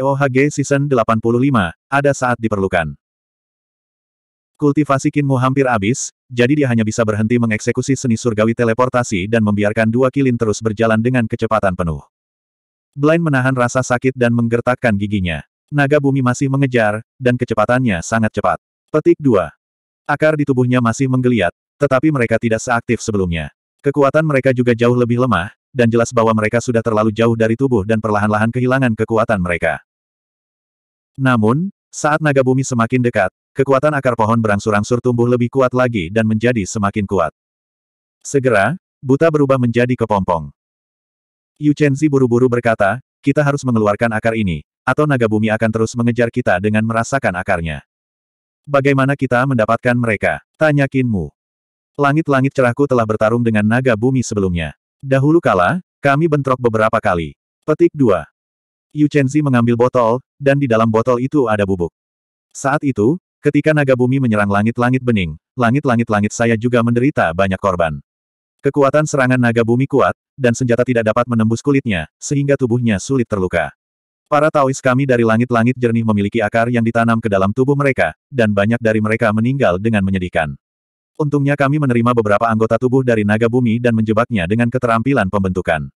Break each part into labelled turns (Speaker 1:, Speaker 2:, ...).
Speaker 1: TOHG Season 85, ada saat diperlukan. Kultivasi Kinmu hampir habis, jadi dia hanya bisa berhenti mengeksekusi seni surgawi teleportasi dan membiarkan dua kilin terus berjalan dengan kecepatan penuh. Blind menahan rasa sakit dan menggertakkan giginya. Naga bumi masih mengejar, dan kecepatannya sangat cepat. Petik 2. Akar di tubuhnya masih menggeliat, tetapi mereka tidak seaktif sebelumnya. Kekuatan mereka juga jauh lebih lemah, dan jelas bahwa mereka sudah terlalu jauh dari tubuh dan perlahan-lahan kehilangan kekuatan mereka. Namun, saat naga bumi semakin dekat, kekuatan akar pohon berangsur-angsur tumbuh lebih kuat lagi dan menjadi semakin kuat. Segera, buta berubah menjadi kepompong. Yu Chenzi buru-buru berkata, kita harus mengeluarkan akar ini, atau naga bumi akan terus mengejar kita dengan merasakan akarnya. Bagaimana kita mendapatkan mereka? Tanya Kinmu. Langit-langit cerahku telah bertarung dengan naga bumi sebelumnya. Dahulu kala, kami bentrok beberapa kali. Petik 2. Yu Chenzi mengambil botol, dan di dalam botol itu ada bubuk. Saat itu, ketika naga bumi menyerang langit-langit bening, langit-langit-langit saya juga menderita banyak korban. Kekuatan serangan naga bumi kuat, dan senjata tidak dapat menembus kulitnya, sehingga tubuhnya sulit terluka. Para Taois kami dari langit-langit jernih memiliki akar yang ditanam ke dalam tubuh mereka, dan banyak dari mereka meninggal dengan menyedihkan. Untungnya kami menerima beberapa anggota tubuh dari naga bumi dan menjebaknya dengan keterampilan pembentukan.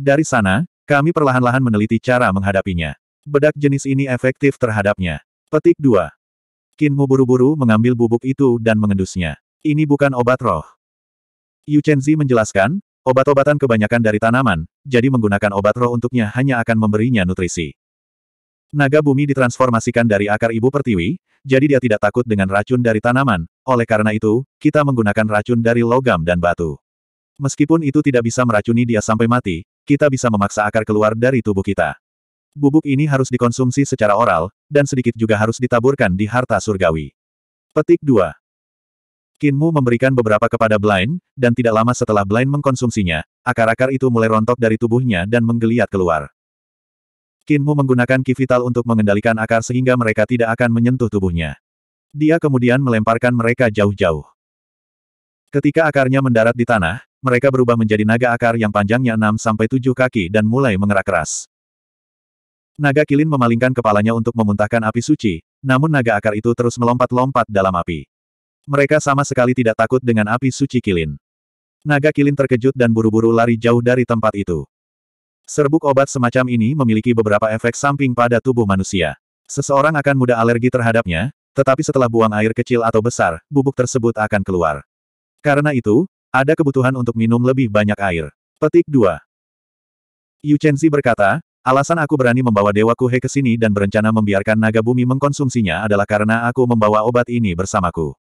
Speaker 1: Dari sana, kami perlahan-lahan meneliti cara menghadapinya. Bedak jenis ini efektif terhadapnya. Petik 2. Kinmu buru-buru mengambil bubuk itu dan mengendusnya. Ini bukan obat roh. Yu Chenzi menjelaskan, obat-obatan kebanyakan dari tanaman, jadi menggunakan obat roh untuknya hanya akan memberinya nutrisi. Naga bumi ditransformasikan dari akar ibu pertiwi, jadi dia tidak takut dengan racun dari tanaman, oleh karena itu, kita menggunakan racun dari logam dan batu. Meskipun itu tidak bisa meracuni dia sampai mati, kita bisa memaksa akar keluar dari tubuh kita. Bubuk ini harus dikonsumsi secara oral, dan sedikit juga harus ditaburkan di harta surgawi. Petik 2. Kinmu memberikan beberapa kepada Blind, dan tidak lama setelah Blind mengkonsumsinya, akar-akar itu mulai rontok dari tubuhnya dan menggeliat keluar. Kinmu menggunakan kivital untuk mengendalikan akar sehingga mereka tidak akan menyentuh tubuhnya. Dia kemudian melemparkan mereka jauh-jauh. Ketika akarnya mendarat di tanah, mereka berubah menjadi naga akar yang panjangnya 6-7 kaki dan mulai mengerak keras. Naga kilin memalingkan kepalanya untuk memuntahkan api suci, namun naga akar itu terus melompat-lompat dalam api. Mereka sama sekali tidak takut dengan api suci kilin. Naga kilin terkejut dan buru-buru lari jauh dari tempat itu. Serbuk obat semacam ini memiliki beberapa efek samping pada tubuh manusia. Seseorang akan mudah alergi terhadapnya, tetapi setelah buang air kecil atau besar, bubuk tersebut akan keluar. Karena itu, ada kebutuhan untuk minum lebih banyak air. Petik 2. Yu Chenzi berkata, alasan aku berani membawa Dewa Kuhe ke sini dan berencana membiarkan naga bumi mengkonsumsinya adalah karena aku membawa obat ini bersamaku.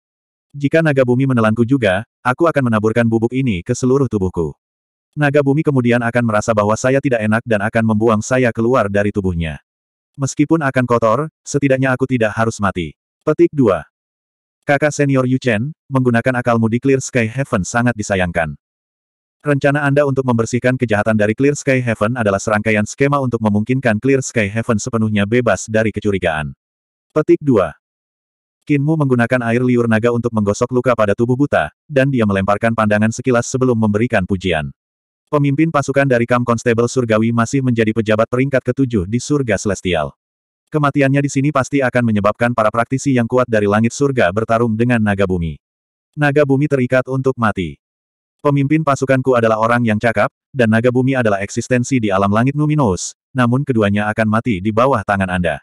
Speaker 1: Jika naga bumi menelanku juga, aku akan menaburkan bubuk ini ke seluruh tubuhku. Naga bumi kemudian akan merasa bahwa saya tidak enak dan akan membuang saya keluar dari tubuhnya. Meskipun akan kotor, setidaknya aku tidak harus mati. Petik 2. Kakak senior Yu Chen, menggunakan akalmu di Clear Sky Heaven sangat disayangkan. Rencana Anda untuk membersihkan kejahatan dari Clear Sky Heaven adalah serangkaian skema untuk memungkinkan Clear Sky Heaven sepenuhnya bebas dari kecurigaan. Petik 2. Kinmu menggunakan air liur naga untuk menggosok luka pada tubuh buta, dan dia melemparkan pandangan sekilas sebelum memberikan pujian. Pemimpin pasukan dari Kam Konstabel Surgawi masih menjadi pejabat peringkat ketujuh di Surga Celestial. Kematiannya di sini pasti akan menyebabkan para praktisi yang kuat dari langit surga bertarung dengan naga bumi. Naga bumi terikat untuk mati. Pemimpin pasukanku adalah orang yang cakap, dan naga bumi adalah eksistensi di alam langit Numinous, namun keduanya akan mati di bawah tangan Anda.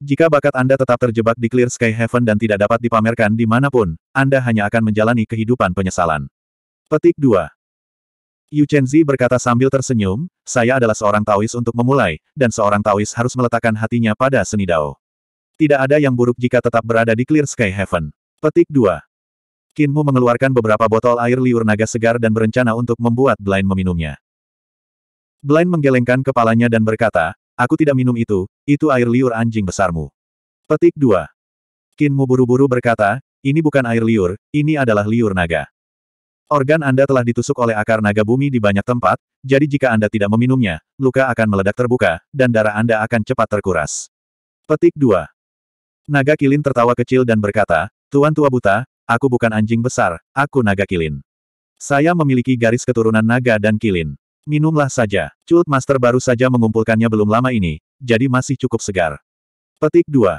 Speaker 1: Jika bakat Anda tetap terjebak di Clear Sky Heaven dan tidak dapat dipamerkan di dimanapun, Anda hanya akan menjalani kehidupan penyesalan. Petik 2. Yu Chenzi berkata sambil tersenyum, saya adalah seorang Taois untuk memulai, dan seorang Taois harus meletakkan hatinya pada seni Dao. Tidak ada yang buruk jika tetap berada di Clear Sky Heaven. Petik 2. Kinmu mengeluarkan beberapa botol air liur naga segar dan berencana untuk membuat Blind meminumnya. Blind menggelengkan kepalanya dan berkata, Aku tidak minum itu, itu air liur anjing besarmu. Petik 2. Kinmu buru-buru berkata, ini bukan air liur, ini adalah liur naga. Organ Anda telah ditusuk oleh akar naga bumi di banyak tempat, jadi jika Anda tidak meminumnya, luka akan meledak terbuka, dan darah Anda akan cepat terkuras. Petik 2. Naga Kilin tertawa kecil dan berkata, Tuan Tua Buta, aku bukan anjing besar, aku naga Kilin. Saya memiliki garis keturunan naga dan Kilin. Minumlah saja. Cult Master baru saja mengumpulkannya belum lama ini, jadi masih cukup segar. Petik 2.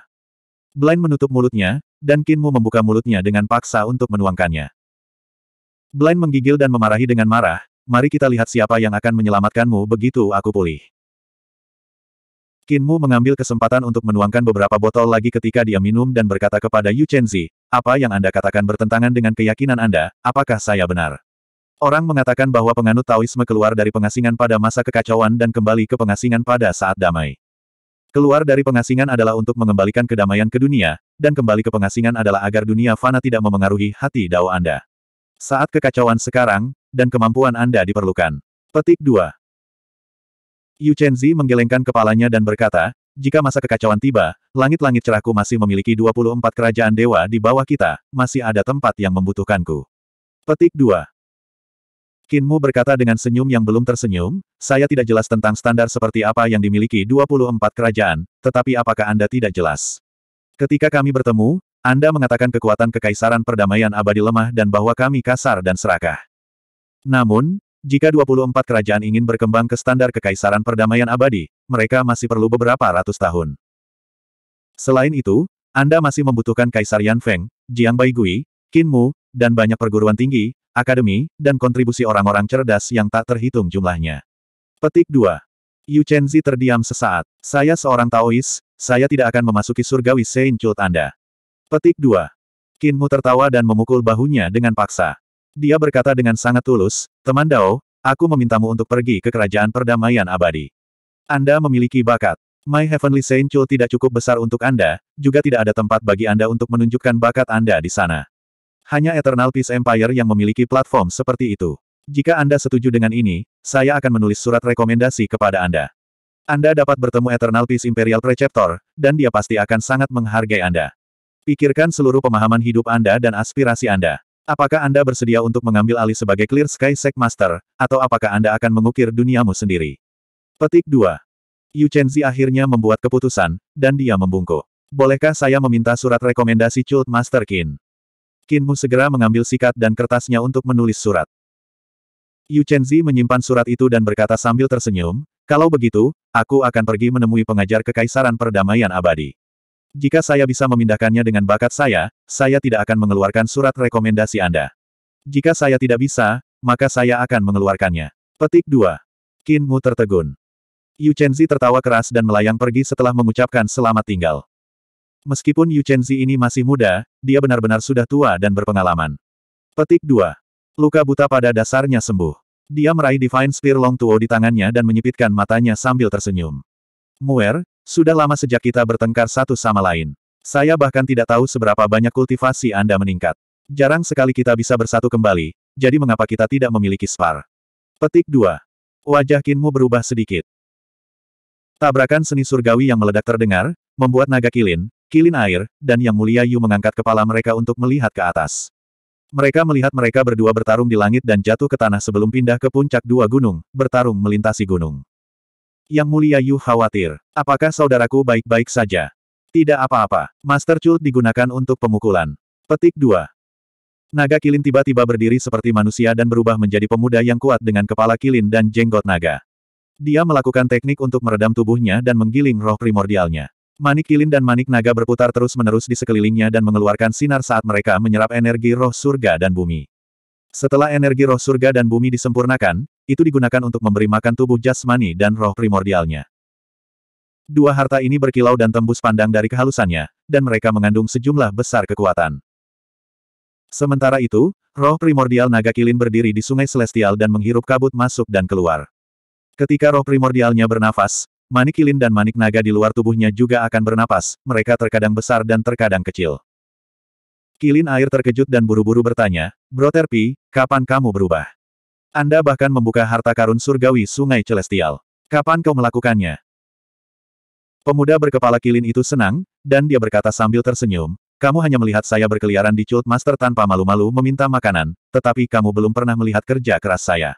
Speaker 1: Blind menutup mulutnya, dan Kinmu membuka mulutnya dengan paksa untuk menuangkannya. Blind menggigil dan memarahi dengan marah, mari kita lihat siapa yang akan menyelamatkanmu begitu aku pulih. Kinmu mengambil kesempatan untuk menuangkan beberapa botol lagi ketika dia minum dan berkata kepada Yu Chenzi, apa yang Anda katakan bertentangan dengan keyakinan Anda, apakah saya benar? Orang mengatakan bahwa penganut Taoisme keluar dari pengasingan pada masa kekacauan dan kembali ke pengasingan pada saat damai. Keluar dari pengasingan adalah untuk mengembalikan kedamaian ke dunia, dan kembali ke pengasingan adalah agar dunia fana tidak memengaruhi hati dao Anda. Saat kekacauan sekarang, dan kemampuan Anda diperlukan. Petik 2. Yu Chenzi menggelengkan kepalanya dan berkata, jika masa kekacauan tiba, langit-langit cerahku masih memiliki 24 kerajaan dewa di bawah kita, masih ada tempat yang membutuhkanku. Petik 2. Kinmu berkata dengan senyum yang belum tersenyum, saya tidak jelas tentang standar seperti apa yang dimiliki 24 kerajaan, tetapi apakah Anda tidak jelas? Ketika kami bertemu, anda mengatakan kekuatan kekaisaran perdamaian abadi lemah dan bahwa kami kasar dan serakah. Namun, jika 24 kerajaan ingin berkembang ke standar kekaisaran perdamaian abadi, mereka masih perlu beberapa ratus tahun. Selain itu, Anda masih membutuhkan Kaisar Yan Feng, Jiang Baigui, Qin Mu, dan banyak perguruan tinggi, akademi, dan kontribusi orang-orang cerdas yang tak terhitung jumlahnya. Petik 2. Yu Chenzi terdiam sesaat. Saya seorang Taois, saya tidak akan memasuki surgawi Saint Chult Anda. Petik 2. Kinmu tertawa dan memukul bahunya dengan paksa. Dia berkata dengan sangat tulus, Teman Dao, aku memintamu untuk pergi ke kerajaan perdamaian abadi. Anda memiliki bakat. My Heavenly Saint Chul tidak cukup besar untuk Anda, juga tidak ada tempat bagi Anda untuk menunjukkan bakat Anda di sana. Hanya Eternal Peace Empire yang memiliki platform seperti itu. Jika Anda setuju dengan ini, saya akan menulis surat rekomendasi kepada Anda. Anda dapat bertemu Eternal Peace Imperial Preceptor, dan dia pasti akan sangat menghargai Anda. Pikirkan seluruh pemahaman hidup Anda dan aspirasi Anda. Apakah Anda bersedia untuk mengambil alih sebagai Clear Sky Sect Master, atau apakah Anda akan mengukir duniamu sendiri? Petik 2. Yu Chenzi akhirnya membuat keputusan, dan dia membungkuk. Bolehkah saya meminta surat rekomendasi Cult Master Qin? Qinmu segera mengambil sikat dan kertasnya untuk menulis surat. Yu Chenzi menyimpan surat itu dan berkata sambil tersenyum, kalau begitu, aku akan pergi menemui pengajar kekaisaran perdamaian abadi. Jika saya bisa memindahkannya dengan bakat saya, saya tidak akan mengeluarkan surat rekomendasi Anda. Jika saya tidak bisa, maka saya akan mengeluarkannya. Petik 2. Qin Mu tertegun. Yu Chenzi tertawa keras dan melayang pergi setelah mengucapkan selamat tinggal. Meskipun Yu Chenzi ini masih muda, dia benar-benar sudah tua dan berpengalaman. Petik 2. Luka buta pada dasarnya sembuh. Dia meraih Divine Spear Long Tuo di tangannya dan menyipitkan matanya sambil tersenyum. Muer, sudah lama sejak kita bertengkar satu sama lain. Saya bahkan tidak tahu seberapa banyak kultivasi Anda meningkat. Jarang sekali kita bisa bersatu kembali, jadi mengapa kita tidak memiliki spar? Petik 2. Wajah Kinmu berubah sedikit. Tabrakan seni surgawi yang meledak terdengar, membuat naga kilin, kilin air, dan yang mulia Yu mengangkat kepala mereka untuk melihat ke atas. Mereka melihat mereka berdua bertarung di langit dan jatuh ke tanah sebelum pindah ke puncak dua gunung, bertarung melintasi gunung. Yang mulia Yu khawatir. Apakah saudaraku baik-baik saja? Tidak apa-apa. Master Chult digunakan untuk pemukulan. Petik 2. Naga kilin tiba-tiba berdiri seperti manusia dan berubah menjadi pemuda yang kuat dengan kepala kilin dan jenggot naga. Dia melakukan teknik untuk meredam tubuhnya dan menggiling roh primordialnya. Manik kilin dan manik naga berputar terus-menerus di sekelilingnya dan mengeluarkan sinar saat mereka menyerap energi roh surga dan bumi. Setelah energi roh surga dan bumi disempurnakan, itu digunakan untuk memberi makan tubuh jasmani dan roh primordialnya. Dua harta ini berkilau dan tembus pandang dari kehalusannya, dan mereka mengandung sejumlah besar kekuatan. Sementara itu, roh primordial naga kilin berdiri di sungai celestial dan menghirup kabut masuk dan keluar. Ketika roh primordialnya bernafas, manik kilin dan manik naga di luar tubuhnya juga akan bernapas, mereka terkadang besar dan terkadang kecil. Kilin air terkejut dan buru-buru bertanya, Broterpi, Kapan kamu berubah? Anda bahkan membuka harta karun surgawi sungai celestial. Kapan kau melakukannya? Pemuda berkepala kilin itu senang, dan dia berkata sambil tersenyum, kamu hanya melihat saya berkeliaran di Cult Master tanpa malu-malu meminta makanan, tetapi kamu belum pernah melihat kerja keras saya.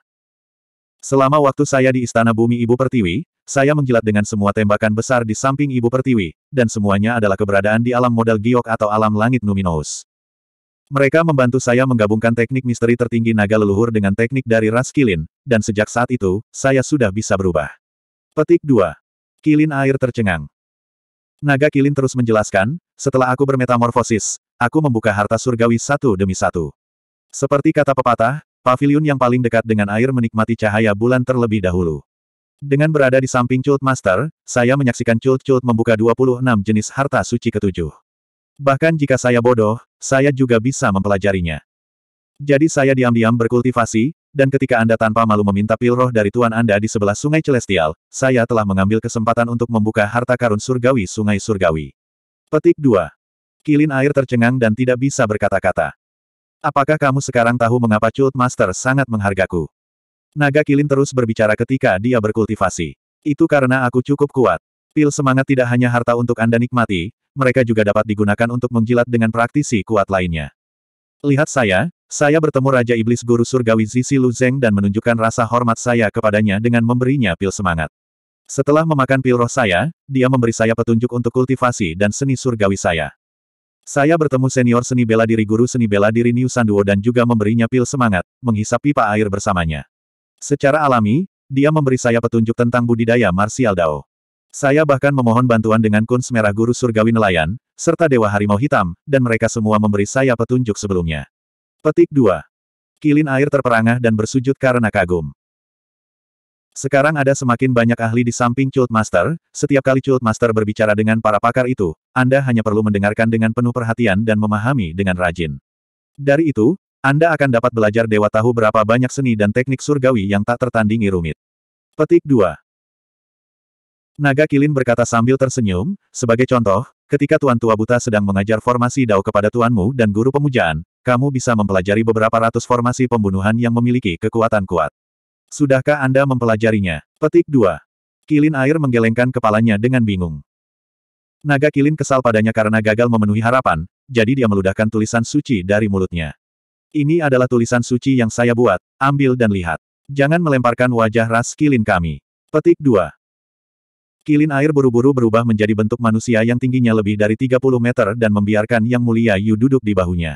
Speaker 1: Selama waktu saya di Istana Bumi Ibu Pertiwi, saya menjilat dengan semua tembakan besar di samping Ibu Pertiwi, dan semuanya adalah keberadaan di alam modal giok atau alam langit Numinous. Mereka membantu saya menggabungkan teknik misteri tertinggi naga leluhur dengan teknik dari ras kilin, dan sejak saat itu, saya sudah bisa berubah. Petik 2. Kilin air tercengang. Naga kilin terus menjelaskan, setelah aku bermetamorfosis, aku membuka harta surgawi satu demi satu. Seperti kata pepatah, pavilion yang paling dekat dengan air menikmati cahaya bulan terlebih dahulu. Dengan berada di samping Chult Master, saya menyaksikan Chult Chult membuka 26 jenis harta suci ketujuh. Bahkan jika saya bodoh, saya juga bisa mempelajarinya. Jadi saya diam-diam berkultivasi, dan ketika Anda tanpa malu meminta pil roh dari Tuan Anda di sebelah sungai celestial, saya telah mengambil kesempatan untuk membuka harta karun surgawi sungai surgawi. Petik 2. Kilin air tercengang dan tidak bisa berkata-kata. Apakah kamu sekarang tahu mengapa Cult Master sangat menghargaku? Naga kilin terus berbicara ketika dia berkultivasi. Itu karena aku cukup kuat. Pil semangat tidak hanya harta untuk Anda nikmati, mereka juga dapat digunakan untuk menjilat dengan praktisi kuat lainnya. Lihat saya, saya bertemu Raja Iblis Guru Surgawi Zizi Luzeng dan menunjukkan rasa hormat saya kepadanya dengan memberinya pil semangat. Setelah memakan pil roh saya, dia memberi saya petunjuk untuk kultivasi dan seni surgawi saya. Saya bertemu senior seni bela diri guru seni bela diri Niu Sanduo dan juga memberinya pil semangat, menghisap pipa air bersamanya. Secara alami, dia memberi saya petunjuk tentang budidaya martial dao. Saya bahkan memohon bantuan dengan kun merah guru surgawi nelayan, serta dewa harimau hitam, dan mereka semua memberi saya petunjuk sebelumnya. Petik 2. Kilin air terperangah dan bersujud karena kagum. Sekarang ada semakin banyak ahli di samping Chult Master, setiap kali Chult Master berbicara dengan para pakar itu, Anda hanya perlu mendengarkan dengan penuh perhatian dan memahami dengan rajin. Dari itu, Anda akan dapat belajar dewa tahu berapa banyak seni dan teknik surgawi yang tak tertandingi rumit. Petik 2. Naga Kilin berkata sambil tersenyum, sebagai contoh, ketika Tuan Tua Buta sedang mengajar formasi Dao kepada Tuanmu dan guru pemujaan, kamu bisa mempelajari beberapa ratus formasi pembunuhan yang memiliki kekuatan kuat. Sudahkah Anda mempelajarinya? Petik 2. Kilin air menggelengkan kepalanya dengan bingung. Naga Kilin kesal padanya karena gagal memenuhi harapan, jadi dia meludahkan tulisan suci dari mulutnya. Ini adalah tulisan suci yang saya buat, ambil dan lihat. Jangan melemparkan wajah ras Kilin kami. Petik 2. Kilin air buru-buru berubah menjadi bentuk manusia yang tingginya lebih dari 30 meter dan membiarkan Yang Mulia Yu duduk di bahunya.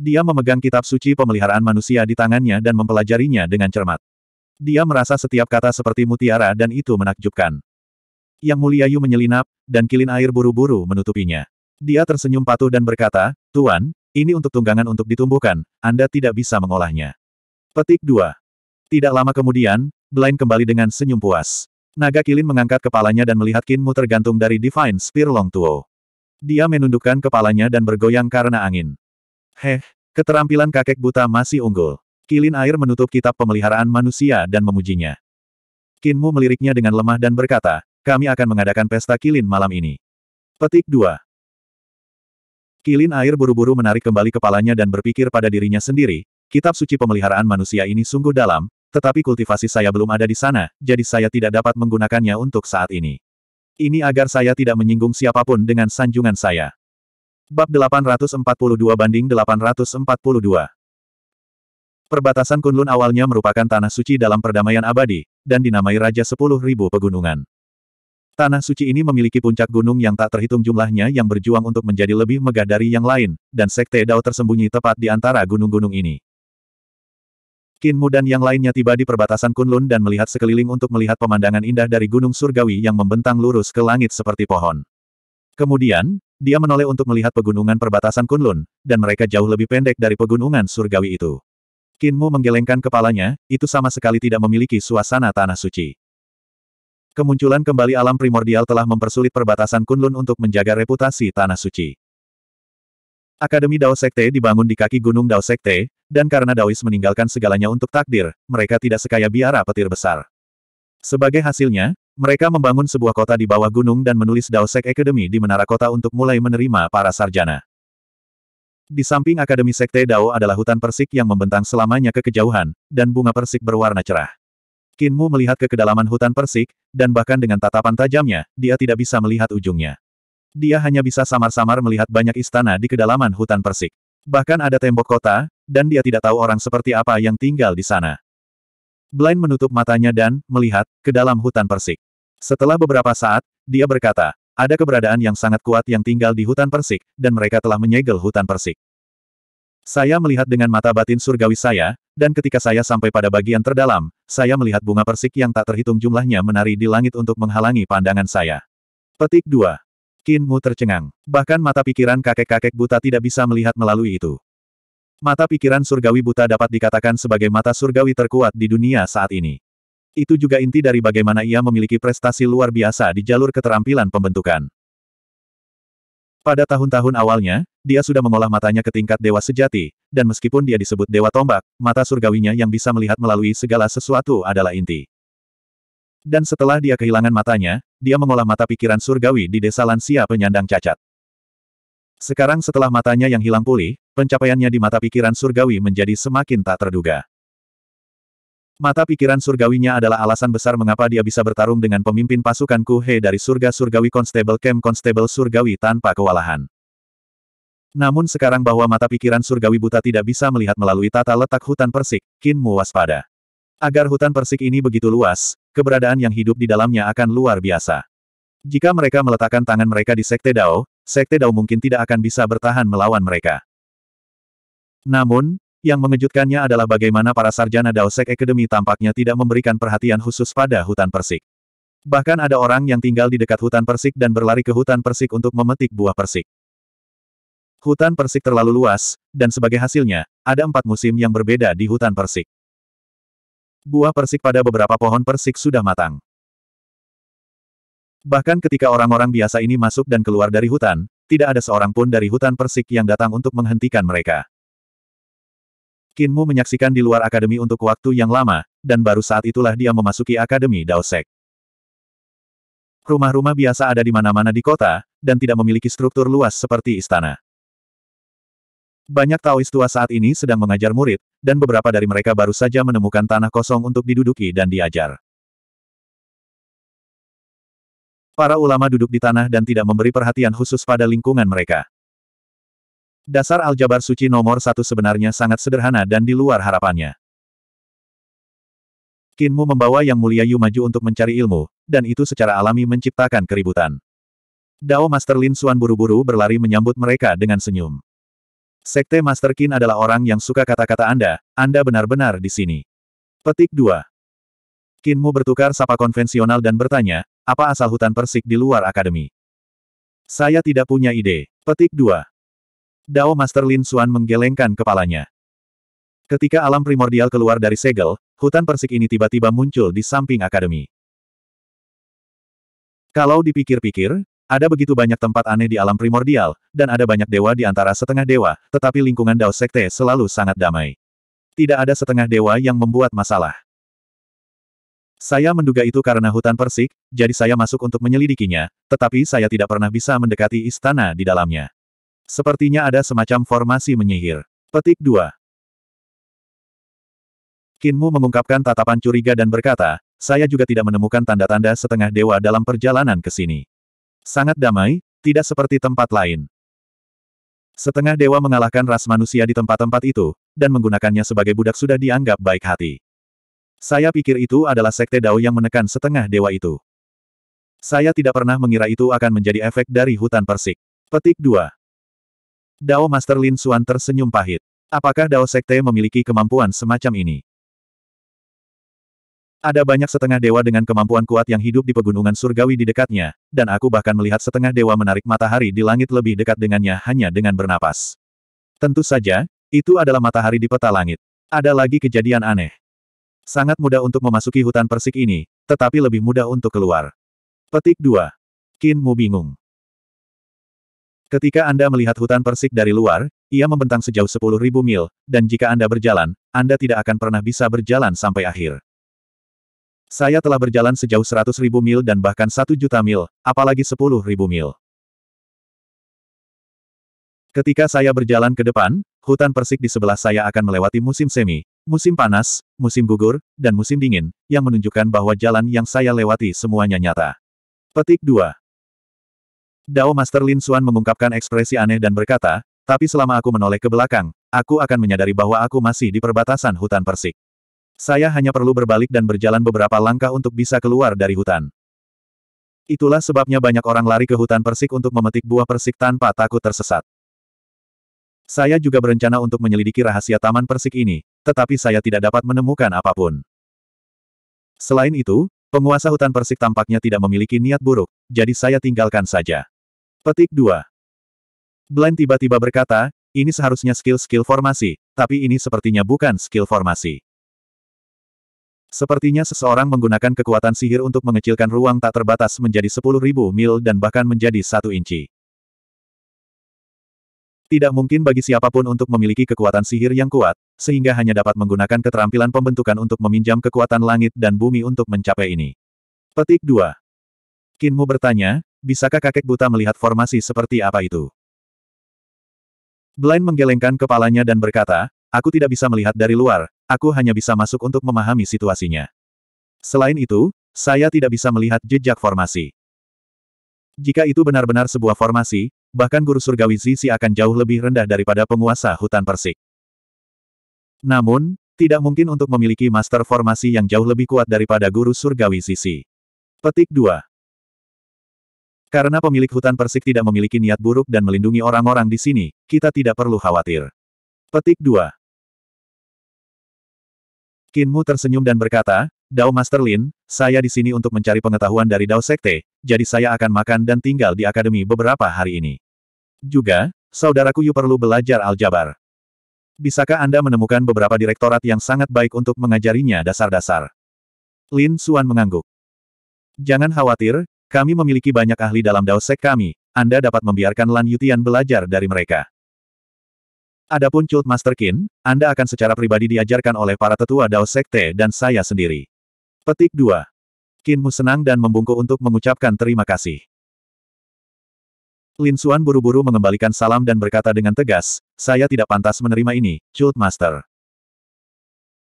Speaker 1: Dia memegang kitab suci pemeliharaan manusia di tangannya dan mempelajarinya dengan cermat. Dia merasa setiap kata seperti mutiara dan itu menakjubkan. Yang Mulia Yu menyelinap, dan kilin air buru-buru menutupinya. Dia tersenyum patuh dan berkata, Tuan, ini untuk tunggangan untuk ditumbuhkan, Anda tidak bisa mengolahnya. Petik 2. Tidak lama kemudian, Blaine kembali dengan senyum puas. Naga Kilin mengangkat kepalanya dan melihat Kinmu tergantung dari Divine Spear Long Tuo. Dia menundukkan kepalanya dan bergoyang karena angin. Heh, keterampilan kakek buta masih unggul. Kilin air menutup kitab pemeliharaan manusia dan memujinya. Kinmu meliriknya dengan lemah dan berkata, kami akan mengadakan pesta Kilin malam ini. Petik 2. Kilin air buru-buru menarik kembali kepalanya dan berpikir pada dirinya sendiri, kitab suci pemeliharaan manusia ini sungguh dalam, tetapi kultivasi saya belum ada di sana, jadi saya tidak dapat menggunakannya untuk saat ini. Ini agar saya tidak menyinggung siapapun dengan sanjungan saya. Bab 842 banding 842 Perbatasan Kunlun awalnya merupakan tanah suci dalam perdamaian abadi, dan dinamai Raja Sepuluh Ribu Pegunungan. Tanah suci ini memiliki puncak gunung yang tak terhitung jumlahnya yang berjuang untuk menjadi lebih megah dari yang lain, dan Sekte Dao tersembunyi tepat di antara gunung-gunung ini. Kinmu dan yang lainnya tiba di perbatasan Kunlun dan melihat sekeliling untuk melihat pemandangan indah dari Gunung Surgawi yang membentang lurus ke langit seperti pohon. Kemudian, dia menoleh untuk melihat pegunungan perbatasan Kunlun, dan mereka jauh lebih pendek dari pegunungan Surgawi itu. Kinmu menggelengkan kepalanya, itu sama sekali tidak memiliki suasana tanah suci. Kemunculan kembali alam primordial telah mempersulit perbatasan Kunlun untuk menjaga reputasi tanah suci. Akademi Dao Sekte dibangun di kaki gunung Dao Sekte, dan karena Daois meninggalkan segalanya untuk takdir, mereka tidak sekaya biara petir besar. Sebagai hasilnya, mereka membangun sebuah kota di bawah gunung dan menulis Dao Sek Academy di menara kota untuk mulai menerima para sarjana. Di samping Akademi Sekte Dao adalah hutan persik yang membentang selamanya ke kejauhan, dan bunga persik berwarna cerah. Kinmu melihat ke kedalaman hutan persik, dan bahkan dengan tatapan tajamnya, dia tidak bisa melihat ujungnya dia hanya bisa samar-samar melihat banyak istana di kedalaman hutan persik. Bahkan ada tembok kota, dan dia tidak tahu orang seperti apa yang tinggal di sana. Blind menutup matanya dan melihat ke dalam hutan persik. Setelah beberapa saat, dia berkata, ada keberadaan yang sangat kuat yang tinggal di hutan persik, dan mereka telah menyegel hutan persik. Saya melihat dengan mata batin surgawi saya, dan ketika saya sampai pada bagian terdalam, saya melihat bunga persik yang tak terhitung jumlahnya menari di langit untuk menghalangi pandangan saya. Petik 2. Qin Mu tercengang. Bahkan mata pikiran kakek-kakek buta tidak bisa melihat melalui itu. Mata pikiran surgawi buta dapat dikatakan sebagai mata surgawi terkuat di dunia saat ini. Itu juga inti dari bagaimana ia memiliki prestasi luar biasa di jalur keterampilan pembentukan. Pada tahun-tahun awalnya, dia sudah mengolah matanya ke tingkat dewa sejati, dan meskipun dia disebut dewa tombak, mata surgawinya yang bisa melihat melalui segala sesuatu adalah inti. Dan setelah dia kehilangan matanya, dia mengolah mata pikiran surgawi di desa lansia penyandang cacat. Sekarang setelah matanya yang hilang pulih, pencapaiannya di mata pikiran surgawi menjadi semakin tak terduga. Mata pikiran surgawinya adalah alasan besar mengapa dia bisa bertarung dengan pemimpin pasukan Kuhe dari surga surgawi Constable Camp Constable surgawi tanpa kewalahan. Namun sekarang bahwa mata pikiran surgawi buta tidak bisa melihat melalui tata letak hutan persik, Kinmu Mu waspada. Agar hutan persik ini begitu luas, keberadaan yang hidup di dalamnya akan luar biasa. Jika mereka meletakkan tangan mereka di Sekte Dao, Sekte Dao mungkin tidak akan bisa bertahan melawan mereka. Namun, yang mengejutkannya adalah bagaimana para sarjana Dao Sek Academy tampaknya tidak memberikan perhatian khusus pada hutan persik. Bahkan ada orang yang tinggal di dekat hutan persik dan berlari ke hutan persik untuk memetik buah persik. Hutan persik terlalu luas, dan sebagai hasilnya, ada empat musim yang berbeda di hutan persik buah persik pada beberapa pohon persik sudah matang. Bahkan ketika orang-orang biasa ini masuk dan keluar dari hutan, tidak ada seorang pun dari hutan persik yang datang untuk menghentikan mereka. Kinmu menyaksikan di luar akademi untuk waktu yang lama, dan baru saat itulah dia memasuki akademi Daosek. Rumah-rumah biasa ada di mana-mana di kota, dan tidak memiliki struktur luas seperti istana. Banyak Taois tua saat ini sedang mengajar murid, dan beberapa dari mereka baru saja menemukan tanah kosong untuk diduduki dan diajar. Para ulama duduk di tanah dan tidak memberi perhatian khusus pada lingkungan mereka. Dasar aljabar suci nomor satu sebenarnya sangat sederhana dan di luar harapannya. Kinmu membawa Yang Mulia Yu maju untuk mencari ilmu, dan itu secara alami menciptakan keributan. Dao Master Lin Suan buru-buru berlari menyambut mereka dengan senyum. Sekte Master Qin adalah orang yang suka kata-kata Anda, Anda benar-benar di sini. Petik 2. Kinmu bertukar sapa konvensional dan bertanya, apa asal hutan persik di luar akademi? Saya tidak punya ide. Petik 2. Dao Master Lin Suan menggelengkan kepalanya. Ketika alam primordial keluar dari segel, hutan persik ini tiba-tiba muncul di samping akademi. Kalau dipikir-pikir, ada begitu banyak tempat aneh di alam primordial, dan ada banyak dewa di antara setengah dewa, tetapi lingkungan Dao Sekte selalu sangat damai. Tidak ada setengah dewa yang membuat masalah. Saya menduga itu karena hutan persik, jadi saya masuk untuk menyelidikinya, tetapi saya tidak pernah bisa mendekati istana di dalamnya. Sepertinya ada semacam formasi menyihir. Petik 2. Kinmu mengungkapkan tatapan curiga dan berkata, saya juga tidak menemukan tanda-tanda setengah dewa dalam perjalanan ke sini. Sangat damai, tidak seperti tempat lain. Setengah dewa mengalahkan ras manusia di tempat-tempat itu, dan menggunakannya sebagai budak sudah dianggap baik hati. Saya pikir itu adalah sekte Dao yang menekan setengah dewa itu. Saya tidak pernah mengira itu akan menjadi efek dari hutan persik. Petik 2. Dao Master Lin Suan tersenyum pahit. Apakah Dao Sekte memiliki kemampuan semacam ini? Ada banyak setengah dewa dengan kemampuan kuat yang hidup di pegunungan surgawi di dekatnya, dan aku bahkan melihat setengah dewa menarik matahari di langit lebih dekat dengannya hanya dengan bernapas. Tentu saja, itu adalah matahari di peta langit. Ada lagi kejadian aneh. Sangat mudah untuk memasuki hutan persik ini, tetapi lebih mudah untuk keluar. Petik 2. bingung. Ketika Anda melihat hutan persik dari luar, ia membentang sejauh 10.000 mil, dan jika Anda berjalan, Anda tidak akan pernah bisa berjalan sampai akhir. Saya telah berjalan sejauh seratus ribu mil dan bahkan satu juta mil, apalagi sepuluh ribu mil. Ketika saya berjalan ke depan, hutan persik di sebelah saya akan melewati musim semi, musim panas, musim gugur, dan musim dingin, yang menunjukkan bahwa jalan yang saya lewati semuanya nyata. Petik 2. Dao Master Lin Xuan mengungkapkan ekspresi aneh dan berkata, tapi selama aku menoleh ke belakang, aku akan menyadari bahwa aku masih di perbatasan hutan persik. Saya hanya perlu berbalik dan berjalan beberapa langkah untuk bisa keluar dari hutan. Itulah sebabnya banyak orang lari ke hutan persik untuk memetik buah persik tanpa takut tersesat. Saya juga berencana untuk menyelidiki rahasia taman persik ini, tetapi saya tidak dapat menemukan apapun. Selain itu, penguasa hutan persik tampaknya tidak memiliki niat buruk, jadi saya tinggalkan saja. Petik 2. Blind tiba-tiba berkata, ini seharusnya skill-skill formasi, tapi ini sepertinya bukan skill formasi. Sepertinya seseorang menggunakan kekuatan sihir untuk mengecilkan ruang tak terbatas menjadi sepuluh ribu mil dan bahkan menjadi satu inci. Tidak mungkin bagi siapapun untuk memiliki kekuatan sihir yang kuat, sehingga hanya dapat menggunakan keterampilan pembentukan untuk meminjam kekuatan langit dan bumi untuk mencapai ini. Petik 2. Kinmu bertanya, bisakah kakek buta melihat formasi seperti apa itu? Blind menggelengkan kepalanya dan berkata, aku tidak bisa melihat dari luar, aku hanya bisa masuk untuk memahami situasinya. Selain itu, saya tidak bisa melihat jejak formasi. Jika itu benar-benar sebuah formasi, bahkan guru surgawi Zizi akan jauh lebih rendah daripada penguasa hutan Persik. Namun, tidak mungkin untuk memiliki master formasi yang jauh lebih kuat daripada guru surgawi Zizi. Petik 2. Karena pemilik hutan Persik tidak memiliki niat buruk dan melindungi orang-orang di sini, kita tidak perlu khawatir. Petik 2. Kinmu tersenyum dan berkata, Dao Master Lin, saya di sini untuk mencari pengetahuan dari Dao Sekte, jadi saya akan makan dan tinggal di akademi beberapa hari ini. Juga, saudaraku Yu perlu belajar aljabar. Bisakah Anda menemukan beberapa direktorat yang sangat baik untuk mengajarinya dasar-dasar? Lin Suan mengangguk. Jangan khawatir, kami memiliki banyak ahli dalam Dao Sek kami, Anda dapat membiarkan Lan Yutian belajar dari mereka. Adapun Cult Master Kin, Anda akan secara pribadi diajarkan oleh para tetua Dao Sekte dan saya sendiri. Petik 2. Qinmu senang dan membungkuk untuk mengucapkan terima kasih. Lin Xuan buru-buru mengembalikan salam dan berkata dengan tegas, saya tidak pantas menerima ini, Cult Master.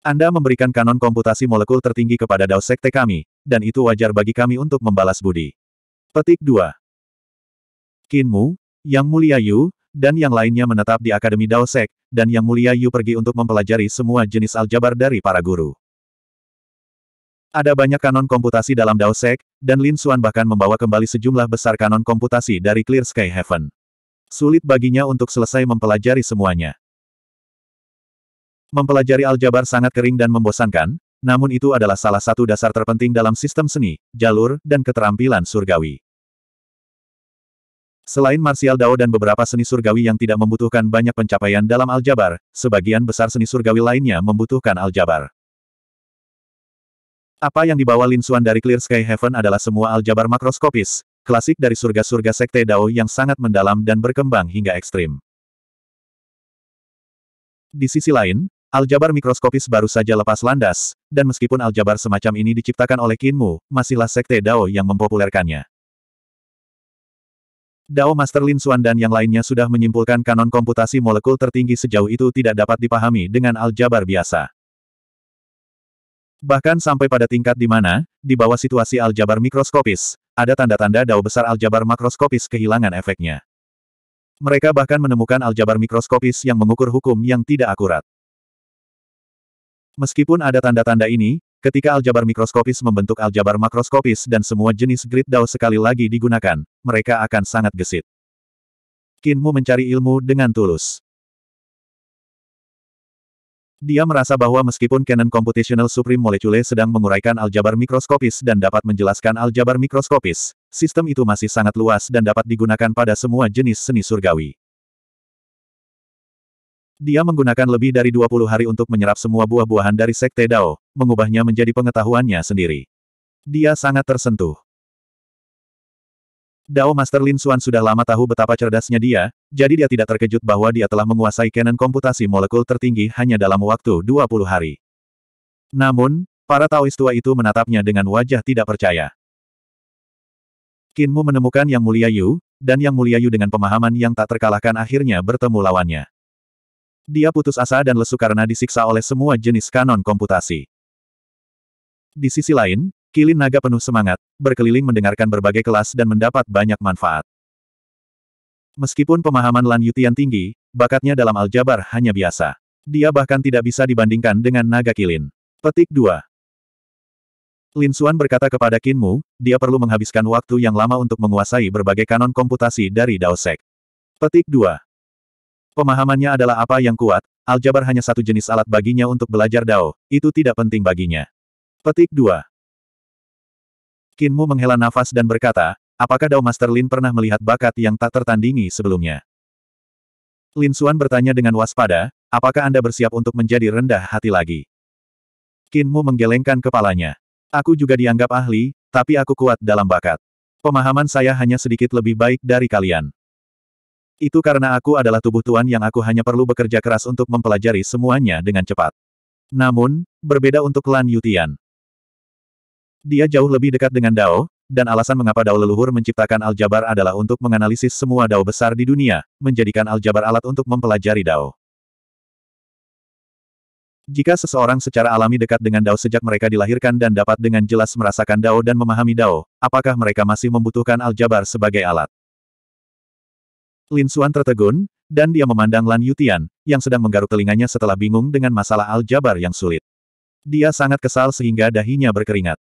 Speaker 1: Anda memberikan kanon komputasi molekul tertinggi kepada Dao Sekte kami, dan itu wajar bagi kami untuk membalas budi. Petik 2. Kinmu, Yang Mulia Yu, dan yang lainnya menetap di Akademi Daosek, dan Yang Mulia Yu pergi untuk mempelajari semua jenis aljabar dari para guru. Ada banyak kanon komputasi dalam Daosek, dan Lin Xuan bahkan membawa kembali sejumlah besar kanon komputasi dari Clear Sky Heaven. Sulit baginya untuk selesai mempelajari semuanya. Mempelajari aljabar sangat kering dan membosankan, namun itu adalah salah satu dasar terpenting dalam sistem seni, jalur, dan keterampilan surgawi. Selain Martial Dao dan beberapa seni surgawi yang tidak membutuhkan banyak pencapaian dalam aljabar, sebagian besar seni surgawi lainnya membutuhkan aljabar. Apa yang dibawa Lin Xuan dari Clear Sky Heaven adalah semua aljabar makroskopis, klasik dari surga-surga sekte Dao yang sangat mendalam dan berkembang hingga ekstrim. Di sisi lain, aljabar mikroskopis baru saja lepas landas, dan meskipun aljabar semacam ini diciptakan oleh Kinmu, masihlah sekte Dao yang mempopulerkannya. Dao Master Lin Xuan dan yang lainnya sudah menyimpulkan kanon komputasi molekul tertinggi sejauh itu tidak dapat dipahami dengan aljabar biasa. Bahkan sampai pada tingkat di mana, di bawah situasi aljabar mikroskopis, ada tanda-tanda dao besar aljabar makroskopis kehilangan efeknya. Mereka bahkan menemukan aljabar mikroskopis yang mengukur hukum yang tidak akurat. Meskipun ada tanda-tanda ini, Ketika aljabar mikroskopis membentuk aljabar makroskopis dan semua jenis grid dao sekali lagi digunakan, mereka akan sangat gesit. Kinmu mencari ilmu dengan tulus. Dia merasa bahwa meskipun Canon Computational Supreme Molecule sedang menguraikan aljabar mikroskopis dan dapat menjelaskan aljabar mikroskopis, sistem itu masih sangat luas dan dapat digunakan pada semua jenis seni surgawi. Dia menggunakan lebih dari 20 hari untuk menyerap semua buah-buahan dari Sekte Dao, mengubahnya menjadi pengetahuannya sendiri. Dia sangat tersentuh. Dao Master Lin Xuan sudah lama tahu betapa cerdasnya dia, jadi dia tidak terkejut bahwa dia telah menguasai canon komputasi molekul tertinggi hanya dalam waktu 20 hari. Namun, para Taois tua itu menatapnya dengan wajah tidak percaya. Kinmu menemukan Yang Mulia Yu, dan Yang Mulia Yu dengan pemahaman yang tak terkalahkan akhirnya bertemu lawannya. Dia putus asa dan lesu karena disiksa oleh semua jenis kanon komputasi. Di sisi lain, Kilin Naga penuh semangat, berkeliling mendengarkan berbagai kelas dan mendapat banyak manfaat. Meskipun pemahaman Lan Yutian tinggi, bakatnya dalam aljabar hanya biasa. Dia bahkan tidak bisa dibandingkan dengan Naga Kilin. Petik 2. Lin Xuan berkata kepada Qin Mu, dia perlu menghabiskan waktu yang lama untuk menguasai berbagai kanon komputasi dari Daosek. Petik 2. Pemahamannya adalah apa yang kuat, aljabar hanya satu jenis alat baginya untuk belajar Dao, itu tidak penting baginya. Petik 2. Kinmu menghela nafas dan berkata, apakah Dao Master Lin pernah melihat bakat yang tak tertandingi sebelumnya? Lin Suan bertanya dengan waspada, apakah Anda bersiap untuk menjadi rendah hati lagi? Kinmu menggelengkan kepalanya. Aku juga dianggap ahli, tapi aku kuat dalam bakat. Pemahaman saya hanya sedikit lebih baik dari kalian. Itu karena aku adalah tubuh tuan yang aku hanya perlu bekerja keras untuk mempelajari semuanya dengan cepat. Namun, berbeda untuk Lan Yutian. Dia jauh lebih dekat dengan Dao, dan alasan mengapa Dao leluhur menciptakan aljabar adalah untuk menganalisis semua Dao besar di dunia, menjadikan aljabar alat untuk mempelajari Dao. Jika seseorang secara alami dekat dengan Dao sejak mereka dilahirkan dan dapat dengan jelas merasakan Dao dan memahami Dao, apakah mereka masih membutuhkan aljabar sebagai alat? Lin Suan tertegun, dan dia memandang Lan Yutian, yang sedang menggaruk telinganya setelah bingung dengan masalah aljabar yang sulit. Dia sangat kesal sehingga dahinya berkeringat.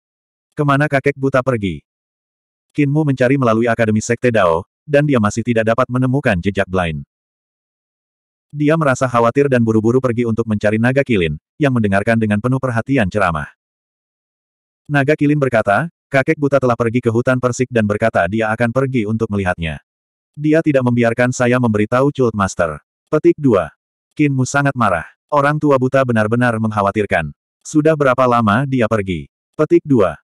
Speaker 1: Kemana kakek buta pergi? Kinmu mencari melalui Akademi Sekte Dao, dan dia masih tidak dapat menemukan jejak blind. Dia merasa khawatir dan buru-buru pergi untuk mencari naga kilin, yang mendengarkan dengan penuh perhatian ceramah. Naga kilin berkata, kakek buta telah pergi ke hutan persik dan berkata dia akan pergi untuk melihatnya. Dia tidak membiarkan saya memberitahu Cult Master. Petik 2. Kinmu sangat marah. Orang tua buta benar-benar mengkhawatirkan. Sudah berapa lama dia pergi? Petik 2.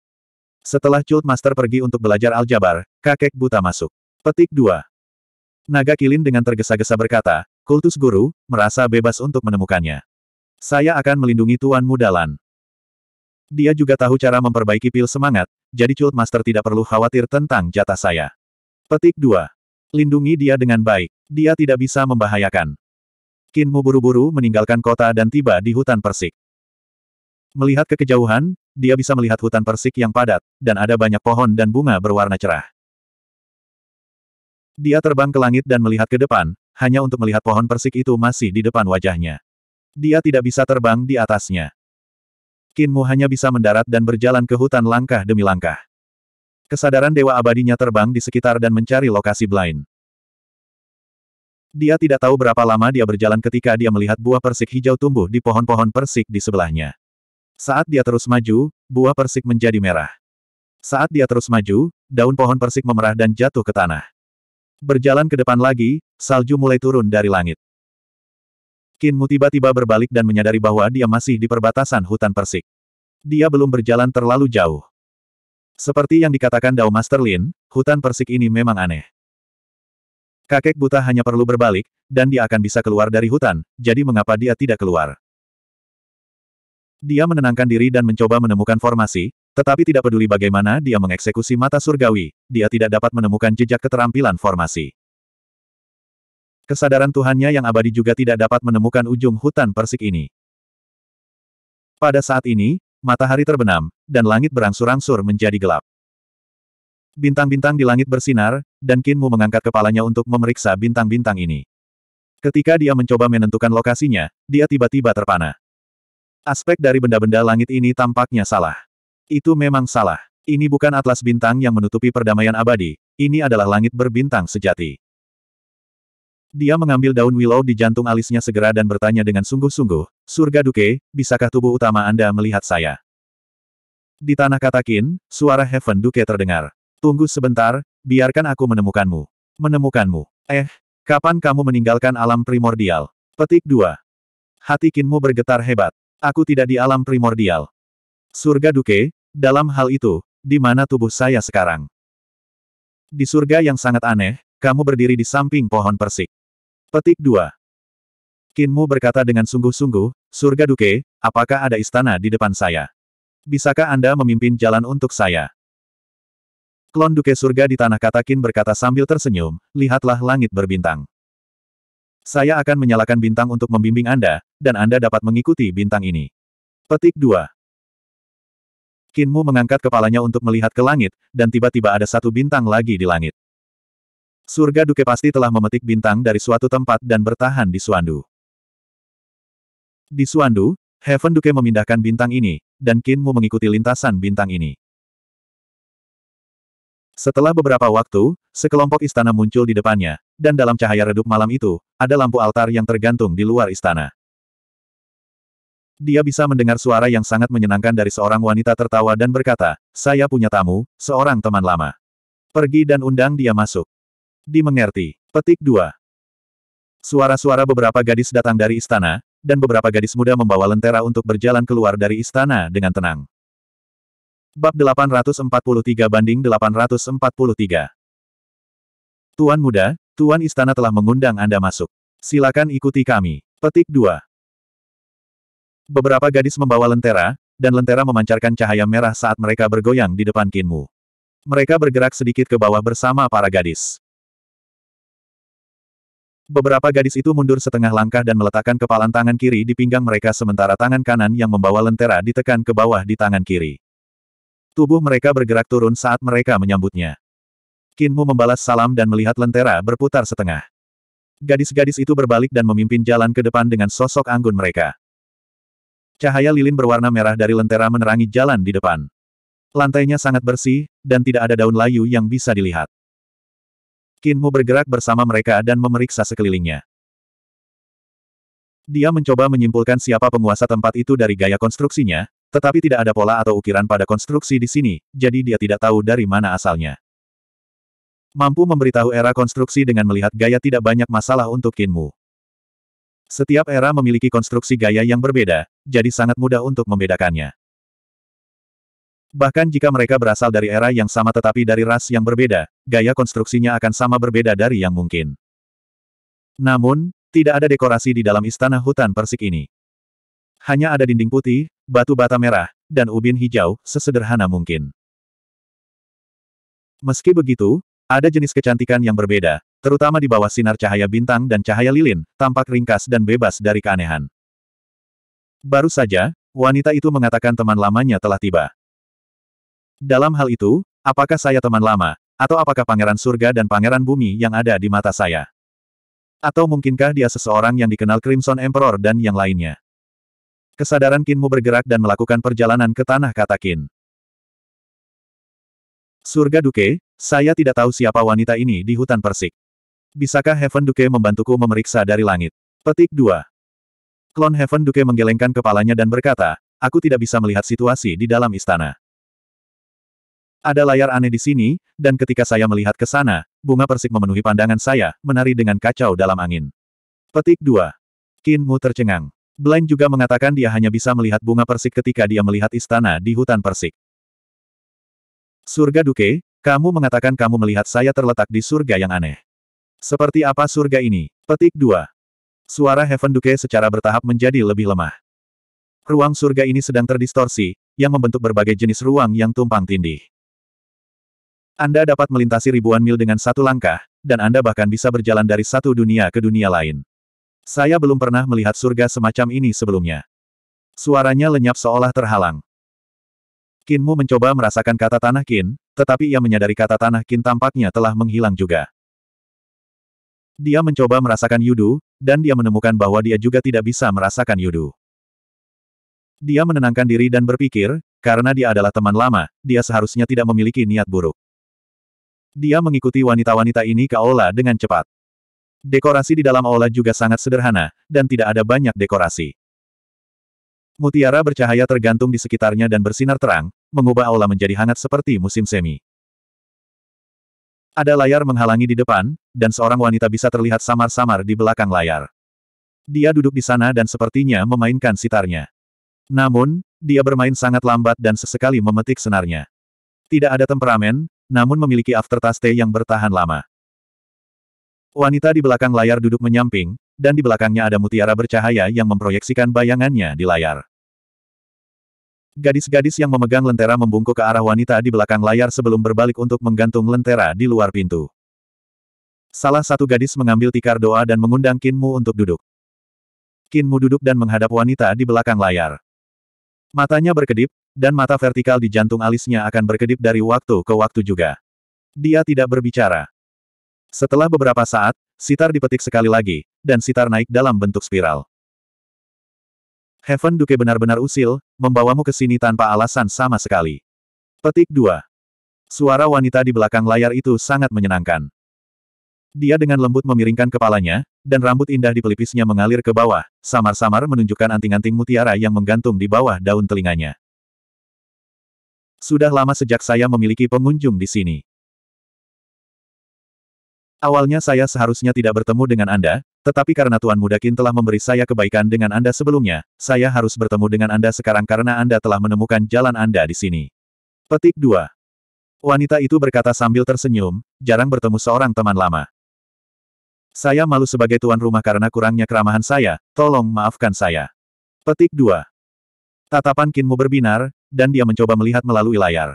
Speaker 1: Setelah Cult Master pergi untuk belajar aljabar, kakek buta masuk. Petik 2. Naga Kilin dengan tergesa-gesa berkata, kultus guru, merasa bebas untuk menemukannya. Saya akan melindungi Tuan Mudalan. Dia juga tahu cara memperbaiki pil semangat, jadi Cult Master tidak perlu khawatir tentang jatah saya. Petik 2. Lindungi dia dengan baik. Dia tidak bisa membahayakan. Kinmu buru-buru meninggalkan kota dan tiba di hutan persik. Melihat ke kejauhan, dia bisa melihat hutan persik yang padat, dan ada banyak pohon dan bunga berwarna cerah. Dia terbang ke langit dan melihat ke depan, hanya untuk melihat pohon persik itu masih di depan wajahnya. Dia tidak bisa terbang di atasnya. Kinmu hanya bisa mendarat dan berjalan ke hutan langkah demi langkah. Kesadaran Dewa Abadinya terbang di sekitar dan mencari lokasi Blind. Dia tidak tahu berapa lama dia berjalan ketika dia melihat buah persik hijau tumbuh di pohon-pohon persik di sebelahnya. Saat dia terus maju, buah persik menjadi merah. Saat dia terus maju, daun pohon persik memerah dan jatuh ke tanah. Berjalan ke depan lagi, salju mulai turun dari langit. Kinmu tiba-tiba berbalik dan menyadari bahwa dia masih di perbatasan hutan persik. Dia belum berjalan terlalu jauh. Seperti yang dikatakan Dao Master Lin, hutan persik ini memang aneh. Kakek buta hanya perlu berbalik, dan dia akan bisa keluar dari hutan, jadi mengapa dia tidak keluar? Dia menenangkan diri dan mencoba menemukan formasi, tetapi tidak peduli bagaimana dia mengeksekusi mata surgawi, dia tidak dapat menemukan jejak keterampilan formasi. Kesadaran Tuhannya yang abadi juga tidak dapat menemukan ujung hutan persik ini. Pada saat ini, matahari terbenam, dan langit berangsur-angsur menjadi gelap. Bintang-bintang di langit bersinar, dan Kinmu mengangkat kepalanya untuk memeriksa bintang-bintang ini. Ketika dia mencoba menentukan lokasinya, dia tiba-tiba terpana. Aspek dari benda-benda langit ini tampaknya salah. Itu memang salah. Ini bukan atlas bintang yang menutupi perdamaian abadi, ini adalah langit berbintang sejati. Dia mengambil daun willow di jantung alisnya segera dan bertanya dengan sungguh-sungguh, Surga Duke, bisakah tubuh utama Anda melihat saya? Di tanah katakin, suara Heaven Duke terdengar. Tunggu sebentar, biarkan aku menemukanmu. Menemukanmu. Eh, kapan kamu meninggalkan alam primordial? Petik 2. Hati Kinmu bergetar hebat. Aku tidak di alam primordial. Surga Duke, dalam hal itu, di mana tubuh saya sekarang? Di surga yang sangat aneh, kamu berdiri di samping pohon persik. Petik 2. Kinmu berkata dengan sungguh-sungguh, Surga Duke, apakah ada istana di depan saya? Bisakah Anda memimpin jalan untuk saya? Klon Duke Surga di Tanah Kata Kin berkata sambil tersenyum, lihatlah langit berbintang. Saya akan menyalakan bintang untuk membimbing Anda, dan Anda dapat mengikuti bintang ini. Petik 2. Kinmu mengangkat kepalanya untuk melihat ke langit, dan tiba-tiba ada satu bintang lagi di langit. Surga Duke pasti telah memetik bintang dari suatu tempat dan bertahan di Suandu. Di Suandu, Heaven Duke memindahkan bintang ini, dan Kinmu mengikuti lintasan bintang ini. Setelah beberapa waktu, sekelompok istana muncul di depannya, dan dalam cahaya redup malam itu, ada lampu altar yang tergantung di luar istana. Dia bisa mendengar suara yang sangat menyenangkan dari seorang wanita tertawa dan berkata, saya punya tamu, seorang teman lama. Pergi dan undang dia masuk. Dimengerti. Petik 2. Suara-suara beberapa gadis datang dari istana, dan beberapa gadis muda membawa lentera untuk berjalan keluar dari istana dengan tenang. Bab 843 banding 843 Tuan muda, Tuan istana telah mengundang Anda masuk. Silakan ikuti kami. Petik 2. Beberapa gadis membawa lentera, dan lentera memancarkan cahaya merah saat mereka bergoyang di depan Kinmu. Mereka bergerak sedikit ke bawah bersama para gadis. Beberapa gadis itu mundur setengah langkah dan meletakkan kepalan tangan kiri di pinggang mereka sementara tangan kanan yang membawa lentera ditekan ke bawah di tangan kiri. Tubuh mereka bergerak turun saat mereka menyambutnya. Kinmu membalas salam dan melihat lentera berputar setengah. Gadis-gadis itu berbalik dan memimpin jalan ke depan dengan sosok anggun mereka. Cahaya lilin berwarna merah dari lentera menerangi jalan di depan. Lantainya sangat bersih, dan tidak ada daun layu yang bisa dilihat. Kinmu bergerak bersama mereka dan memeriksa sekelilingnya. Dia mencoba menyimpulkan siapa penguasa tempat itu dari gaya konstruksinya, tetapi tidak ada pola atau ukiran pada konstruksi di sini, jadi dia tidak tahu dari mana asalnya. Mampu memberitahu era konstruksi dengan melihat gaya tidak banyak masalah untuk Kinmu. Setiap era memiliki konstruksi gaya yang berbeda, jadi sangat mudah untuk membedakannya. Bahkan jika mereka berasal dari era yang sama tetapi dari ras yang berbeda, gaya konstruksinya akan sama berbeda dari yang mungkin. Namun, tidak ada dekorasi di dalam istana hutan persik ini. Hanya ada dinding putih, batu bata merah, dan ubin hijau, sesederhana mungkin. Meski begitu, ada jenis kecantikan yang berbeda, terutama di bawah sinar cahaya bintang dan cahaya lilin, tampak ringkas dan bebas dari keanehan. Baru saja, wanita itu mengatakan teman lamanya telah tiba. Dalam hal itu, apakah saya teman lama, atau apakah pangeran surga dan pangeran bumi yang ada di mata saya? Atau mungkinkah dia seseorang yang dikenal Crimson Emperor dan yang lainnya? Kesadaran Kinmu bergerak dan melakukan perjalanan ke tanah kata Kin. Surga Duke, saya tidak tahu siapa wanita ini di hutan persik. Bisakah Heaven Duke membantuku memeriksa dari langit? Petik 2. Klon Heaven Duke menggelengkan kepalanya dan berkata, aku tidak bisa melihat situasi di dalam istana. Ada layar aneh di sini, dan ketika saya melihat ke sana, bunga persik memenuhi pandangan saya, menari dengan kacau dalam angin. Petik 2. Qin Mu tercengang. Blind juga mengatakan dia hanya bisa melihat bunga persik ketika dia melihat istana di hutan persik. Surga Duke, kamu mengatakan kamu melihat saya terletak di surga yang aneh. Seperti apa surga ini? Petik 2. Suara Heaven Duke secara bertahap menjadi lebih lemah. Ruang surga ini sedang terdistorsi, yang membentuk berbagai jenis ruang yang tumpang tindih. Anda dapat melintasi ribuan mil dengan satu langkah, dan Anda bahkan bisa berjalan dari satu dunia ke dunia lain. Saya belum pernah melihat surga semacam ini sebelumnya. Suaranya lenyap seolah terhalang. Kinmu mencoba merasakan kata tanah kin, tetapi ia menyadari kata tanah kin tampaknya telah menghilang juga. Dia mencoba merasakan yudu, dan dia menemukan bahwa dia juga tidak bisa merasakan yudu. Dia menenangkan diri dan berpikir, karena dia adalah teman lama, dia seharusnya tidak memiliki niat buruk. Dia mengikuti wanita-wanita ini ke aula dengan cepat. Dekorasi di dalam aula juga sangat sederhana, dan tidak ada banyak dekorasi. Mutiara bercahaya tergantung di sekitarnya dan bersinar terang, mengubah aula menjadi hangat seperti musim semi. Ada layar menghalangi di depan, dan seorang wanita bisa terlihat samar-samar di belakang layar. Dia duduk di sana dan sepertinya memainkan sitarnya. Namun, dia bermain sangat lambat dan sesekali memetik senarnya. Tidak ada temperamen, namun memiliki aftertaste yang bertahan lama. Wanita di belakang layar duduk menyamping, dan di belakangnya ada mutiara bercahaya yang memproyeksikan bayangannya di layar. Gadis-gadis yang memegang lentera membungkuk ke arah wanita di belakang layar sebelum berbalik untuk menggantung lentera di luar pintu. Salah satu gadis mengambil tikar doa dan mengundang Kinmu untuk duduk. Kinmu duduk dan menghadap wanita di belakang layar. Matanya berkedip, dan mata vertikal di jantung alisnya akan berkedip dari waktu ke waktu juga. Dia tidak berbicara. Setelah beberapa saat, sitar dipetik sekali lagi, dan sitar naik dalam bentuk spiral. Heaven Duke benar-benar usil, membawamu ke sini tanpa alasan sama sekali. Petik 2. Suara wanita di belakang layar itu sangat menyenangkan. Dia dengan lembut memiringkan kepalanya, dan rambut indah di pelipisnya mengalir ke bawah, samar-samar menunjukkan anting-anting mutiara yang menggantung di bawah daun telinganya. Sudah lama sejak saya memiliki pengunjung di sini. Awalnya saya seharusnya tidak bertemu dengan Anda, tetapi karena Tuan Mudakin telah memberi saya kebaikan dengan Anda sebelumnya, saya harus bertemu dengan Anda sekarang karena Anda telah menemukan jalan Anda di sini. Petik 2. Wanita itu berkata sambil tersenyum, jarang bertemu seorang teman lama. Saya malu sebagai tuan rumah karena kurangnya keramahan saya, tolong maafkan saya. Petik 2. Tatapan Kinmu berbinar, dan dia mencoba melihat melalui layar.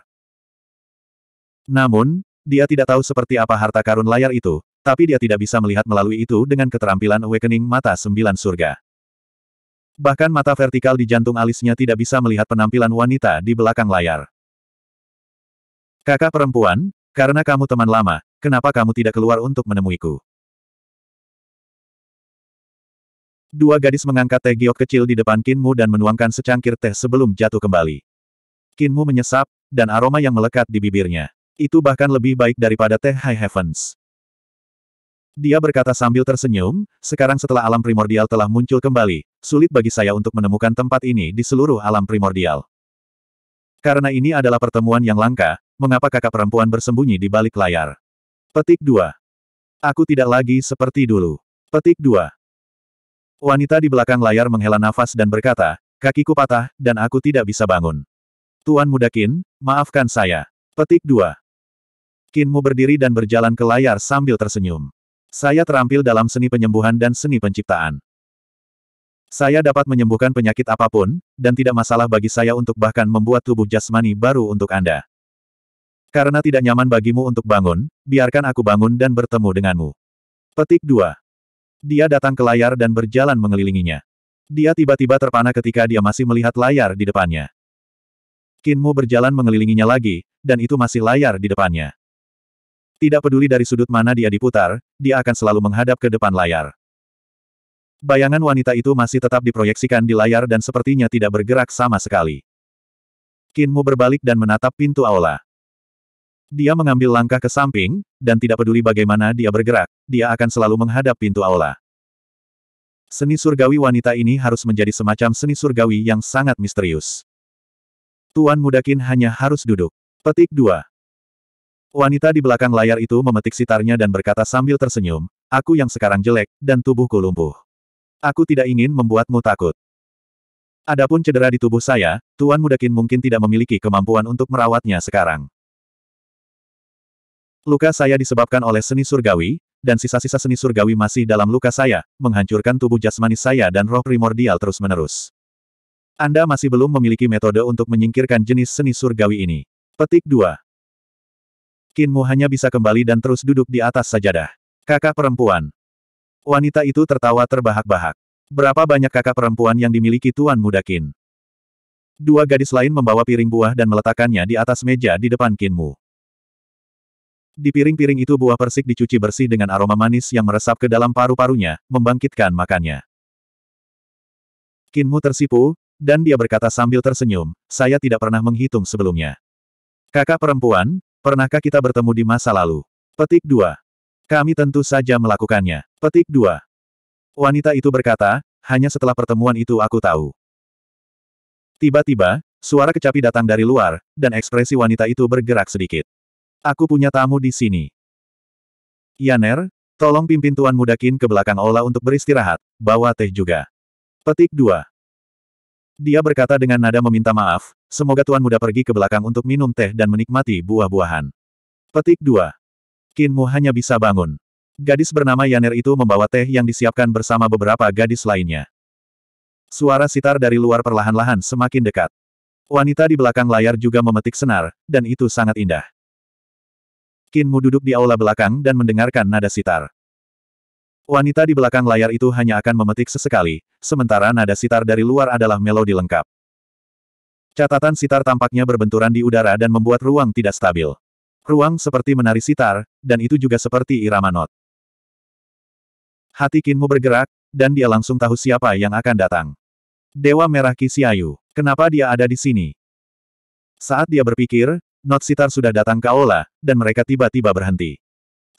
Speaker 1: Namun, dia tidak tahu seperti apa harta karun layar itu, tapi dia tidak bisa melihat melalui itu dengan keterampilan awakening mata sembilan surga. Bahkan mata vertikal di jantung alisnya tidak bisa melihat penampilan wanita di belakang layar. Kakak perempuan, karena kamu teman lama, kenapa kamu tidak keluar untuk menemuiku? Dua gadis mengangkat teh giok kecil di depan Kinmu dan menuangkan secangkir teh sebelum jatuh kembali. Kinmu menyesap, dan aroma yang melekat di bibirnya. Itu bahkan lebih baik daripada teh High Heavens. Dia berkata sambil tersenyum, sekarang setelah alam primordial telah muncul kembali, sulit bagi saya untuk menemukan tempat ini di seluruh alam primordial. Karena ini adalah pertemuan yang langka, mengapa kakak perempuan bersembunyi di balik layar? Petik 2. Aku tidak lagi seperti dulu. Petik 2. Wanita di belakang layar menghela nafas dan berkata, kakiku patah, dan aku tidak bisa bangun. Tuan Muda Kin, maafkan saya. Petik 2. Kinmu berdiri dan berjalan ke layar sambil tersenyum. Saya terampil dalam seni penyembuhan dan seni penciptaan. Saya dapat menyembuhkan penyakit apapun, dan tidak masalah bagi saya untuk bahkan membuat tubuh jasmani baru untuk Anda. Karena tidak nyaman bagimu untuk bangun, biarkan aku bangun dan bertemu denganmu. Petik 2. Dia datang ke layar dan berjalan mengelilinginya. Dia tiba-tiba terpana ketika dia masih melihat layar di depannya. Kinmu berjalan mengelilinginya lagi, dan itu masih layar di depannya. Tidak peduli dari sudut mana dia diputar, dia akan selalu menghadap ke depan layar. Bayangan wanita itu masih tetap diproyeksikan di layar dan sepertinya tidak bergerak sama sekali. Kinmu berbalik dan menatap pintu aula. Dia mengambil langkah ke samping, dan tidak peduli bagaimana dia bergerak, dia akan selalu menghadap pintu aula. Seni surgawi wanita ini harus menjadi semacam seni surgawi yang sangat misterius. Tuan Mudakin hanya harus duduk. Petik 2. Wanita di belakang layar itu memetik sitarnya dan berkata sambil tersenyum, Aku yang sekarang jelek, dan tubuhku lumpuh. Aku tidak ingin membuatmu takut. Adapun cedera di tubuh saya, Tuan Mudakin mungkin tidak memiliki kemampuan untuk merawatnya sekarang. Luka saya disebabkan oleh seni surgawi, dan sisa-sisa seni surgawi masih dalam luka saya, menghancurkan tubuh jasmani saya dan roh primordial terus-menerus. Anda masih belum memiliki metode untuk menyingkirkan jenis seni surgawi ini. Petik 2. Kinmu hanya bisa kembali dan terus duduk di atas sajadah. Kakak perempuan. Wanita itu tertawa terbahak-bahak. Berapa banyak kakak perempuan yang dimiliki Tuan Muda Kin? Dua gadis lain membawa piring buah dan meletakkannya di atas meja di depan Kinmu. Di piring-piring itu buah persik dicuci bersih dengan aroma manis yang meresap ke dalam paru-parunya, membangkitkan makannya. Kinmu tersipu, dan dia berkata sambil tersenyum, saya tidak pernah menghitung sebelumnya. Kakak perempuan, pernahkah kita bertemu di masa lalu? Petik 2. Kami tentu saja melakukannya. Petik 2. Wanita itu berkata, hanya setelah pertemuan itu aku tahu. Tiba-tiba, suara kecapi datang dari luar, dan ekspresi wanita itu bergerak sedikit. Aku punya tamu di sini. Yaner, tolong pimpin Tuan Mudakin ke belakang Ola untuk beristirahat, bawa teh juga. Petik 2. Dia berkata dengan nada meminta maaf, semoga Tuan Muda pergi ke belakang untuk minum teh dan menikmati buah-buahan. Petik 2. Kinmu hanya bisa bangun. Gadis bernama Yaner itu membawa teh yang disiapkan bersama beberapa gadis lainnya. Suara sitar dari luar perlahan-lahan semakin dekat. Wanita di belakang layar juga memetik senar, dan itu sangat indah. Kinmu duduk di aula belakang dan mendengarkan nada sitar. Wanita di belakang layar itu hanya akan memetik sesekali, sementara nada sitar dari luar adalah melodi lengkap. Catatan sitar tampaknya berbenturan di udara dan membuat ruang tidak stabil. Ruang seperti menari sitar, dan itu juga seperti irama not. Hati Kinmu bergerak, dan dia langsung tahu siapa yang akan datang. Dewa Merah Kisiayu, kenapa dia ada di sini? Saat dia berpikir, not sitar sudah datang ke Aula, dan mereka tiba-tiba berhenti.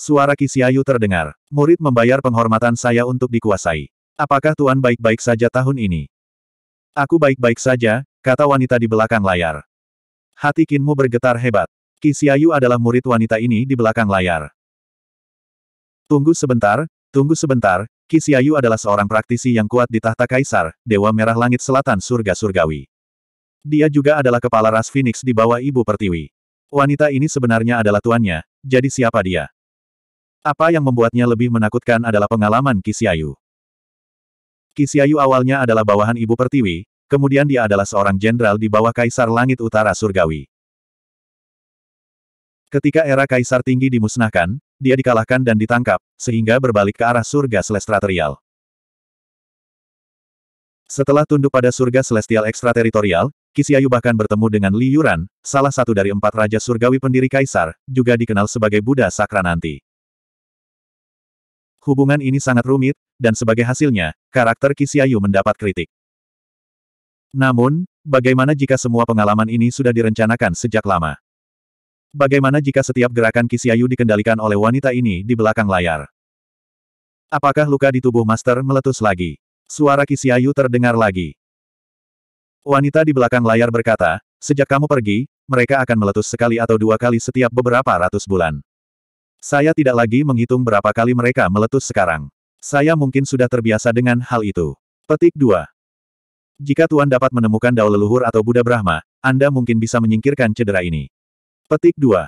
Speaker 1: Suara Kisiayu terdengar. Murid membayar penghormatan saya untuk dikuasai. Apakah Tuan baik-baik saja tahun ini? Aku baik-baik saja, kata wanita di belakang layar. Hati Kinmu bergetar hebat. Kisiayu adalah murid wanita ini di belakang layar. Tunggu sebentar, tunggu sebentar, Kisiayu adalah seorang praktisi yang kuat di tahta kaisar, Dewa Merah Langit Selatan Surga Surgawi. Dia juga adalah kepala ras Phoenix di bawah Ibu Pertiwi. Wanita ini sebenarnya adalah tuannya, jadi siapa dia? Apa yang membuatnya lebih menakutkan adalah pengalaman Kisiayu. Kisiayu awalnya adalah bawahan Ibu Pertiwi, kemudian dia adalah seorang jenderal di bawah Kaisar Langit Utara Surgawi. Ketika era Kaisar Tinggi dimusnahkan, dia dikalahkan dan ditangkap, sehingga berbalik ke arah surga Celestial. Setelah tunduk pada surga Celestial Ekstrateritorial, Kisiayu bahkan bertemu dengan Li Yuran, salah satu dari empat raja surgawi pendiri Kaisar, juga dikenal sebagai Buddha Sakra Nanti. Hubungan ini sangat rumit, dan sebagai hasilnya, karakter Kisiayu mendapat kritik. Namun, bagaimana jika semua pengalaman ini sudah direncanakan sejak lama? Bagaimana jika setiap gerakan Kisiayu dikendalikan oleh wanita ini di belakang layar? Apakah luka di tubuh Master meletus lagi? Suara Kisiayu terdengar lagi. Wanita di belakang layar berkata, sejak kamu pergi, mereka akan meletus sekali atau dua kali setiap beberapa ratus bulan. Saya tidak lagi menghitung berapa kali mereka meletus sekarang. Saya mungkin sudah terbiasa dengan hal itu. Petik 2. Jika Tuan dapat menemukan dao leluhur atau Buddha Brahma, Anda mungkin bisa menyingkirkan cedera ini. Petik 2.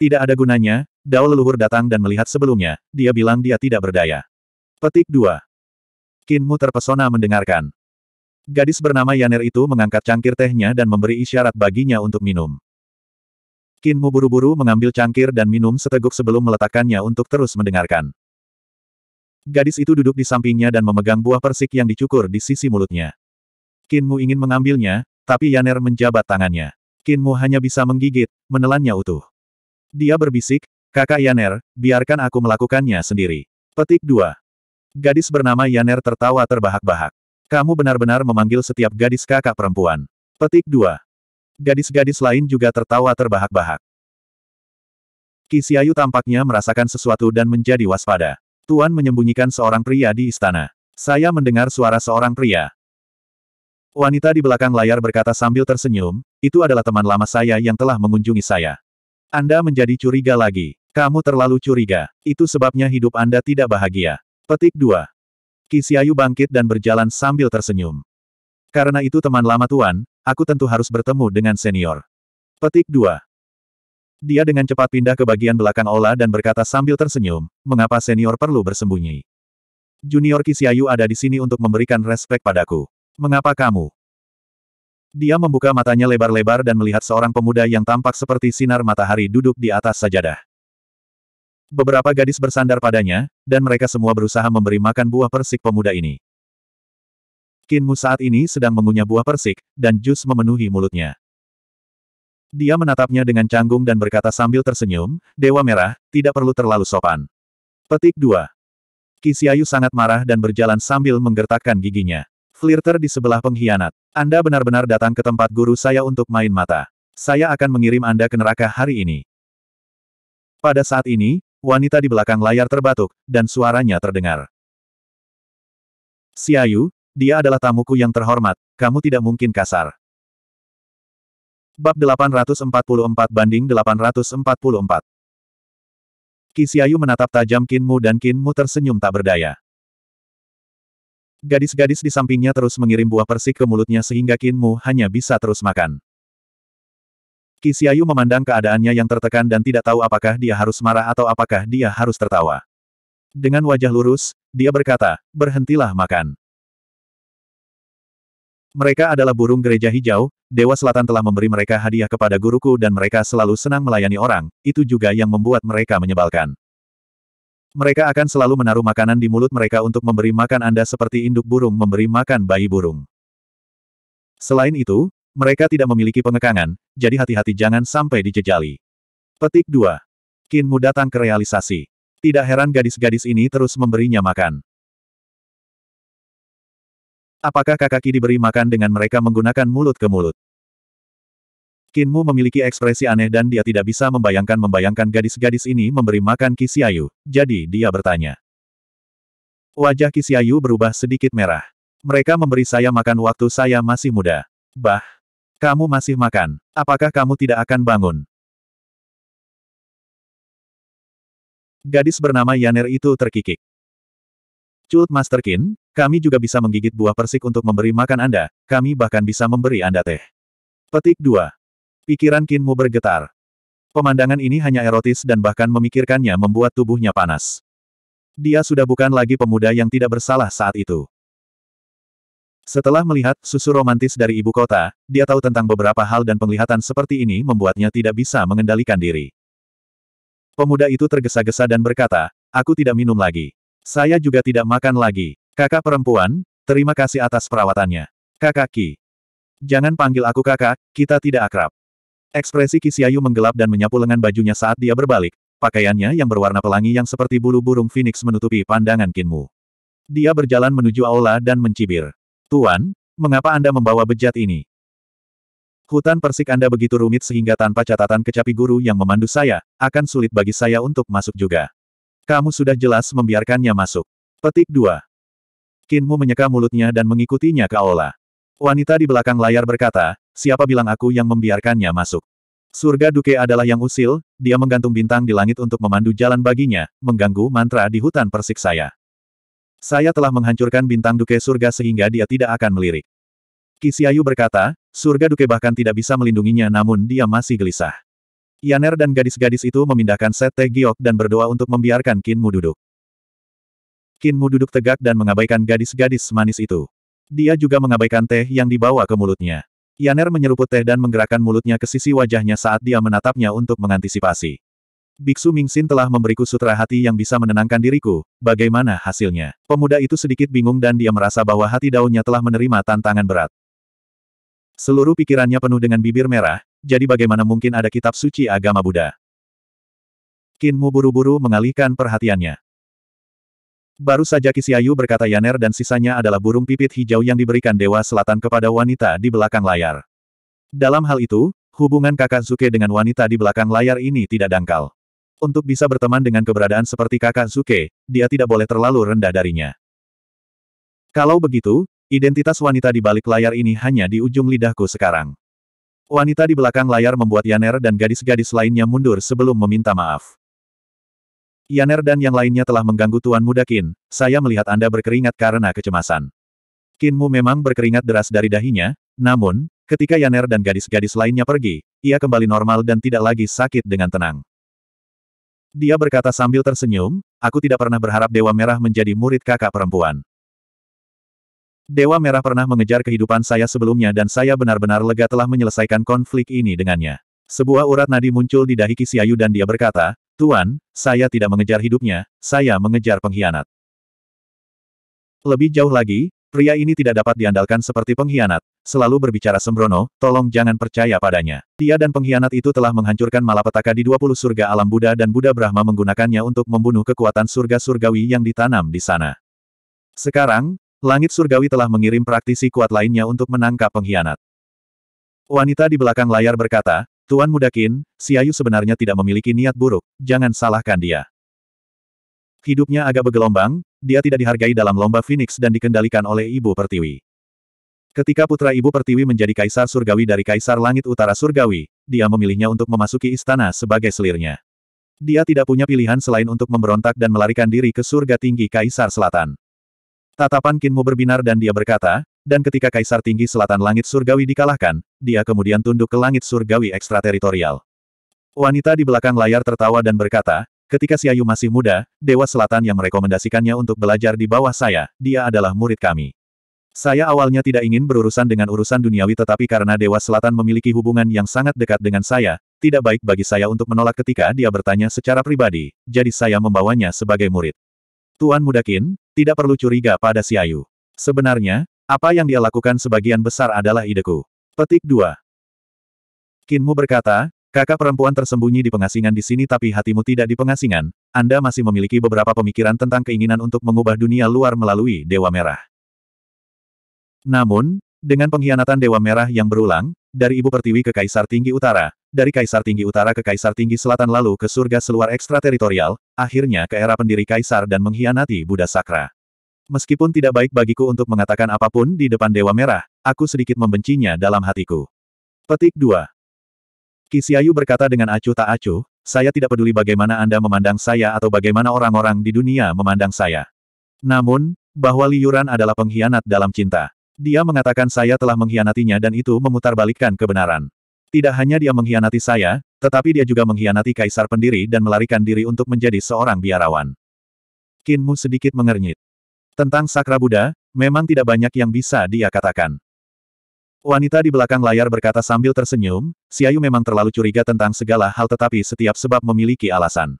Speaker 1: Tidak ada gunanya, dao leluhur datang dan melihat sebelumnya, dia bilang dia tidak berdaya. Petik 2. Kinmu terpesona mendengarkan. Gadis bernama Yaner itu mengangkat cangkir tehnya dan memberi isyarat baginya untuk minum. Kinmu buru-buru mengambil cangkir dan minum seteguk sebelum meletakkannya untuk terus mendengarkan. Gadis itu duduk di sampingnya dan memegang buah persik yang dicukur di sisi mulutnya. Kinmu ingin mengambilnya, tapi Yaner menjabat tangannya. Kinmu hanya bisa menggigit, menelannya utuh. Dia berbisik, kakak Yaner, biarkan aku melakukannya sendiri. Petik 2. Gadis bernama Yaner tertawa terbahak-bahak. Kamu benar-benar memanggil setiap gadis kakak perempuan. Petik 2. Gadis-gadis lain juga tertawa terbahak-bahak. Kisiayu tampaknya merasakan sesuatu dan menjadi waspada. Tuan menyembunyikan seorang pria di istana. Saya mendengar suara seorang pria. Wanita di belakang layar berkata sambil tersenyum, itu adalah teman lama saya yang telah mengunjungi saya. Anda menjadi curiga lagi. Kamu terlalu curiga. Itu sebabnya hidup Anda tidak bahagia. Petik 2. Kisiayu bangkit dan berjalan sambil tersenyum. Karena itu teman lama Tuan, aku tentu harus bertemu dengan senior. Petik 2. Dia dengan cepat pindah ke bagian belakang Ola dan berkata sambil tersenyum, mengapa senior perlu bersembunyi? Junior Kisiayu ada di sini untuk memberikan respek padaku. Mengapa kamu? Dia membuka matanya lebar-lebar dan melihat seorang pemuda yang tampak seperti sinar matahari duduk di atas sajadah. Beberapa gadis bersandar padanya, dan mereka semua berusaha memberi makan buah persik pemuda ini. Kinmu saat ini sedang mengunyah buah persik, dan jus memenuhi mulutnya. Dia menatapnya dengan canggung dan berkata sambil tersenyum, Dewa Merah, tidak perlu terlalu sopan. Petik 2. Kisiayu sangat marah dan berjalan sambil menggertakkan giginya. Flirter di sebelah pengkhianat. Anda benar-benar datang ke tempat guru saya untuk main mata. Saya akan mengirim Anda ke neraka hari ini. Pada saat ini, wanita di belakang layar terbatuk, dan suaranya terdengar. Siayu. Dia adalah tamuku yang terhormat, kamu tidak mungkin kasar. Bab 844 banding 844 Kisiayu menatap tajam Kinmu dan Kinmu tersenyum tak berdaya. Gadis-gadis di sampingnya terus mengirim buah persik ke mulutnya sehingga Kinmu hanya bisa terus makan. Kisiayu memandang keadaannya yang tertekan dan tidak tahu apakah dia harus marah atau apakah dia harus tertawa. Dengan wajah lurus, dia berkata, berhentilah makan. Mereka adalah burung gereja hijau, Dewa Selatan telah memberi mereka hadiah kepada guruku dan mereka selalu senang melayani orang, itu juga yang membuat mereka menyebalkan. Mereka akan selalu menaruh makanan di mulut mereka untuk memberi makan Anda seperti induk burung memberi makan bayi burung. Selain itu, mereka tidak memiliki pengekangan, jadi hati-hati jangan sampai dijejali. Petik 2. Kinmu datang ke realisasi. Tidak heran gadis-gadis ini terus memberinya makan. Apakah kakak Kakaki diberi makan dengan mereka menggunakan mulut ke mulut? Kinmu memiliki ekspresi aneh dan dia tidak bisa membayangkan-membayangkan gadis-gadis ini memberi makan Kisiayu, jadi dia bertanya. Wajah Kisiayu berubah sedikit merah. Mereka memberi saya makan waktu saya masih muda. Bah! Kamu masih makan. Apakah kamu tidak akan bangun? Gadis bernama Yaner itu terkikik. Cult Master Qin, kami juga bisa menggigit buah persik untuk memberi makan Anda, kami bahkan bisa memberi Anda teh. Petik 2. Pikiran Kinmu bergetar. Pemandangan ini hanya erotis dan bahkan memikirkannya membuat tubuhnya panas. Dia sudah bukan lagi pemuda yang tidak bersalah saat itu. Setelah melihat susu romantis dari ibu kota, dia tahu tentang beberapa hal dan penglihatan seperti ini membuatnya tidak bisa mengendalikan diri. Pemuda itu tergesa-gesa dan berkata, aku tidak minum lagi. Saya juga tidak makan lagi. Kakak perempuan, terima kasih atas perawatannya. Kakak Ki. Jangan panggil aku kakak, kita tidak akrab. Ekspresi Kisiayu menggelap dan menyapu lengan bajunya saat dia berbalik, pakaiannya yang berwarna pelangi yang seperti bulu burung phoenix menutupi pandangan Kinmu. Dia berjalan menuju aula dan mencibir. Tuan, mengapa Anda membawa bejat ini? Hutan persik Anda begitu rumit sehingga tanpa catatan kecapi guru yang memandu saya, akan sulit bagi saya untuk masuk juga. Kamu sudah jelas membiarkannya masuk. Petik 2. Kinmu menyeka mulutnya dan mengikutinya ke aula. Wanita di belakang layar berkata, siapa bilang aku yang membiarkannya masuk? Surga Duke adalah yang usil, dia menggantung bintang di langit untuk memandu jalan baginya, mengganggu mantra di hutan persik saya. Saya telah menghancurkan bintang Duke surga sehingga dia tidak akan melirik. Kisiayu berkata, surga Duke bahkan tidak bisa melindunginya namun dia masih gelisah. Yaner dan gadis-gadis itu memindahkan set teh Giok dan berdoa untuk membiarkan Kinmu duduk. Kinmu duduk tegak dan mengabaikan gadis-gadis manis itu. Dia juga mengabaikan teh yang dibawa ke mulutnya. Yaner menyeruput teh dan menggerakkan mulutnya ke sisi wajahnya saat dia menatapnya untuk mengantisipasi. Biksu Mingxin telah memberiku sutra hati yang bisa menenangkan diriku, bagaimana hasilnya? Pemuda itu sedikit bingung dan dia merasa bahwa hati daunnya telah menerima tantangan berat. Seluruh pikirannya penuh dengan bibir merah, jadi bagaimana mungkin ada kitab suci agama Buddha? Kinmu buru-buru mengalihkan perhatiannya. Baru saja Kisiayu berkata Yaner dan sisanya adalah burung pipit hijau yang diberikan Dewa Selatan kepada wanita di belakang layar. Dalam hal itu, hubungan kakak Zuke dengan wanita di belakang layar ini tidak dangkal. Untuk bisa berteman dengan keberadaan seperti kakak Zuke, dia tidak boleh terlalu rendah darinya. Kalau begitu, Identitas wanita di balik layar ini hanya di ujung lidahku sekarang. Wanita di belakang layar membuat Yaner dan gadis-gadis lainnya mundur sebelum meminta maaf. Yaner dan yang lainnya telah mengganggu Tuan Muda Kin, saya melihat Anda berkeringat karena kecemasan. Kinmu memang berkeringat deras dari dahinya, namun, ketika Yaner dan gadis-gadis lainnya pergi, ia kembali normal dan tidak lagi sakit dengan tenang. Dia berkata sambil tersenyum, aku tidak pernah berharap Dewa Merah menjadi murid kakak perempuan. Dewa Merah pernah mengejar kehidupan saya sebelumnya dan saya benar-benar lega telah menyelesaikan konflik ini dengannya. Sebuah urat nadi muncul di dahi Kisiayu dan dia berkata, Tuan, saya tidak mengejar hidupnya, saya mengejar pengkhianat. Lebih jauh lagi, pria ini tidak dapat diandalkan seperti pengkhianat, selalu berbicara sembrono, tolong jangan percaya padanya. Dia dan pengkhianat itu telah menghancurkan malapetaka di 20 surga alam Buddha dan Buddha Brahma menggunakannya untuk membunuh kekuatan surga surgawi yang ditanam di sana. Sekarang, Langit surgawi telah mengirim praktisi kuat lainnya untuk menangkap pengkhianat. Wanita di belakang layar berkata, Tuan Mudakin, Siayu sebenarnya tidak memiliki niat buruk, jangan salahkan dia. Hidupnya agak bergelombang, dia tidak dihargai dalam lomba Phoenix dan dikendalikan oleh Ibu Pertiwi. Ketika putra Ibu Pertiwi menjadi kaisar surgawi dari Kaisar Langit Utara Surgawi, dia memilihnya untuk memasuki istana sebagai selirnya. Dia tidak punya pilihan selain untuk memberontak dan melarikan diri ke surga tinggi Kaisar Selatan. Tatapan Kinmu berbinar dan dia berkata, dan ketika Kaisar Tinggi Selatan Langit Surgawi dikalahkan, dia kemudian tunduk ke langit surgawi ekstrateritorial. Wanita di belakang layar tertawa dan berkata, ketika Siayu masih muda, Dewa Selatan yang merekomendasikannya untuk belajar di bawah saya, dia adalah murid kami. Saya awalnya tidak ingin berurusan dengan urusan duniawi tetapi karena Dewa Selatan memiliki hubungan yang sangat dekat dengan saya, tidak baik bagi saya untuk menolak ketika dia bertanya secara pribadi, jadi saya membawanya sebagai murid. Tuan Mudakin, tidak perlu curiga pada si Ayu. Sebenarnya, apa yang dia lakukan sebagian besar adalah ideku. Petik 2. Kinmu berkata, kakak perempuan tersembunyi di pengasingan di sini tapi hatimu tidak di pengasingan, Anda masih memiliki beberapa pemikiran tentang keinginan untuk mengubah dunia luar melalui Dewa Merah. Namun, dengan pengkhianatan Dewa Merah yang berulang, dari Ibu Pertiwi ke Kaisar Tinggi Utara, dari kaisar tinggi utara ke kaisar tinggi selatan lalu ke surga seluar ekstrateritorial, akhirnya ke era pendiri kaisar dan mengkhianati Buddha Sakra. Meskipun tidak baik bagiku untuk mengatakan apapun di depan Dewa Merah, aku sedikit membencinya dalam hatiku. Petik 2. Kisiayu berkata dengan acuh tak acuh, saya tidak peduli bagaimana Anda memandang saya atau bagaimana orang-orang di dunia memandang saya. Namun, bahwa Liuran adalah pengkhianat dalam cinta. Dia mengatakan saya telah mengkhianatinya dan itu memutarbalikkan kebenaran. Tidak hanya dia mengkhianati saya, tetapi dia juga mengkhianati kaisar pendiri dan melarikan diri untuk menjadi seorang biarawan. Kinmu sedikit mengernyit. Tentang Sakra Buddha, memang tidak banyak yang bisa dia katakan. Wanita di belakang layar berkata sambil tersenyum, Siayu memang terlalu curiga tentang segala hal tetapi setiap sebab memiliki alasan.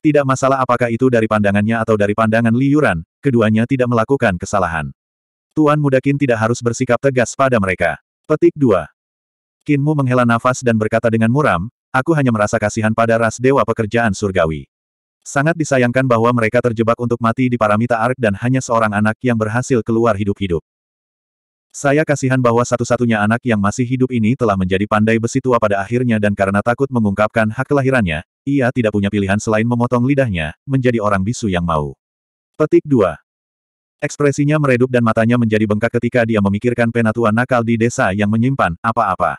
Speaker 1: Tidak masalah apakah itu dari pandangannya atau dari pandangan liuran, keduanya tidak melakukan kesalahan. Tuan Mudakin tidak harus bersikap tegas pada mereka. Petik 2. Kinmu menghela nafas dan berkata dengan muram, aku hanya merasa kasihan pada ras dewa pekerjaan surgawi. Sangat disayangkan bahwa mereka terjebak untuk mati di Paramita Ark dan hanya seorang anak yang berhasil keluar hidup-hidup. Saya kasihan bahwa satu-satunya anak yang masih hidup ini telah menjadi pandai besi tua pada akhirnya dan karena takut mengungkapkan hak kelahirannya, ia tidak punya pilihan selain memotong lidahnya, menjadi orang bisu yang mau. Petik 2. Ekspresinya meredup dan matanya menjadi bengkak ketika dia memikirkan penatua nakal di desa yang menyimpan apa-apa.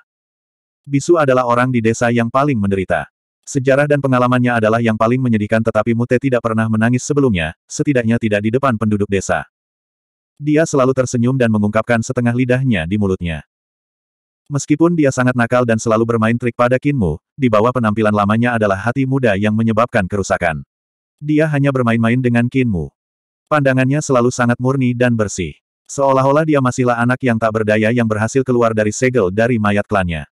Speaker 1: Bisu adalah orang di desa yang paling menderita. Sejarah dan pengalamannya adalah yang paling menyedihkan tetapi Mute tidak pernah menangis sebelumnya, setidaknya tidak di depan penduduk desa. Dia selalu tersenyum dan mengungkapkan setengah lidahnya di mulutnya. Meskipun dia sangat nakal dan selalu bermain trik pada Kinmu, di bawah penampilan lamanya adalah hati muda yang menyebabkan kerusakan. Dia hanya bermain-main dengan Kinmu. Pandangannya selalu sangat murni dan bersih. Seolah-olah dia masihlah anak yang tak berdaya yang berhasil keluar dari segel dari mayat klannya.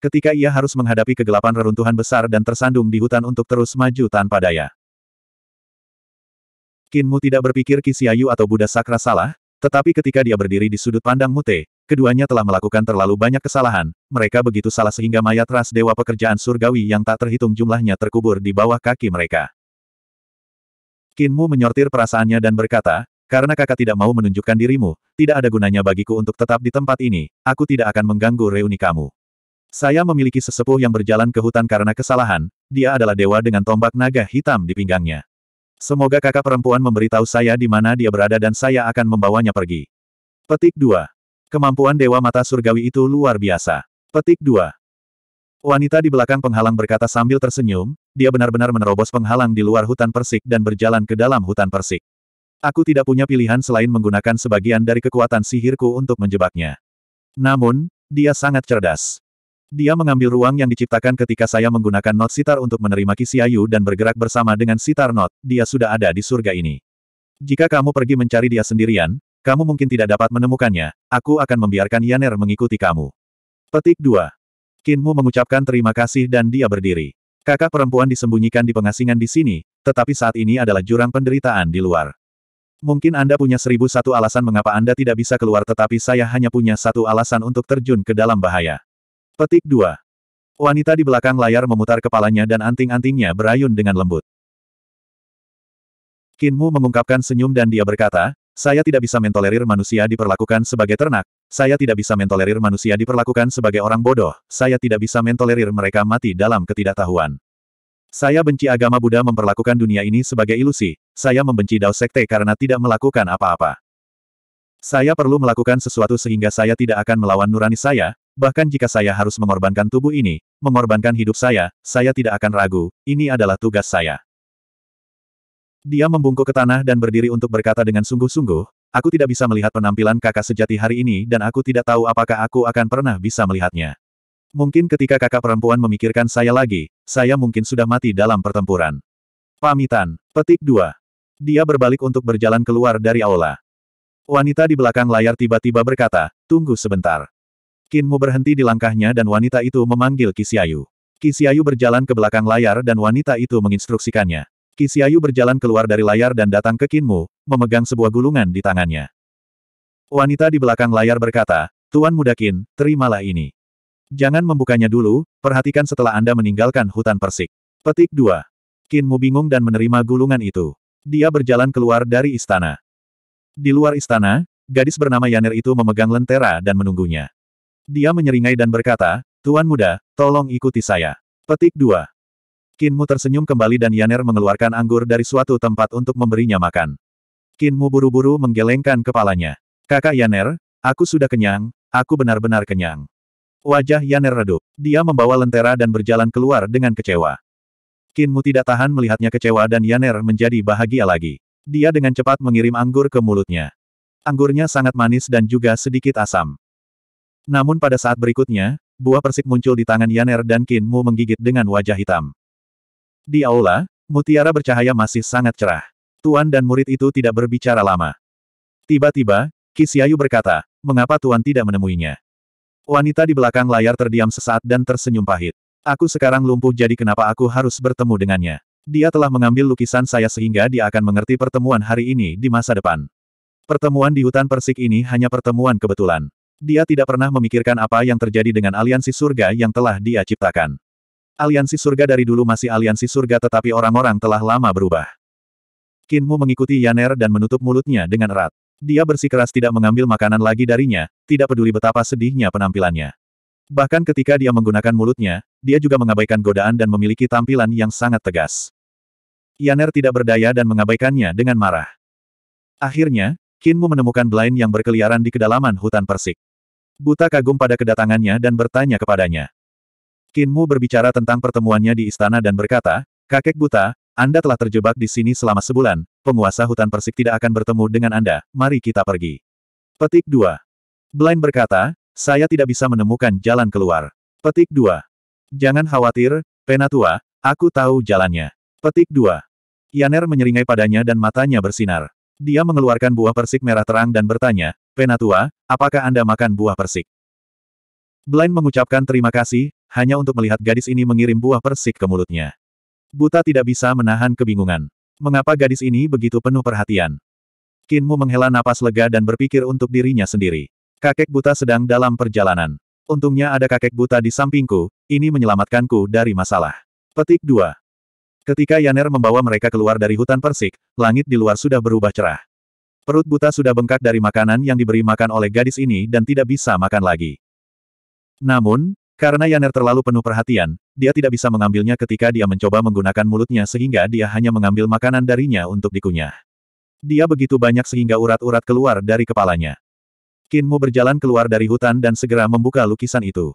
Speaker 1: Ketika ia harus menghadapi kegelapan reruntuhan besar dan tersandung di hutan untuk terus maju tanpa daya. Kinmu tidak berpikir Kisiayu atau Buddha Sakra salah, tetapi ketika dia berdiri di sudut pandang Mute, keduanya telah melakukan terlalu banyak kesalahan, mereka begitu salah sehingga mayat ras dewa pekerjaan surgawi yang tak terhitung jumlahnya terkubur di bawah kaki mereka. Kinmu menyortir perasaannya dan berkata, karena kakak tidak mau menunjukkan dirimu, tidak ada gunanya bagiku untuk tetap di tempat ini, aku tidak akan mengganggu reuni kamu. Saya memiliki sesepuh yang berjalan ke hutan karena kesalahan, dia adalah dewa dengan tombak naga hitam di pinggangnya. Semoga kakak perempuan memberitahu saya di mana dia berada dan saya akan membawanya pergi. Petik 2. Kemampuan Dewa Mata Surgawi itu luar biasa. Petik 2. Wanita di belakang penghalang berkata sambil tersenyum, dia benar-benar menerobos penghalang di luar hutan persik dan berjalan ke dalam hutan persik. Aku tidak punya pilihan selain menggunakan sebagian dari kekuatan sihirku untuk menjebaknya. Namun, dia sangat cerdas. Dia mengambil ruang yang diciptakan ketika saya menggunakan not sitar untuk menerima Kisiayu dan bergerak bersama dengan sitar not, dia sudah ada di surga ini. Jika kamu pergi mencari dia sendirian, kamu mungkin tidak dapat menemukannya, aku akan membiarkan Yaner mengikuti kamu. Petik 2. Kinmu mengucapkan terima kasih dan dia berdiri. Kakak perempuan disembunyikan di pengasingan di sini, tetapi saat ini adalah jurang penderitaan di luar. Mungkin Anda punya seribu satu alasan mengapa Anda tidak bisa keluar tetapi saya hanya punya satu alasan untuk terjun ke dalam bahaya. Petik 2. Wanita di belakang layar memutar kepalanya dan anting-antingnya berayun dengan lembut. Kinmu mengungkapkan senyum dan dia berkata, saya tidak bisa mentolerir manusia diperlakukan sebagai ternak, saya tidak bisa mentolerir manusia diperlakukan sebagai orang bodoh, saya tidak bisa mentolerir mereka mati dalam ketidaktahuan. Saya benci agama Buddha memperlakukan dunia ini sebagai ilusi, saya membenci Dao Sekte karena tidak melakukan apa-apa. Saya perlu melakukan sesuatu sehingga saya tidak akan melawan nurani saya, Bahkan jika saya harus mengorbankan tubuh ini, mengorbankan hidup saya, saya tidak akan ragu, ini adalah tugas saya. Dia membungkuk ke tanah dan berdiri untuk berkata dengan sungguh-sungguh, aku tidak bisa melihat penampilan kakak sejati hari ini dan aku tidak tahu apakah aku akan pernah bisa melihatnya. Mungkin ketika kakak perempuan memikirkan saya lagi, saya mungkin sudah mati dalam pertempuran. Pamitan. Petik 2. Dia berbalik untuk berjalan keluar dari aula. Wanita di belakang layar tiba-tiba berkata, tunggu sebentar. Qin Mu berhenti di langkahnya dan wanita itu memanggil Kisiayu. Kisiayu berjalan ke belakang layar dan wanita itu menginstruksikannya. Kisiayu berjalan keluar dari layar dan datang ke Qin Mu, memegang sebuah gulungan di tangannya. Wanita di belakang layar berkata, Tuan Muda Qin, terimalah ini. Jangan membukanya dulu, perhatikan setelah Anda meninggalkan hutan persik. Petik 2. Qin Mu bingung dan menerima gulungan itu. Dia berjalan keluar dari istana. Di luar istana, gadis bernama Yaner itu memegang lentera dan menunggunya. Dia menyeringai dan berkata, Tuan muda, tolong ikuti saya. Petik 2. Kinmu tersenyum kembali dan Yaner mengeluarkan anggur dari suatu tempat untuk memberinya makan. Kinmu buru-buru menggelengkan kepalanya. Kakak Yaner, aku sudah kenyang, aku benar-benar kenyang. Wajah Yaner redup. Dia membawa lentera dan berjalan keluar dengan kecewa. Kinmu tidak tahan melihatnya kecewa dan Yaner menjadi bahagia lagi. Dia dengan cepat mengirim anggur ke mulutnya. Anggurnya sangat manis dan juga sedikit asam. Namun pada saat berikutnya, buah persik muncul di tangan Yaner dan Qin Mu menggigit dengan wajah hitam. Di aula, mutiara bercahaya masih sangat cerah. Tuan dan murid itu tidak berbicara lama. Tiba-tiba, Kisiayu berkata, mengapa Tuan tidak menemuinya? Wanita di belakang layar terdiam sesaat dan tersenyum pahit. Aku sekarang lumpuh jadi kenapa aku harus bertemu dengannya? Dia telah mengambil lukisan saya sehingga dia akan mengerti pertemuan hari ini di masa depan. Pertemuan di hutan persik ini hanya pertemuan kebetulan. Dia tidak pernah memikirkan apa yang terjadi dengan aliansi surga yang telah dia ciptakan. Aliansi surga dari dulu masih aliansi surga tetapi orang-orang telah lama berubah. Kinmu mengikuti Yaner dan menutup mulutnya dengan erat. Dia bersikeras tidak mengambil makanan lagi darinya, tidak peduli betapa sedihnya penampilannya. Bahkan ketika dia menggunakan mulutnya, dia juga mengabaikan godaan dan memiliki tampilan yang sangat tegas. Yaner tidak berdaya dan mengabaikannya dengan marah. Akhirnya, Kinmu menemukan Blind yang berkeliaran di kedalaman hutan persik. Buta kagum pada kedatangannya dan bertanya kepadanya. Kinmu berbicara tentang pertemuannya di istana dan berkata, Kakek Buta, Anda telah terjebak di sini selama sebulan, penguasa hutan persik tidak akan bertemu dengan Anda, mari kita pergi. Petik 2. Blind berkata, saya tidak bisa menemukan jalan keluar. Petik 2. Jangan khawatir, Penatua, aku tahu jalannya. Petik 2. Yaner menyeringai padanya dan matanya bersinar. Dia mengeluarkan buah persik merah terang dan bertanya, Penatua, apakah Anda makan buah persik? Blind mengucapkan terima kasih, hanya untuk melihat gadis ini mengirim buah persik ke mulutnya. Buta tidak bisa menahan kebingungan. Mengapa gadis ini begitu penuh perhatian? Kinmu menghela napas lega dan berpikir untuk dirinya sendiri. Kakek buta sedang dalam perjalanan. Untungnya ada kakek buta di sampingku, ini menyelamatkanku dari masalah. Petik 2. Ketika Yaner membawa mereka keluar dari hutan persik, langit di luar sudah berubah cerah. Perut buta sudah bengkak dari makanan yang diberi makan oleh gadis ini dan tidak bisa makan lagi. Namun, karena Yaner terlalu penuh perhatian, dia tidak bisa mengambilnya ketika dia mencoba menggunakan mulutnya sehingga dia hanya mengambil makanan darinya untuk dikunyah. Dia begitu banyak sehingga urat-urat keluar dari kepalanya. Kinmu berjalan keluar dari hutan dan segera membuka lukisan itu.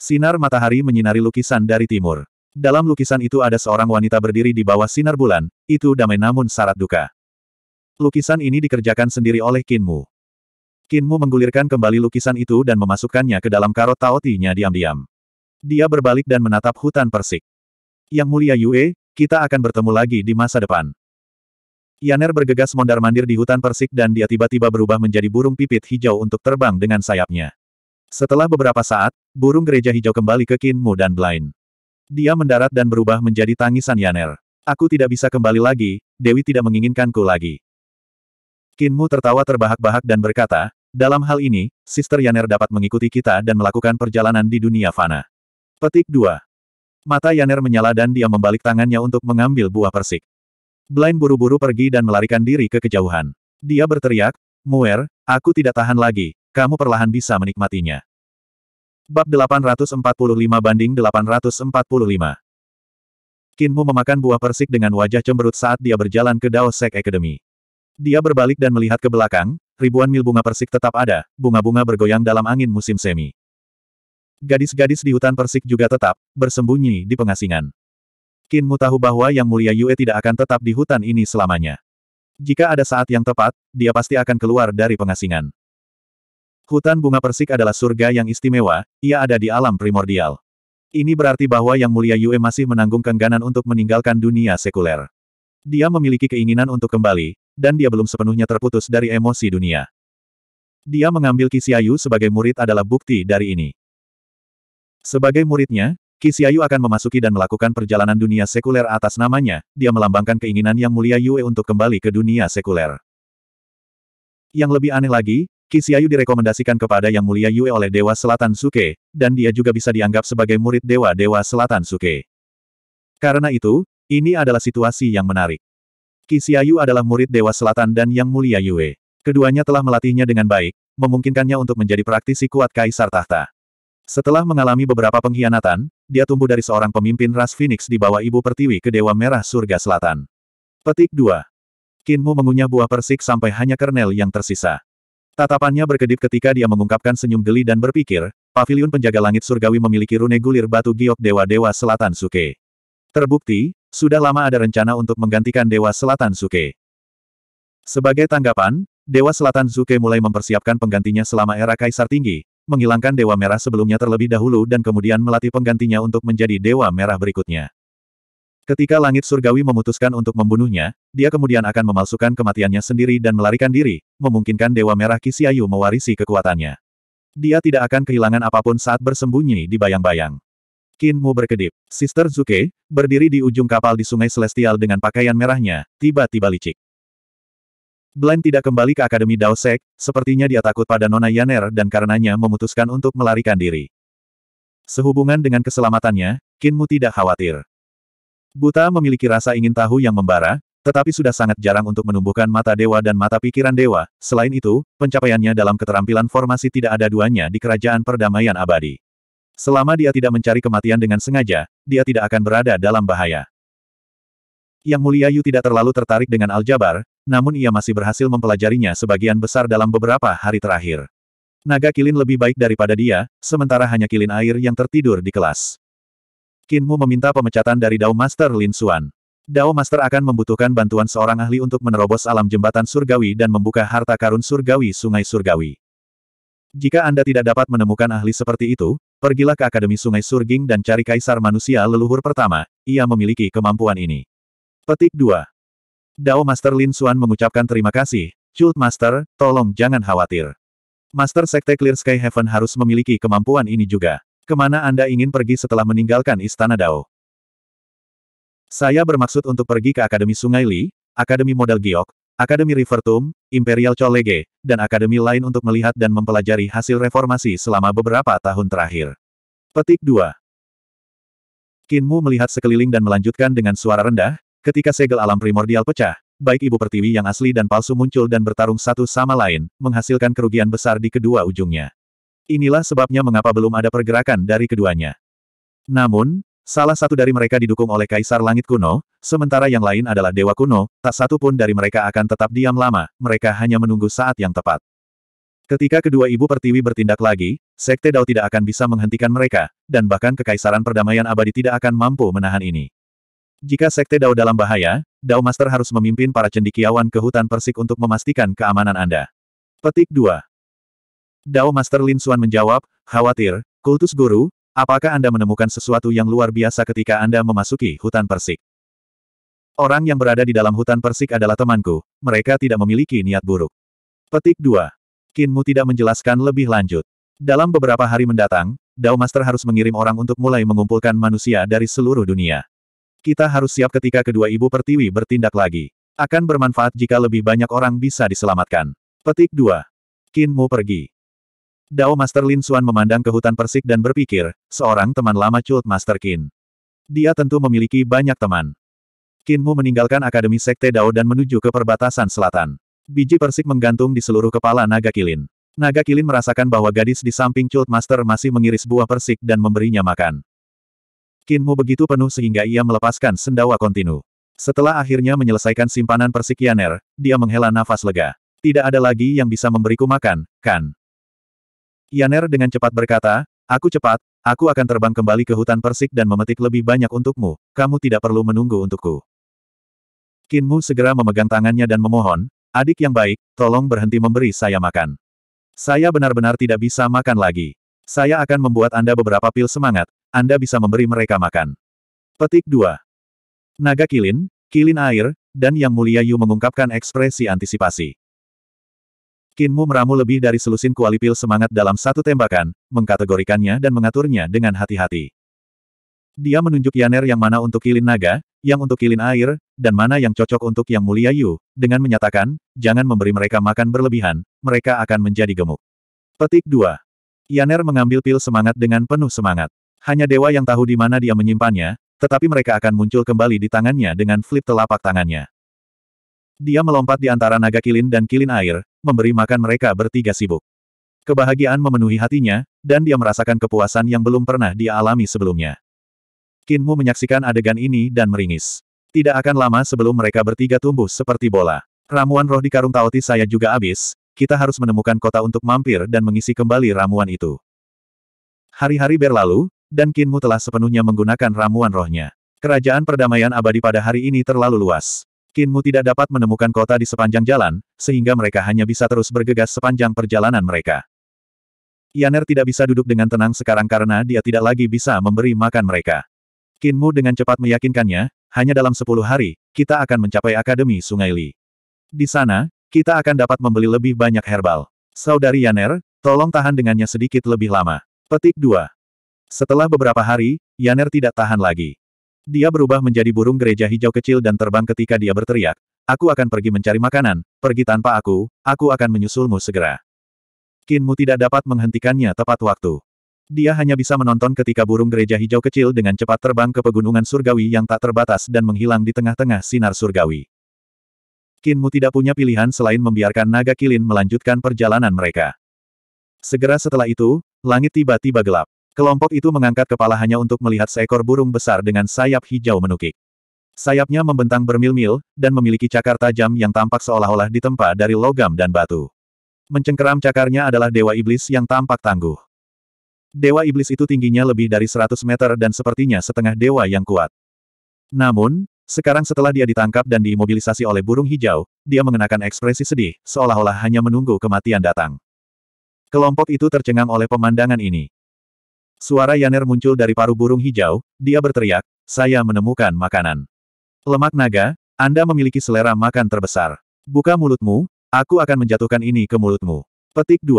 Speaker 1: Sinar matahari menyinari lukisan dari timur. Dalam lukisan itu ada seorang wanita berdiri di bawah sinar bulan, itu damai namun syarat duka. Lukisan ini dikerjakan sendiri oleh Kinmu. Kinmu menggulirkan kembali lukisan itu dan memasukkannya ke dalam karot taotinya diam-diam. Dia berbalik dan menatap hutan persik. Yang mulia Yue, kita akan bertemu lagi di masa depan. Yaner bergegas mondar-mandir di hutan persik dan dia tiba-tiba berubah menjadi burung pipit hijau untuk terbang dengan sayapnya. Setelah beberapa saat, burung gereja hijau kembali ke Kinmu dan Blind. Dia mendarat dan berubah menjadi tangisan Yaner. Aku tidak bisa kembali lagi, Dewi tidak menginginkanku lagi. Kinmu tertawa terbahak-bahak dan berkata, dalam hal ini, Sister Yaner dapat mengikuti kita dan melakukan perjalanan di dunia fana. Petik 2. Mata Yaner menyala dan dia membalik tangannya untuk mengambil buah persik. Blind buru-buru pergi dan melarikan diri ke kejauhan. Dia berteriak, Muer, aku tidak tahan lagi, kamu perlahan bisa menikmatinya. Bab 845 banding 845 Kinmu memakan buah persik dengan wajah cemberut saat dia berjalan ke Dao Sek Academy. Dia berbalik dan melihat ke belakang, ribuan mil bunga persik tetap ada, bunga-bunga bergoyang dalam angin musim semi. Gadis-gadis di hutan persik juga tetap, bersembunyi di pengasingan. Kinmu tahu bahwa Yang Mulia Yue tidak akan tetap di hutan ini selamanya. Jika ada saat yang tepat, dia pasti akan keluar dari pengasingan. Hutan bunga persik adalah surga yang istimewa, ia ada di alam primordial. Ini berarti bahwa Yang Mulia Yue masih menanggung kengganan untuk meninggalkan dunia sekuler. Dia memiliki keinginan untuk kembali, dan dia belum sepenuhnya terputus dari emosi dunia. Dia mengambil Kisiayu sebagai murid adalah bukti dari ini. Sebagai muridnya, Kisiayu akan memasuki dan melakukan perjalanan dunia sekuler atas namanya, dia melambangkan keinginan Yang Mulia Yue untuk kembali ke dunia sekuler. Yang lebih aneh lagi, Kisiayu direkomendasikan kepada Yang Mulia Yue oleh Dewa Selatan Suke, dan dia juga bisa dianggap sebagai murid Dewa-Dewa Selatan Suke. Karena itu, ini adalah situasi yang menarik. Kisiayu adalah murid Dewa Selatan dan Yang Mulia Yue. Keduanya telah melatihnya dengan baik, memungkinkannya untuk menjadi praktisi kuat Kaisar Tahta. Setelah mengalami beberapa pengkhianatan, dia tumbuh dari seorang pemimpin ras Phoenix di bawah Ibu Pertiwi ke Dewa Merah Surga Selatan. Petik 2. Kinmu mengunyah buah persik sampai hanya kernel yang tersisa. Tatapannya berkedip ketika dia mengungkapkan senyum geli dan berpikir, paviliun penjaga langit surgawi memiliki rune gulir batu giok Dewa-Dewa Selatan Suke. Terbukti, sudah lama ada rencana untuk menggantikan Dewa Selatan Suke. Sebagai tanggapan, Dewa Selatan Suke mulai mempersiapkan penggantinya selama era Kaisar Tinggi, menghilangkan Dewa Merah sebelumnya terlebih dahulu dan kemudian melatih penggantinya untuk menjadi Dewa Merah berikutnya. Ketika langit surgawi memutuskan untuk membunuhnya, dia kemudian akan memalsukan kematiannya sendiri dan melarikan diri, memungkinkan Dewa Merah Kisiayu mewarisi kekuatannya. Dia tidak akan kehilangan apapun saat bersembunyi di bayang-bayang. Kinmu berkedip. Sister Zuke, berdiri di ujung kapal di Sungai Celestial dengan pakaian merahnya, tiba-tiba licik. Blind tidak kembali ke Akademi Daosek, sepertinya dia takut pada Nona Yaner dan karenanya memutuskan untuk melarikan diri. Sehubungan dengan keselamatannya, Kinmu tidak khawatir. Buta memiliki rasa ingin tahu yang membara, tetapi sudah sangat jarang untuk menumbuhkan mata dewa dan mata pikiran dewa. Selain itu, pencapaiannya dalam keterampilan formasi tidak ada duanya di kerajaan perdamaian abadi. Selama dia tidak mencari kematian dengan sengaja, dia tidak akan berada dalam bahaya. Yang Mulia Yu tidak terlalu tertarik dengan aljabar, namun ia masih berhasil mempelajarinya sebagian besar dalam beberapa hari terakhir. Naga kilin lebih baik daripada dia, sementara hanya kilin air yang tertidur di kelas. Kinmu meminta pemecatan dari Dao Master Lin Xuan. Dao Master akan membutuhkan bantuan seorang ahli untuk menerobos alam jembatan surgawi dan membuka harta karun surgawi Sungai Surgawi. Jika Anda tidak dapat menemukan ahli seperti itu, pergilah ke Akademi Sungai Surging dan cari Kaisar Manusia Leluhur pertama, ia memiliki kemampuan ini. Petik 2. Dao Master Lin Xuan mengucapkan terima kasih, Chult Master, tolong jangan khawatir. Master Sekte Clear Sky Heaven harus memiliki kemampuan ini juga. Kemana Anda ingin pergi setelah meninggalkan Istana Dao? Saya bermaksud untuk pergi ke Akademi Sungai Li, Akademi Modal Giok, Akademi River Tomb, Imperial Cholege, dan akademi lain untuk melihat dan mempelajari hasil reformasi selama beberapa tahun terakhir. Petik 2. Kinmu melihat sekeliling dan melanjutkan dengan suara rendah, ketika segel alam primordial pecah, baik ibu pertiwi yang asli dan palsu muncul dan bertarung satu sama lain, menghasilkan kerugian besar di kedua ujungnya. Inilah sebabnya mengapa belum ada pergerakan dari keduanya. Namun, salah satu dari mereka didukung oleh Kaisar Langit Kuno, sementara yang lain adalah Dewa Kuno, tak satu pun dari mereka akan tetap diam lama, mereka hanya menunggu saat yang tepat. Ketika kedua ibu pertiwi bertindak lagi, Sekte Dao tidak akan bisa menghentikan mereka, dan bahkan Kekaisaran Perdamaian Abadi tidak akan mampu menahan ini. Jika Sekte Dao dalam bahaya, Dao Master harus memimpin para cendikiawan ke hutan persik untuk memastikan keamanan Anda. Petik 2. Dao Master Lin Suan menjawab, khawatir, kultus guru, apakah Anda menemukan sesuatu yang luar biasa ketika Anda memasuki hutan persik? Orang yang berada di dalam hutan persik adalah temanku, mereka tidak memiliki niat buruk. Petik 2. Kinmu tidak menjelaskan lebih lanjut. Dalam beberapa hari mendatang, Dao Master harus mengirim orang untuk mulai mengumpulkan manusia dari seluruh dunia. Kita harus siap ketika kedua ibu pertiwi bertindak lagi. Akan bermanfaat jika lebih banyak orang bisa diselamatkan. Petik 2. Kinmu pergi. Dao Master Lin Xuan memandang ke hutan persik dan berpikir, seorang teman lama Cult Master Qin. Dia tentu memiliki banyak teman. Qinmu meninggalkan Akademi Sekte Dao dan menuju ke perbatasan selatan. Biji persik menggantung di seluruh kepala naga kilin. Naga kilin merasakan bahwa gadis di samping Cult Master masih mengiris buah persik dan memberinya makan. Qinmu begitu penuh sehingga ia melepaskan sendawa kontinu. Setelah akhirnya menyelesaikan simpanan persik Yaner, dia menghela nafas lega. Tidak ada lagi yang bisa memberiku makan, kan? Yaner dengan cepat berkata, Aku cepat, aku akan terbang kembali ke hutan persik dan memetik lebih banyak untukmu, kamu tidak perlu menunggu untukku. Kinmu segera memegang tangannya dan memohon, adik yang baik, tolong berhenti memberi saya makan. Saya benar-benar tidak bisa makan lagi. Saya akan membuat Anda beberapa pil semangat, Anda bisa memberi mereka makan. Petik 2. Naga kilin, kilin air, dan Yang Mulia Yu mengungkapkan ekspresi antisipasi. Kinmu meramu lebih dari selusin kuali pil semangat dalam satu tembakan, mengkategorikannya dan mengaturnya dengan hati-hati. Dia menunjuk Yaner yang mana untuk kilin naga, yang untuk kilin air, dan mana yang cocok untuk yang mulia Yu, dengan menyatakan, jangan memberi mereka makan berlebihan, mereka akan menjadi gemuk. Petik 2. Yaner mengambil pil semangat dengan penuh semangat. Hanya dewa yang tahu di mana dia menyimpannya, tetapi mereka akan muncul kembali di tangannya dengan flip telapak tangannya. Dia melompat di antara naga kilin dan kilin air, memberi makan mereka bertiga sibuk. Kebahagiaan memenuhi hatinya, dan dia merasakan kepuasan yang belum pernah dia alami sebelumnya. Kinmu menyaksikan adegan ini dan meringis. Tidak akan lama sebelum mereka bertiga tumbuh seperti bola. Ramuan roh di karung taoti saya juga habis, kita harus menemukan kota untuk mampir dan mengisi kembali ramuan itu. Hari-hari berlalu, dan Kinmu telah sepenuhnya menggunakan ramuan rohnya. Kerajaan perdamaian abadi pada hari ini terlalu luas. Kinmu tidak dapat menemukan kota di sepanjang jalan, sehingga mereka hanya bisa terus bergegas sepanjang perjalanan mereka. Yaner tidak bisa duduk dengan tenang sekarang karena dia tidak lagi bisa memberi makan mereka. Kinmu dengan cepat meyakinkannya, hanya dalam sepuluh hari, kita akan mencapai Akademi Sungai Li. Di sana, kita akan dapat membeli lebih banyak herbal. Saudari Yaner, tolong tahan dengannya sedikit lebih lama. Petik 2. Setelah beberapa hari, Yaner tidak tahan lagi. Dia berubah menjadi burung gereja hijau kecil dan terbang ketika dia berteriak, Aku akan pergi mencari makanan, pergi tanpa aku, aku akan menyusulmu segera. Kinmu tidak dapat menghentikannya tepat waktu. Dia hanya bisa menonton ketika burung gereja hijau kecil dengan cepat terbang ke pegunungan surgawi yang tak terbatas dan menghilang di tengah-tengah sinar surgawi. Kinmu tidak punya pilihan selain membiarkan naga kilin melanjutkan perjalanan mereka. Segera setelah itu, langit tiba-tiba gelap. Kelompok itu mengangkat kepala hanya untuk melihat seekor burung besar dengan sayap hijau menukik. Sayapnya membentang bermil-mil, dan memiliki cakar tajam yang tampak seolah-olah ditempa dari logam dan batu. Mencengkeram cakarnya adalah Dewa Iblis yang tampak tangguh. Dewa Iblis itu tingginya lebih dari 100 meter dan sepertinya setengah dewa yang kuat. Namun, sekarang setelah dia ditangkap dan diimobilisasi oleh burung hijau, dia mengenakan ekspresi sedih, seolah-olah hanya menunggu kematian datang. Kelompok itu tercengang oleh pemandangan ini. Suara Yaner muncul dari paru burung hijau, dia berteriak, saya menemukan makanan. Lemak naga, Anda memiliki selera makan terbesar. Buka mulutmu, aku akan menjatuhkan ini ke mulutmu. Petik 2.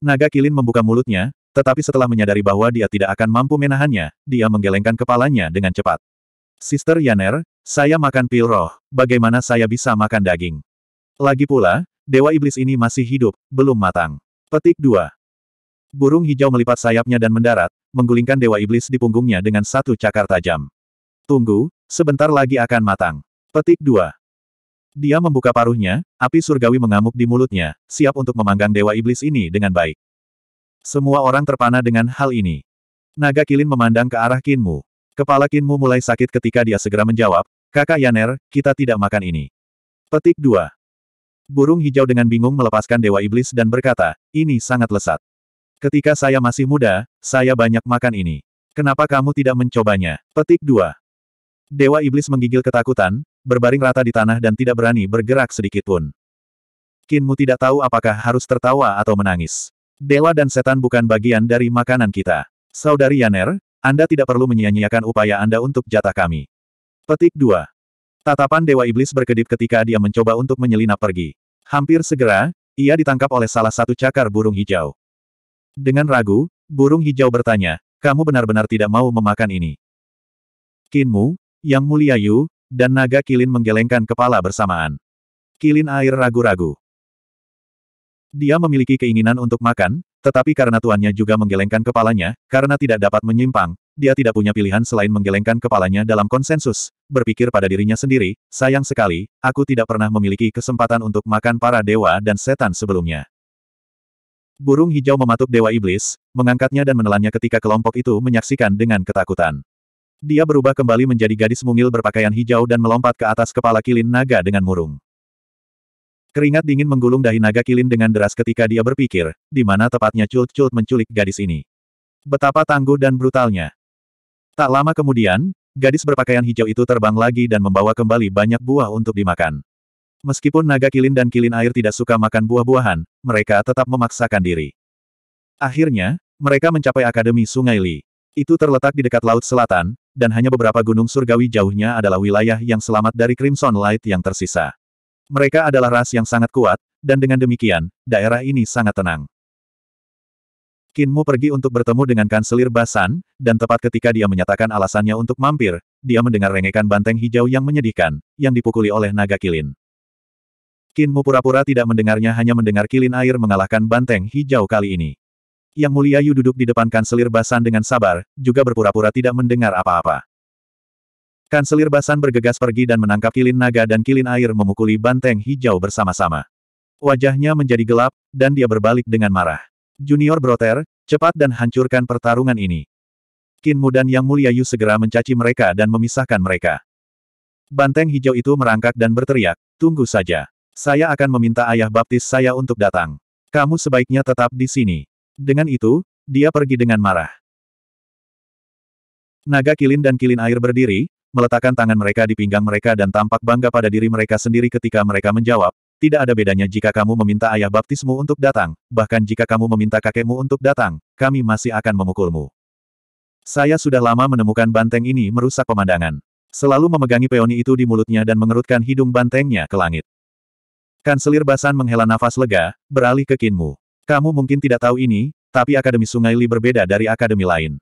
Speaker 1: Naga kilin membuka mulutnya, tetapi setelah menyadari bahwa dia tidak akan mampu menahannya, dia menggelengkan kepalanya dengan cepat. Sister Yaner, saya makan pil roh, bagaimana saya bisa makan daging? Lagi pula, Dewa Iblis ini masih hidup, belum matang. Petik 2. Burung hijau melipat sayapnya dan mendarat, menggulingkan Dewa Iblis di punggungnya dengan satu cakar tajam. Tunggu, sebentar lagi akan matang. Petik 2. Dia membuka paruhnya, api surgawi mengamuk di mulutnya, siap untuk memanggang Dewa Iblis ini dengan baik. Semua orang terpana dengan hal ini. Naga Kilin memandang ke arah Kinmu. Kepala Kinmu mulai sakit ketika dia segera menjawab, Kakak Yaner, kita tidak makan ini. Petik 2. Burung hijau dengan bingung melepaskan Dewa Iblis dan berkata, ini sangat lesat. Ketika saya masih muda, saya banyak makan ini. Kenapa kamu tidak mencobanya? Petik 2. Dewa Iblis menggigil ketakutan, berbaring rata di tanah dan tidak berani bergerak sedikitpun. Kinmu tidak tahu apakah harus tertawa atau menangis. Dewa dan setan bukan bagian dari makanan kita. Saudari Yaner, Anda tidak perlu menyia-nyiakan upaya Anda untuk jatah kami. Petik 2. Tatapan Dewa Iblis berkedip ketika dia mencoba untuk menyelinap pergi. Hampir segera, ia ditangkap oleh salah satu cakar burung hijau. Dengan ragu, burung hijau bertanya, kamu benar-benar tidak mau memakan ini. Kinmu, Yang Mulia Yu, dan naga kilin menggelengkan kepala bersamaan. Kilin air ragu-ragu. Dia memiliki keinginan untuk makan, tetapi karena tuannya juga menggelengkan kepalanya, karena tidak dapat menyimpang, dia tidak punya pilihan selain menggelengkan kepalanya dalam konsensus, berpikir pada dirinya sendiri, sayang sekali, aku tidak pernah memiliki kesempatan untuk makan para dewa dan setan sebelumnya. Burung hijau mematuk Dewa Iblis, mengangkatnya dan menelannya ketika kelompok itu menyaksikan dengan ketakutan. Dia berubah kembali menjadi gadis mungil berpakaian hijau dan melompat ke atas kepala kilin naga dengan murung. Keringat dingin menggulung dahi naga kilin dengan deras ketika dia berpikir, di mana tepatnya cult-cult menculik gadis ini. Betapa tangguh dan brutalnya. Tak lama kemudian, gadis berpakaian hijau itu terbang lagi dan membawa kembali banyak buah untuk dimakan. Meskipun naga kilin dan kilin air tidak suka makan buah-buahan, mereka tetap memaksakan diri. Akhirnya, mereka mencapai Akademi Sungai Li. Itu terletak di dekat Laut Selatan, dan hanya beberapa gunung surgawi jauhnya adalah wilayah yang selamat dari Crimson Light yang tersisa. Mereka adalah ras yang sangat kuat, dan dengan demikian, daerah ini sangat tenang. Kinmu pergi untuk bertemu dengan Kanselir Basan, dan tepat ketika dia menyatakan alasannya untuk mampir, dia mendengar rengekan banteng hijau yang menyedihkan, yang dipukuli oleh naga kilin. Kinmu pura-pura tidak mendengarnya hanya mendengar kilin air mengalahkan banteng hijau kali ini. Yang Mulia Yu duduk di depan kanselir Basan dengan sabar, juga berpura-pura tidak mendengar apa-apa. Kanselir Basan bergegas pergi dan menangkap kilin naga dan kilin air memukuli banteng hijau bersama-sama. Wajahnya menjadi gelap, dan dia berbalik dengan marah. Junior Broter, cepat dan hancurkan pertarungan ini. Kinmu dan Yang Mulia Yu segera mencaci mereka dan memisahkan mereka. Banteng hijau itu merangkak dan berteriak, tunggu saja. Saya akan meminta ayah baptis saya untuk datang. Kamu sebaiknya tetap di sini. Dengan itu, dia pergi dengan marah. Naga kilin dan kilin air berdiri, meletakkan tangan mereka di pinggang mereka dan tampak bangga pada diri mereka sendiri ketika mereka menjawab, tidak ada bedanya jika kamu meminta ayah baptismu untuk datang, bahkan jika kamu meminta kakekmu untuk datang, kami masih akan memukulmu. Saya sudah lama menemukan banteng ini merusak pemandangan. Selalu memegangi peoni itu di mulutnya dan mengerutkan hidung bantengnya ke langit. Kanselir Basan menghela nafas lega, beralih ke Kinmu. Kamu mungkin tidak tahu ini, tapi Akademi Sungai Li berbeda dari akademi lain.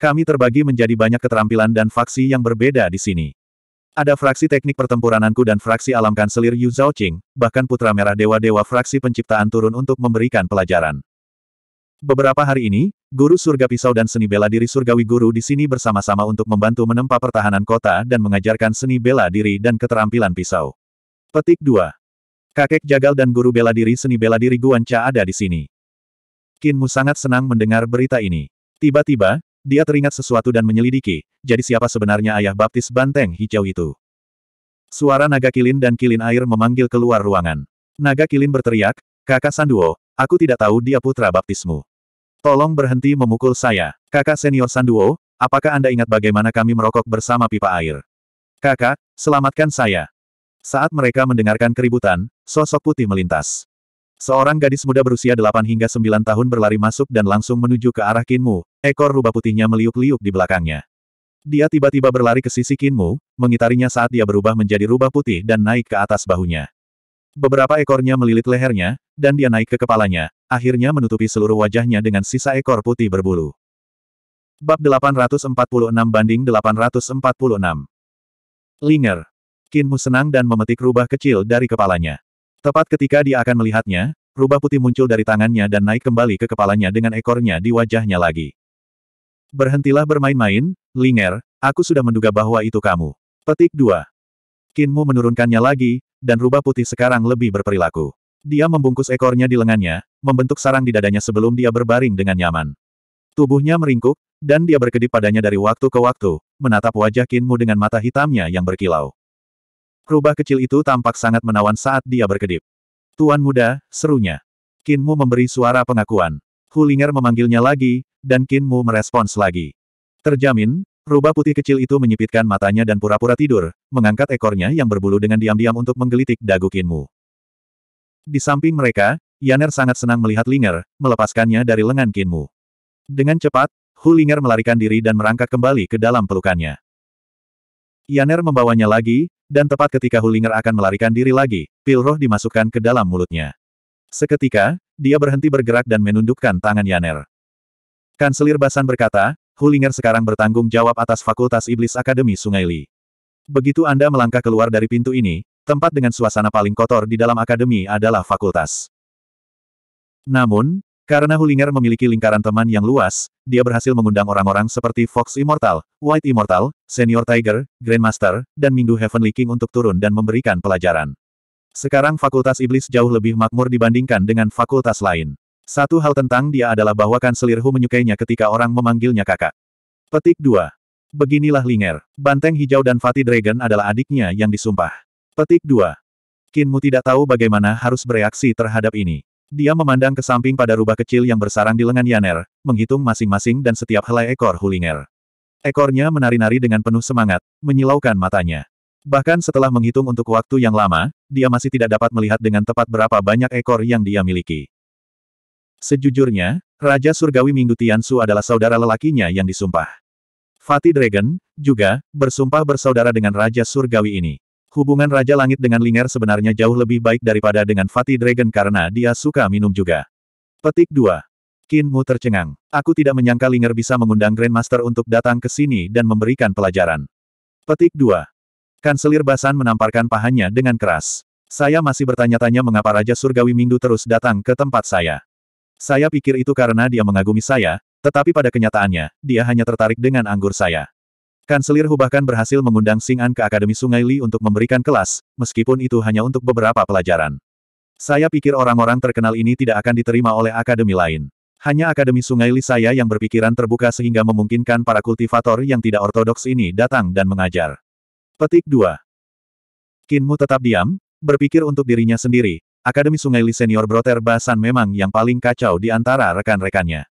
Speaker 1: Kami terbagi menjadi banyak keterampilan dan faksi yang berbeda di sini. Ada fraksi teknik pertempurananku dan fraksi alam kanselir Yu Zhaoqing, bahkan putra merah dewa-dewa fraksi penciptaan turun untuk memberikan pelajaran. Beberapa hari ini, guru surga pisau dan seni bela diri surgawi guru di sini bersama-sama untuk membantu menempa pertahanan kota dan mengajarkan seni bela diri dan keterampilan pisau. Petik 2. Kakek jagal dan guru bela diri seni bela diri Guanca ada di sini. Kinmu sangat senang mendengar berita ini. Tiba-tiba, dia teringat sesuatu dan menyelidiki, jadi siapa sebenarnya ayah baptis banteng hijau itu. Suara naga kilin dan kilin air memanggil keluar ruangan. Naga kilin berteriak, Kakak Sanduo, aku tidak tahu dia putra baptismu. Tolong berhenti memukul saya. Kakak senior Sanduo, apakah Anda ingat bagaimana kami merokok bersama pipa air? Kakak, selamatkan saya. Saat mereka mendengarkan keributan, sosok putih melintas. Seorang gadis muda berusia 8 hingga 9 tahun berlari masuk dan langsung menuju ke arah Kinmu, ekor rubah putihnya meliuk-liuk di belakangnya. Dia tiba-tiba berlari ke sisi Kinmu, mengitarinya saat dia berubah menjadi rubah putih dan naik ke atas bahunya. Beberapa ekornya melilit lehernya, dan dia naik ke kepalanya, akhirnya menutupi seluruh wajahnya dengan sisa ekor putih berbulu. Bab 846 banding 846 Linger Kinmu senang dan memetik rubah kecil dari kepalanya. Tepat ketika dia akan melihatnya, rubah putih muncul dari tangannya dan naik kembali ke kepalanya dengan ekornya di wajahnya lagi. Berhentilah bermain-main, Linger, aku sudah menduga bahwa itu kamu. Petik 2. Kinmu menurunkannya lagi, dan rubah putih sekarang lebih berperilaku. Dia membungkus ekornya di lengannya, membentuk sarang di dadanya sebelum dia berbaring dengan nyaman. Tubuhnya meringkuk, dan dia berkedip padanya dari waktu ke waktu, menatap wajah Kinmu dengan mata hitamnya yang berkilau. Rubah kecil itu tampak sangat menawan saat dia berkedip. Tuan muda, serunya. Kinmu memberi suara pengakuan. Hulinger memanggilnya lagi, dan Kinmu merespons lagi. Terjamin, rubah putih kecil itu menyipitkan matanya dan pura-pura tidur, mengangkat ekornya yang berbulu dengan diam-diam untuk menggelitik dagu Kinmu. Di samping mereka, Yaner sangat senang melihat Linger, melepaskannya dari lengan Kinmu. Dengan cepat, Hulinger melarikan diri dan merangkak kembali ke dalam pelukannya. Yaner membawanya lagi, dan tepat ketika Hulinger akan melarikan diri lagi, pil roh dimasukkan ke dalam mulutnya. Seketika, dia berhenti bergerak dan menundukkan tangan Yaner. Kanselir Basan berkata, Hulinger sekarang bertanggung jawab atas Fakultas Iblis Akademi Sungai Li. Begitu Anda melangkah keluar dari pintu ini, tempat dengan suasana paling kotor di dalam akademi adalah fakultas. Namun, karena Hulinger memiliki lingkaran teman yang luas, dia berhasil mengundang orang-orang seperti Fox Immortal, White Immortal, Senior Tiger, Grandmaster, dan Minggu Heavenly King untuk turun dan memberikan pelajaran. Sekarang Fakultas Iblis jauh lebih makmur dibandingkan dengan fakultas lain. Satu hal tentang dia adalah bahwa Kanselirhu menyukainya ketika orang memanggilnya kakak. Petik 2. Beginilah Linger. Banteng Hijau dan Fatih Dragon adalah adiknya yang disumpah. Petik 2. Kinmu tidak tahu bagaimana harus bereaksi terhadap ini. Dia memandang ke samping pada rubah kecil yang bersarang di lengan Yaner, menghitung masing-masing dan setiap helai ekor Hulinger. Ekornya menari-nari dengan penuh semangat, menyilaukan matanya. Bahkan setelah menghitung untuk waktu yang lama, dia masih tidak dapat melihat dengan tepat berapa banyak ekor yang dia miliki. Sejujurnya, Raja Surgawi Minggu Tiansu adalah saudara lelakinya yang disumpah. Fatih Dragon, juga, bersumpah bersaudara dengan Raja Surgawi ini. Hubungan Raja Langit dengan Linger sebenarnya jauh lebih baik daripada dengan Fatih Dragon karena dia suka minum juga. Petik 2. Qin Mu tercengang. Aku tidak menyangka Linger bisa mengundang Grandmaster untuk datang ke sini dan memberikan pelajaran. Petik 2. Kanselir Basan menamparkan pahanya dengan keras. Saya masih bertanya-tanya mengapa Raja Surgawi Minggu terus datang ke tempat saya. Saya pikir itu karena dia mengagumi saya, tetapi pada kenyataannya, dia hanya tertarik dengan anggur saya. Kanselir Hu bahkan berhasil mengundang Sing An ke Akademi Sungai Li untuk memberikan kelas, meskipun itu hanya untuk beberapa pelajaran. Saya pikir orang-orang terkenal ini tidak akan diterima oleh akademi lain. Hanya Akademi Sungai Li saya yang berpikiran terbuka sehingga memungkinkan para kultivator yang tidak ortodoks ini datang dan mengajar. Petik 2. Kinmu tetap diam, berpikir untuk dirinya sendiri, Akademi Sungai Li Senior Broter Basan memang yang paling kacau di antara rekan-rekannya.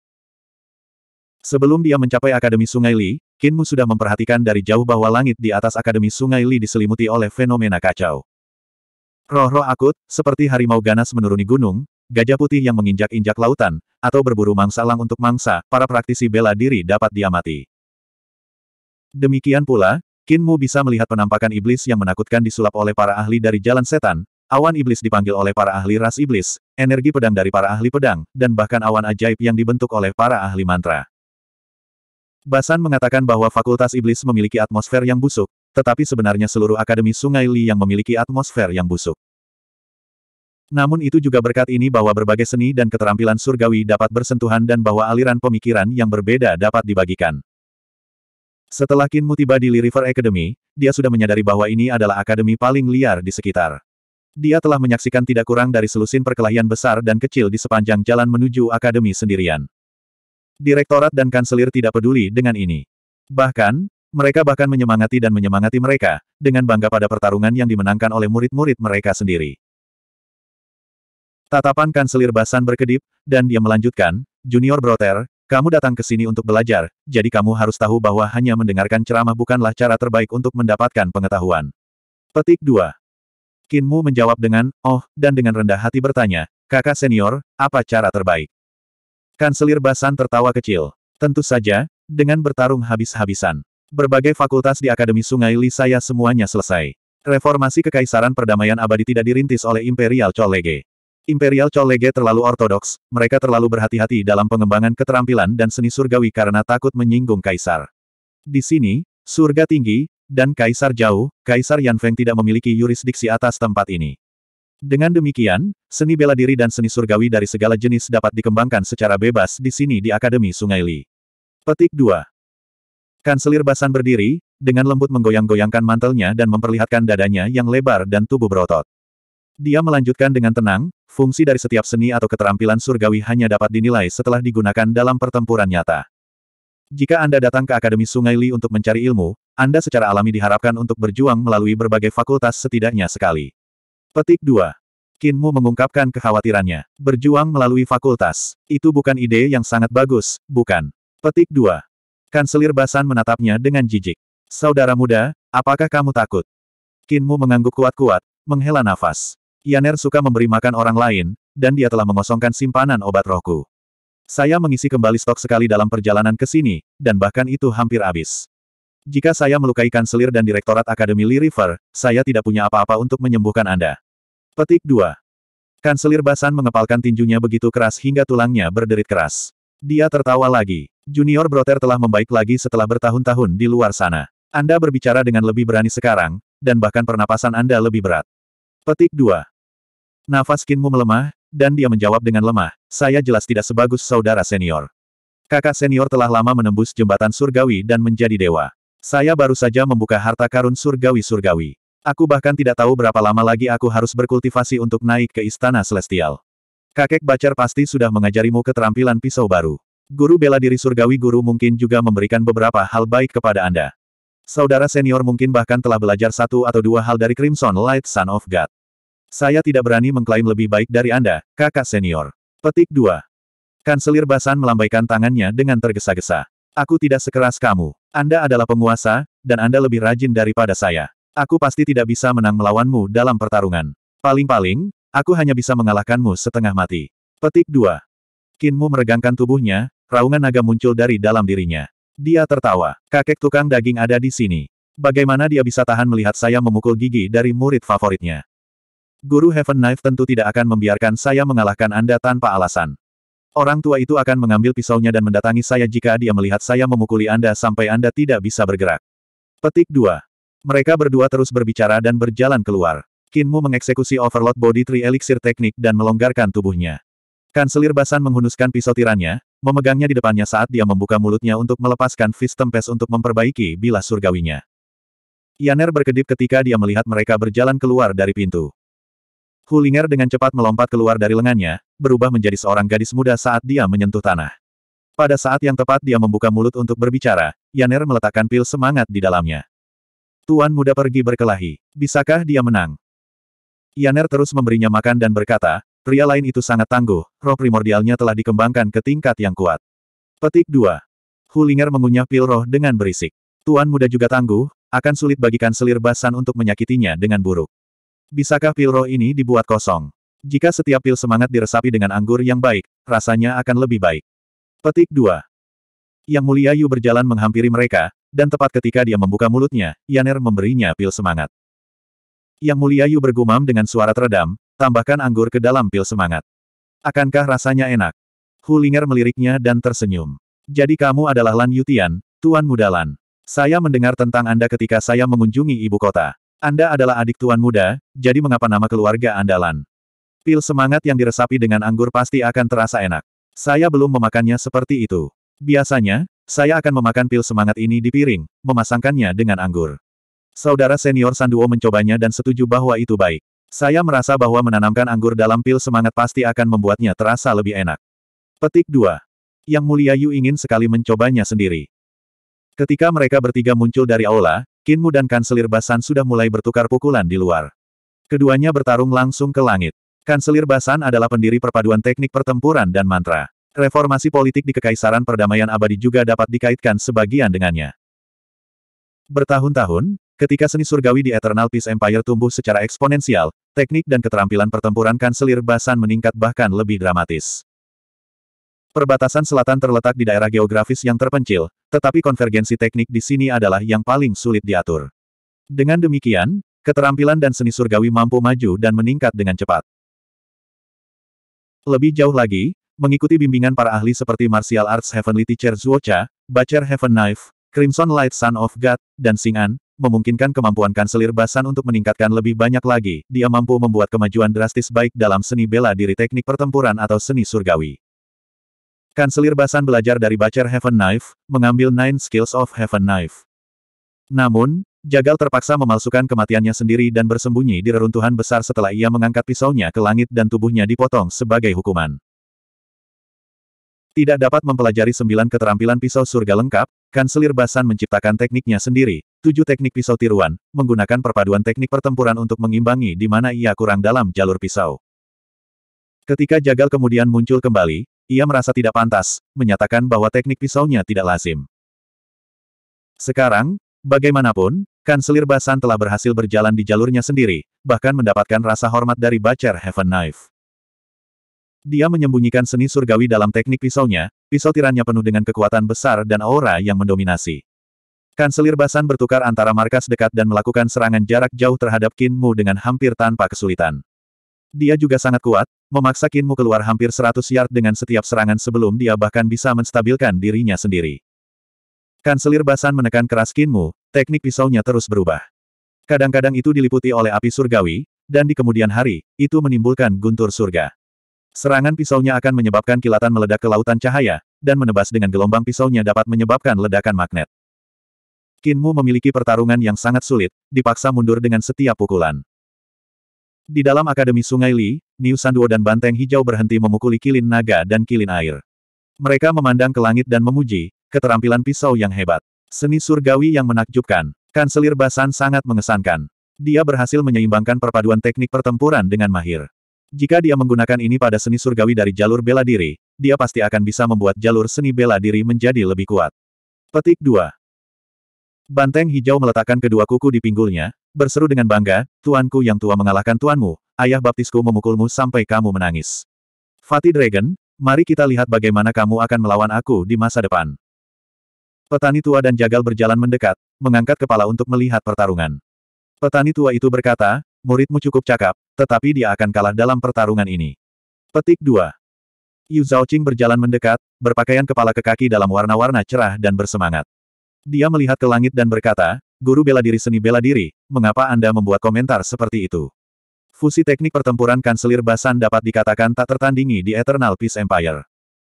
Speaker 1: Sebelum dia mencapai Akademi Sungai Li, Kinmu sudah memperhatikan dari jauh bahwa langit di atas Akademi Sungai Li diselimuti oleh fenomena kacau. Roh-roh akut, seperti harimau ganas menuruni gunung, gajah putih yang menginjak-injak lautan, atau berburu mangsa lang untuk mangsa, para praktisi bela diri dapat diamati. Demikian pula, Kinmu bisa melihat penampakan iblis yang menakutkan disulap oleh para ahli dari jalan setan, awan iblis dipanggil oleh para ahli ras iblis, energi pedang dari para ahli pedang, dan bahkan awan ajaib yang dibentuk oleh para ahli mantra. Basan mengatakan bahwa Fakultas Iblis memiliki atmosfer yang busuk, tetapi sebenarnya seluruh Akademi Sungai Li yang memiliki atmosfer yang busuk. Namun itu juga berkat ini bahwa berbagai seni dan keterampilan surgawi dapat bersentuhan dan bahwa aliran pemikiran yang berbeda dapat dibagikan. Setelah Kinmu tiba di Lee River Academy, dia sudah menyadari bahwa ini adalah akademi paling liar di sekitar. Dia telah menyaksikan tidak kurang dari selusin perkelahian besar dan kecil di sepanjang jalan menuju akademi sendirian direktorat dan kanselir tidak peduli dengan ini. Bahkan, mereka bahkan menyemangati dan menyemangati mereka, dengan bangga pada pertarungan yang dimenangkan oleh murid-murid mereka sendiri. Tatapan kanselir Basan berkedip, dan dia melanjutkan, Junior Broter, kamu datang ke sini untuk belajar, jadi kamu harus tahu bahwa hanya mendengarkan ceramah bukanlah cara terbaik untuk mendapatkan pengetahuan. Petik 2. Kinmu menjawab dengan, oh, dan dengan rendah hati bertanya, kakak senior, apa cara terbaik? Kanselir Basan tertawa kecil. Tentu saja, dengan bertarung habis-habisan. Berbagai fakultas di Akademi Sungai Lisaya semuanya selesai. Reformasi Kekaisaran Perdamaian Abadi tidak dirintis oleh Imperial Cholege. Imperial Cholege terlalu ortodoks, mereka terlalu berhati-hati dalam pengembangan keterampilan dan seni surgawi karena takut menyinggung kaisar. Di sini, surga tinggi, dan kaisar jauh, Kaisar Yanfeng tidak memiliki yurisdiksi atas tempat ini. Dengan demikian, seni bela diri dan seni surgawi dari segala jenis dapat dikembangkan secara bebas di sini di Akademi Sungai Li. Petik 2. Kanselir Basan berdiri, dengan lembut menggoyang-goyangkan mantelnya dan memperlihatkan dadanya yang lebar dan tubuh berotot. Dia melanjutkan dengan tenang, fungsi dari setiap seni atau keterampilan surgawi hanya dapat dinilai setelah digunakan dalam pertempuran nyata. Jika Anda datang ke Akademi Sungai Li untuk mencari ilmu, Anda secara alami diharapkan untuk berjuang melalui berbagai fakultas setidaknya sekali. Petik 2. Kinmu mengungkapkan kekhawatirannya. Berjuang melalui fakultas. Itu bukan ide yang sangat bagus, bukan? Petik 2. Kanselir Basan menatapnya dengan jijik. Saudara muda, apakah kamu takut? Kinmu mengangguk kuat-kuat, menghela nafas. Yaner suka memberi makan orang lain, dan dia telah mengosongkan simpanan obat rohku. Saya mengisi kembali stok sekali dalam perjalanan ke sini, dan bahkan itu hampir habis. Jika saya melukai kanselir dan direktorat Akademi Lee River, saya tidak punya apa-apa untuk menyembuhkan Anda. Petik 2. Kanselir Basan mengepalkan tinjunya begitu keras hingga tulangnya berderit keras. Dia tertawa lagi. Junior Broter telah membaik lagi setelah bertahun-tahun di luar sana. Anda berbicara dengan lebih berani sekarang, dan bahkan pernapasan Anda lebih berat. Petik 2. Nafas Kinmu melemah, dan dia menjawab dengan lemah, saya jelas tidak sebagus saudara senior. Kakak senior telah lama menembus jembatan surgawi dan menjadi dewa. Saya baru saja membuka harta karun surgawi-surgawi. Aku bahkan tidak tahu berapa lama lagi aku harus berkultivasi untuk naik ke istana celestial. Kakek Bacar pasti sudah mengajarimu keterampilan pisau baru. Guru bela diri surgawi guru mungkin juga memberikan beberapa hal baik kepada Anda. Saudara senior mungkin bahkan telah belajar satu atau dua hal dari Crimson Light Son of God. Saya tidak berani mengklaim lebih baik dari Anda, kakak senior. Petik 2. Kanselir Basan melambaikan tangannya dengan tergesa-gesa. Aku tidak sekeras kamu. Anda adalah penguasa, dan Anda lebih rajin daripada saya. Aku pasti tidak bisa menang melawanmu dalam pertarungan. Paling-paling, aku hanya bisa mengalahkanmu setengah mati. Petik 2. Kinmu meregangkan tubuhnya, raungan naga muncul dari dalam dirinya. Dia tertawa. Kakek tukang daging ada di sini. Bagaimana dia bisa tahan melihat saya memukul gigi dari murid favoritnya? Guru Heaven Knife tentu tidak akan membiarkan saya mengalahkan Anda tanpa alasan. Orang tua itu akan mengambil pisaunya dan mendatangi saya jika dia melihat saya memukuli Anda sampai Anda tidak bisa bergerak. Petik 2. Mereka berdua terus berbicara dan berjalan keluar. Kinmu mengeksekusi overload body tree elixir teknik dan melonggarkan tubuhnya. Kanselir Basan menghunuskan pisau tirannya, memegangnya di depannya saat dia membuka mulutnya untuk melepaskan fist tempes untuk memperbaiki bilah surgawinya. Yaner berkedip ketika dia melihat mereka berjalan keluar dari pintu. Hulinger dengan cepat melompat keluar dari lengannya, berubah menjadi seorang gadis muda saat dia menyentuh tanah. Pada saat yang tepat dia membuka mulut untuk berbicara, Yaner meletakkan pil semangat di dalamnya. Tuan muda pergi berkelahi. Bisakah dia menang? Yaner terus memberinya makan dan berkata, pria lain itu sangat tangguh, roh primordialnya telah dikembangkan ke tingkat yang kuat. Petik 2. Hulinger mengunyah pil roh dengan berisik. Tuan muda juga tangguh, akan sulit bagikan selir basan untuk menyakitinya dengan buruk. Bisakah pil roh ini dibuat kosong? Jika setiap pil semangat diresapi dengan anggur yang baik, rasanya akan lebih baik. Petik 2. Yang mulia Yu berjalan menghampiri mereka, dan tepat ketika dia membuka mulutnya, Yaner memberinya pil semangat. Yang mulia Yu bergumam dengan suara teredam, tambahkan anggur ke dalam pil semangat. Akankah rasanya enak? Hulinger meliriknya dan tersenyum. Jadi kamu adalah Lan Yutian, Tuan Mudalan. Saya mendengar tentang Anda ketika saya mengunjungi ibu kota. Anda adalah adik tuan muda, jadi mengapa nama keluarga andalan? Pil semangat yang diresapi dengan anggur pasti akan terasa enak. Saya belum memakannya seperti itu. Biasanya, saya akan memakan pil semangat ini di piring, memasangkannya dengan anggur. Saudara senior Sanduo mencobanya dan setuju bahwa itu baik. Saya merasa bahwa menanamkan anggur dalam pil semangat pasti akan membuatnya terasa lebih enak. Petik 2. Yang mulia Yu ingin sekali mencobanya sendiri. Ketika mereka bertiga muncul dari aula, Kinmu dan Kanselir Basan sudah mulai bertukar pukulan di luar. Keduanya bertarung langsung ke langit. Kanselir Basan adalah pendiri perpaduan teknik pertempuran dan mantra. Reformasi politik di Kekaisaran Perdamaian Abadi juga dapat dikaitkan sebagian dengannya. Bertahun-tahun, ketika seni surgawi di Eternal Peace Empire tumbuh secara eksponensial, teknik dan keterampilan pertempuran Kanselir Basan meningkat bahkan lebih dramatis. Perbatasan selatan terletak di daerah geografis yang terpencil, tetapi konvergensi teknik di sini adalah yang paling sulit diatur. Dengan demikian, keterampilan dan seni surgawi mampu maju dan meningkat dengan cepat. Lebih jauh lagi, mengikuti bimbingan para ahli seperti Martial Arts Heavenly Teacher Zuocha, Cha, Bacher Heaven Knife, Crimson Light Son of God, dan Singan, memungkinkan kemampuan kanselir Basan untuk meningkatkan lebih banyak lagi, dia mampu membuat kemajuan drastis baik dalam seni bela diri teknik pertempuran atau seni surgawi. Kanselir Basan belajar dari Bacher Heaven Knife, mengambil Nine Skills of Heaven Knife. Namun, Jagal terpaksa memalsukan kematiannya sendiri dan bersembunyi di reruntuhan besar setelah ia mengangkat pisaunya ke langit dan tubuhnya dipotong sebagai hukuman. Tidak dapat mempelajari sembilan keterampilan pisau surga lengkap, Kanselir Basan menciptakan tekniknya sendiri, tujuh teknik pisau tiruan, menggunakan perpaduan teknik pertempuran untuk mengimbangi di mana ia kurang dalam jalur pisau. Ketika Jagal kemudian muncul kembali, ia merasa tidak pantas, menyatakan bahwa teknik pisaunya tidak lazim. Sekarang, bagaimanapun, Kanselir Basan telah berhasil berjalan di jalurnya sendiri, bahkan mendapatkan rasa hormat dari Bacer Heaven Knife. Dia menyembunyikan seni surgawi dalam teknik pisaunya, pisau tirannya penuh dengan kekuatan besar dan aura yang mendominasi. Kanselir Basan bertukar antara markas dekat dan melakukan serangan jarak jauh terhadap Kinmu dengan hampir tanpa kesulitan. Dia juga sangat kuat, memaksa Kinmu keluar hampir 100 yard dengan setiap serangan sebelum dia bahkan bisa menstabilkan dirinya sendiri. Kanselir Basan menekan keras Kinmu, teknik pisaunya terus berubah. Kadang-kadang itu diliputi oleh api surgawi, dan di kemudian hari, itu menimbulkan guntur surga. Serangan pisaunya akan menyebabkan kilatan meledak ke lautan cahaya, dan menebas dengan gelombang pisaunya dapat menyebabkan ledakan magnet. Kinmu memiliki pertarungan yang sangat sulit, dipaksa mundur dengan setiap pukulan. Di dalam Akademi Sungai Li, Niu Sanduo dan Banteng Hijau berhenti memukuli kilin naga dan kilin air. Mereka memandang ke langit dan memuji, keterampilan pisau yang hebat. Seni surgawi yang menakjubkan. Kanselir Basan sangat mengesankan. Dia berhasil menyeimbangkan perpaduan teknik pertempuran dengan mahir. Jika dia menggunakan ini pada seni surgawi dari jalur bela diri, dia pasti akan bisa membuat jalur seni bela diri menjadi lebih kuat. Petik 2. Banteng hijau meletakkan kedua kuku di pinggulnya, Berseru dengan bangga, tuanku yang tua mengalahkan tuanmu, ayah baptisku memukulmu sampai kamu menangis. Fatih Dragon, mari kita lihat bagaimana kamu akan melawan aku di masa depan. Petani tua dan jagal berjalan mendekat, mengangkat kepala untuk melihat pertarungan. Petani tua itu berkata, muridmu cukup cakap, tetapi dia akan kalah dalam pertarungan ini. Petik 2. Yu Zhaoqing berjalan mendekat, berpakaian kepala ke kaki dalam warna-warna cerah dan bersemangat. Dia melihat ke langit dan berkata, guru bela diri seni bela diri, mengapa Anda membuat komentar seperti itu? Fusi teknik pertempuran kanselir Basan dapat dikatakan tak tertandingi di Eternal Peace Empire.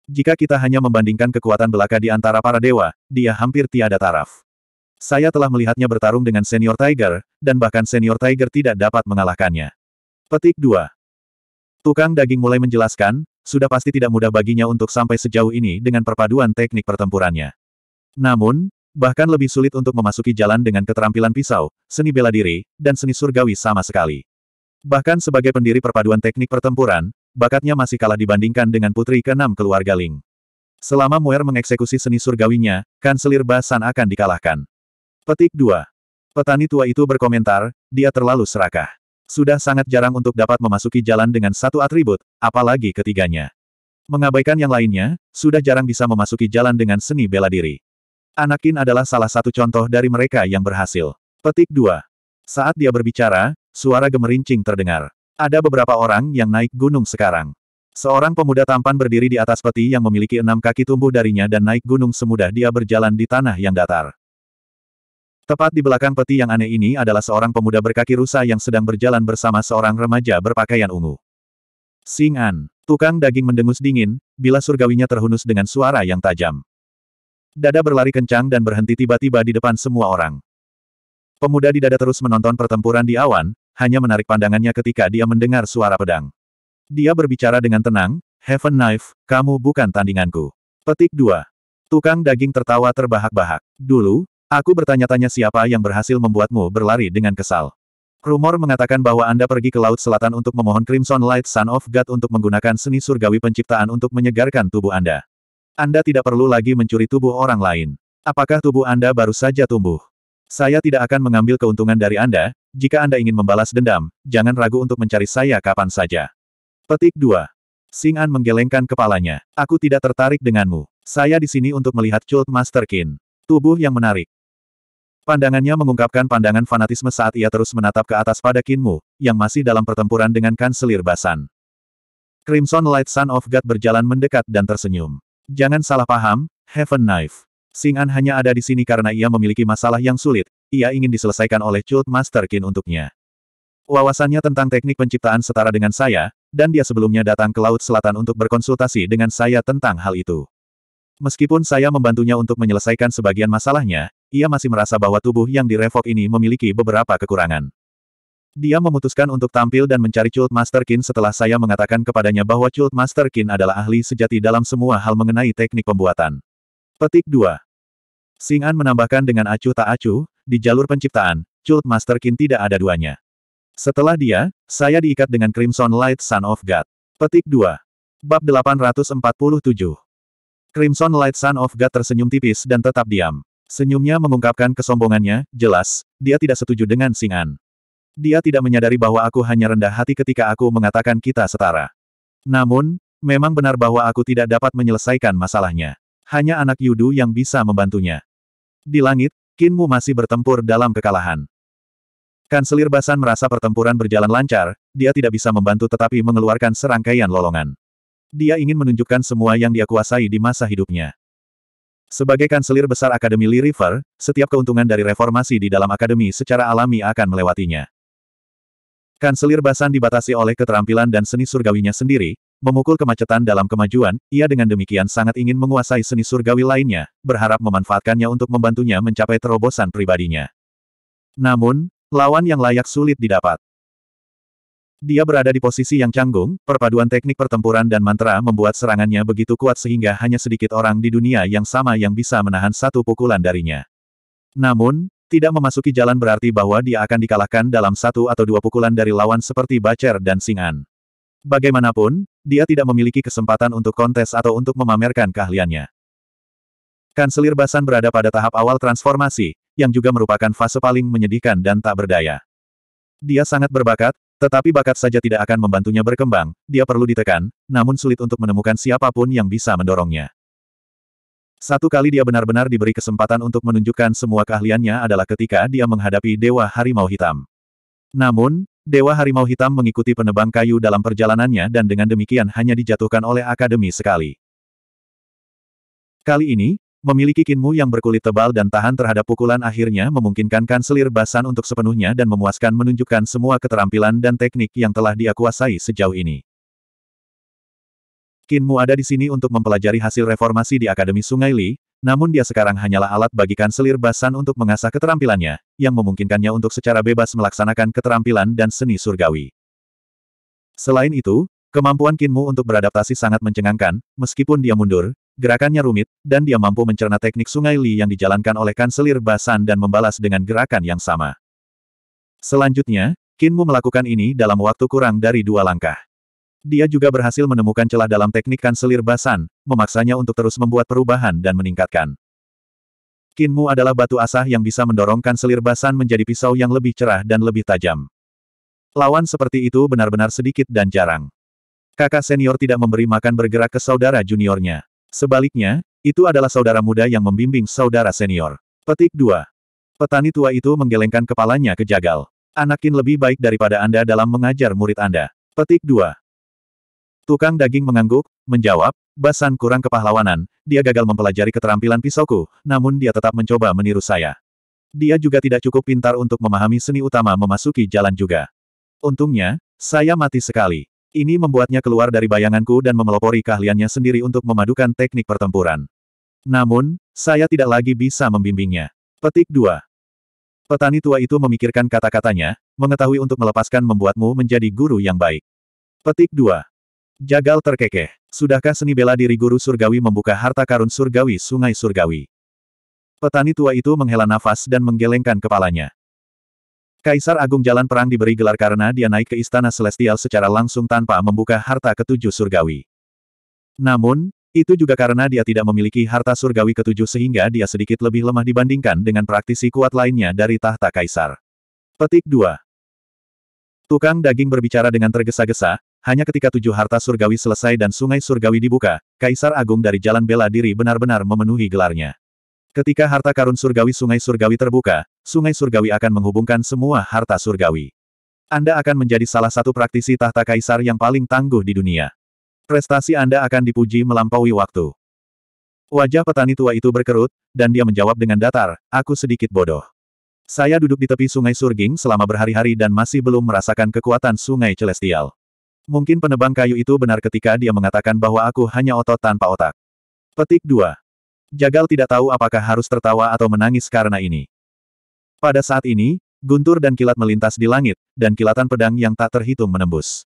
Speaker 1: Jika kita hanya membandingkan kekuatan belaka di antara para dewa, dia hampir tiada taraf. Saya telah melihatnya bertarung dengan senior Tiger, dan bahkan senior Tiger tidak dapat mengalahkannya. Petik 2. Tukang daging mulai menjelaskan, sudah pasti tidak mudah baginya untuk sampai sejauh ini dengan perpaduan teknik pertempurannya. Namun, bahkan lebih sulit untuk memasuki jalan dengan keterampilan pisau, seni bela diri, dan seni surgawi sama sekali. Bahkan sebagai pendiri perpaduan teknik pertempuran, bakatnya masih kalah dibandingkan dengan putri keenam keluarga Ling. Selama Muer mengeksekusi seni surgawinya, Kanselir Basan akan dikalahkan. Petik 2. Petani tua itu berkomentar, dia terlalu serakah. Sudah sangat jarang untuk dapat memasuki jalan dengan satu atribut, apalagi ketiganya. Mengabaikan yang lainnya, sudah jarang bisa memasuki jalan dengan seni bela diri. Anakin adalah salah satu contoh dari mereka yang berhasil. Petik 2. Saat dia berbicara, suara gemerincing terdengar. Ada beberapa orang yang naik gunung sekarang. Seorang pemuda tampan berdiri di atas peti yang memiliki enam kaki tumbuh darinya dan naik gunung semudah dia berjalan di tanah yang datar. Tepat di belakang peti yang aneh ini adalah seorang pemuda berkaki rusa yang sedang berjalan bersama seorang remaja berpakaian ungu. Sing An, tukang daging mendengus dingin, bila surgawinya terhunus dengan suara yang tajam dada berlari kencang dan berhenti tiba-tiba di depan semua orang. Pemuda di dada terus menonton pertempuran di awan, hanya menarik pandangannya ketika dia mendengar suara pedang. Dia berbicara dengan tenang, Heaven Knife, kamu bukan tandinganku. Petik 2. Tukang daging tertawa terbahak-bahak. Dulu, aku bertanya-tanya siapa yang berhasil membuatmu berlari dengan kesal. Rumor mengatakan bahwa Anda pergi ke Laut Selatan untuk memohon Crimson Light Sun of God untuk menggunakan seni surgawi penciptaan untuk menyegarkan tubuh Anda. Anda tidak perlu lagi mencuri tubuh orang lain. Apakah tubuh Anda baru saja tumbuh? Saya tidak akan mengambil keuntungan dari Anda, jika Anda ingin membalas dendam, jangan ragu untuk mencari saya kapan saja. Petik 2. Sing An menggelengkan kepalanya. Aku tidak tertarik denganmu. Saya di sini untuk melihat Chult Master Qin. Tubuh yang menarik. Pandangannya mengungkapkan pandangan fanatisme saat ia terus menatap ke atas pada Kinmu, yang masih dalam pertempuran dengan kanselir Basan. Crimson Light Sun of God berjalan mendekat dan tersenyum. Jangan salah paham, Heaven Knife. Sing hanya ada di sini karena ia memiliki masalah yang sulit, ia ingin diselesaikan oleh Chult Master Qin untuknya. Wawasannya tentang teknik penciptaan setara dengan saya, dan dia sebelumnya datang ke Laut Selatan untuk berkonsultasi dengan saya tentang hal itu. Meskipun saya membantunya untuk menyelesaikan sebagian masalahnya, ia masih merasa bahwa tubuh yang direvok ini memiliki beberapa kekurangan. Dia memutuskan untuk tampil dan mencari Chult Master Qin setelah saya mengatakan kepadanya bahwa Chult Master Qin adalah ahli sejati dalam semua hal mengenai teknik pembuatan. Petik 2. Sing menambahkan dengan acuh tak acuh, di jalur penciptaan, Chult Master Qin tidak ada duanya. Setelah dia, saya diikat dengan Crimson Light Son of God. Petik 2. Bab 847. Crimson Light Son of God tersenyum tipis dan tetap diam. Senyumnya mengungkapkan kesombongannya, jelas, dia tidak setuju dengan Singan. Dia tidak menyadari bahwa aku hanya rendah hati ketika aku mengatakan kita setara. Namun, memang benar bahwa aku tidak dapat menyelesaikan masalahnya. Hanya anak Yudu yang bisa membantunya. Di langit, Kinmu masih bertempur dalam kekalahan. Kanselir Basan merasa pertempuran berjalan lancar, dia tidak bisa membantu tetapi mengeluarkan serangkaian lolongan. Dia ingin menunjukkan semua yang dia kuasai di masa hidupnya. Sebagai kanselir besar Akademi Lee River, setiap keuntungan dari reformasi di dalam akademi secara alami akan melewatinya. Kanselir Basan dibatasi oleh keterampilan dan seni surgawinya sendiri, memukul kemacetan dalam kemajuan, ia dengan demikian sangat ingin menguasai seni surgawi lainnya, berharap memanfaatkannya untuk membantunya mencapai terobosan pribadinya. Namun, lawan yang layak sulit didapat. Dia berada di posisi yang canggung, perpaduan teknik pertempuran dan mantra membuat serangannya begitu kuat sehingga hanya sedikit orang di dunia yang sama yang bisa menahan satu pukulan darinya. Namun, tidak memasuki jalan berarti bahwa dia akan dikalahkan dalam satu atau dua pukulan dari lawan seperti Bacer dan Singan. Bagaimanapun, dia tidak memiliki kesempatan untuk kontes atau untuk memamerkan keahliannya. Kanselir Basan berada pada tahap awal transformasi, yang juga merupakan fase paling menyedihkan dan tak berdaya. Dia sangat berbakat, tetapi bakat saja tidak akan membantunya berkembang, dia perlu ditekan, namun sulit untuk menemukan siapapun yang bisa mendorongnya. Satu kali dia benar-benar diberi kesempatan untuk menunjukkan semua keahliannya adalah ketika dia menghadapi Dewa Harimau Hitam. Namun, Dewa Harimau Hitam mengikuti penebang kayu dalam perjalanannya dan dengan demikian hanya dijatuhkan oleh akademi sekali. Kali ini, memiliki kinmu yang berkulit tebal dan tahan terhadap pukulan akhirnya memungkinkan kanselir Basan untuk sepenuhnya dan memuaskan menunjukkan semua keterampilan dan teknik yang telah dia kuasai sejauh ini. Kinmu ada di sini untuk mempelajari hasil reformasi di Akademi Sungai Li, namun dia sekarang hanyalah alat bagi kanselir Basan untuk mengasah keterampilannya, yang memungkinkannya untuk secara bebas melaksanakan keterampilan dan seni surgawi. Selain itu, kemampuan Kinmu untuk beradaptasi sangat mencengangkan, meskipun dia mundur, gerakannya rumit, dan dia mampu mencerna teknik Sungai Li yang dijalankan oleh kanselir Basan dan membalas dengan gerakan yang sama. Selanjutnya, Kinmu melakukan ini dalam waktu kurang dari dua langkah. Dia juga berhasil menemukan celah dalam teknik kanselir Basan, memaksanya untuk terus membuat perubahan dan meningkatkan. Kinmu adalah batu asah yang bisa mendorong kanselir Basan menjadi pisau yang lebih cerah dan lebih tajam. Lawan seperti itu benar-benar sedikit dan jarang. Kakak senior tidak memberi makan bergerak ke saudara juniornya. Sebaliknya, itu adalah saudara muda yang membimbing saudara senior. Petik 2. Petani tua itu menggelengkan kepalanya ke jagal. Anakin lebih baik daripada Anda dalam mengajar murid Anda. Petik 2. Tukang daging mengangguk, menjawab, Basan kurang kepahlawanan, dia gagal mempelajari keterampilan pisauku, namun dia tetap mencoba meniru saya. Dia juga tidak cukup pintar untuk memahami seni utama memasuki jalan juga. Untungnya, saya mati sekali. Ini membuatnya keluar dari bayanganku dan memelopori keahliannya sendiri untuk memadukan teknik pertempuran. Namun, saya tidak lagi bisa membimbingnya. Petik 2. Petani tua itu memikirkan kata-katanya, mengetahui untuk melepaskan membuatmu menjadi guru yang baik. Petik 2. Jagal terkekeh. Sudahkah seni bela diri guru surgawi membuka harta karun surgawi sungai surgawi? Petani tua itu menghela nafas dan menggelengkan kepalanya. Kaisar Agung Jalan Perang diberi gelar karena dia naik ke Istana Celestial secara langsung tanpa membuka harta ketujuh surgawi. Namun, itu juga karena dia tidak memiliki harta surgawi ketujuh sehingga dia sedikit lebih lemah dibandingkan dengan praktisi kuat lainnya dari tahta kaisar. Petik 2. Tukang daging berbicara dengan tergesa-gesa, hanya ketika tujuh harta surgawi selesai dan sungai surgawi dibuka, Kaisar Agung dari Jalan Bela Diri benar-benar memenuhi gelarnya. Ketika harta karun surgawi sungai surgawi terbuka, sungai surgawi akan menghubungkan semua harta surgawi. Anda akan menjadi salah satu praktisi tahta kaisar yang paling tangguh di dunia. Prestasi Anda akan dipuji melampaui waktu. Wajah petani tua itu berkerut, dan dia menjawab dengan datar, aku sedikit bodoh. Saya duduk di tepi sungai Surging selama berhari-hari dan masih belum merasakan kekuatan sungai celestial. Mungkin penebang kayu itu benar ketika dia mengatakan bahwa aku hanya otot tanpa otak. Petik 2. Jagal tidak tahu apakah harus tertawa atau menangis karena ini. Pada saat ini, guntur dan kilat melintas di langit, dan kilatan pedang yang tak terhitung menembus.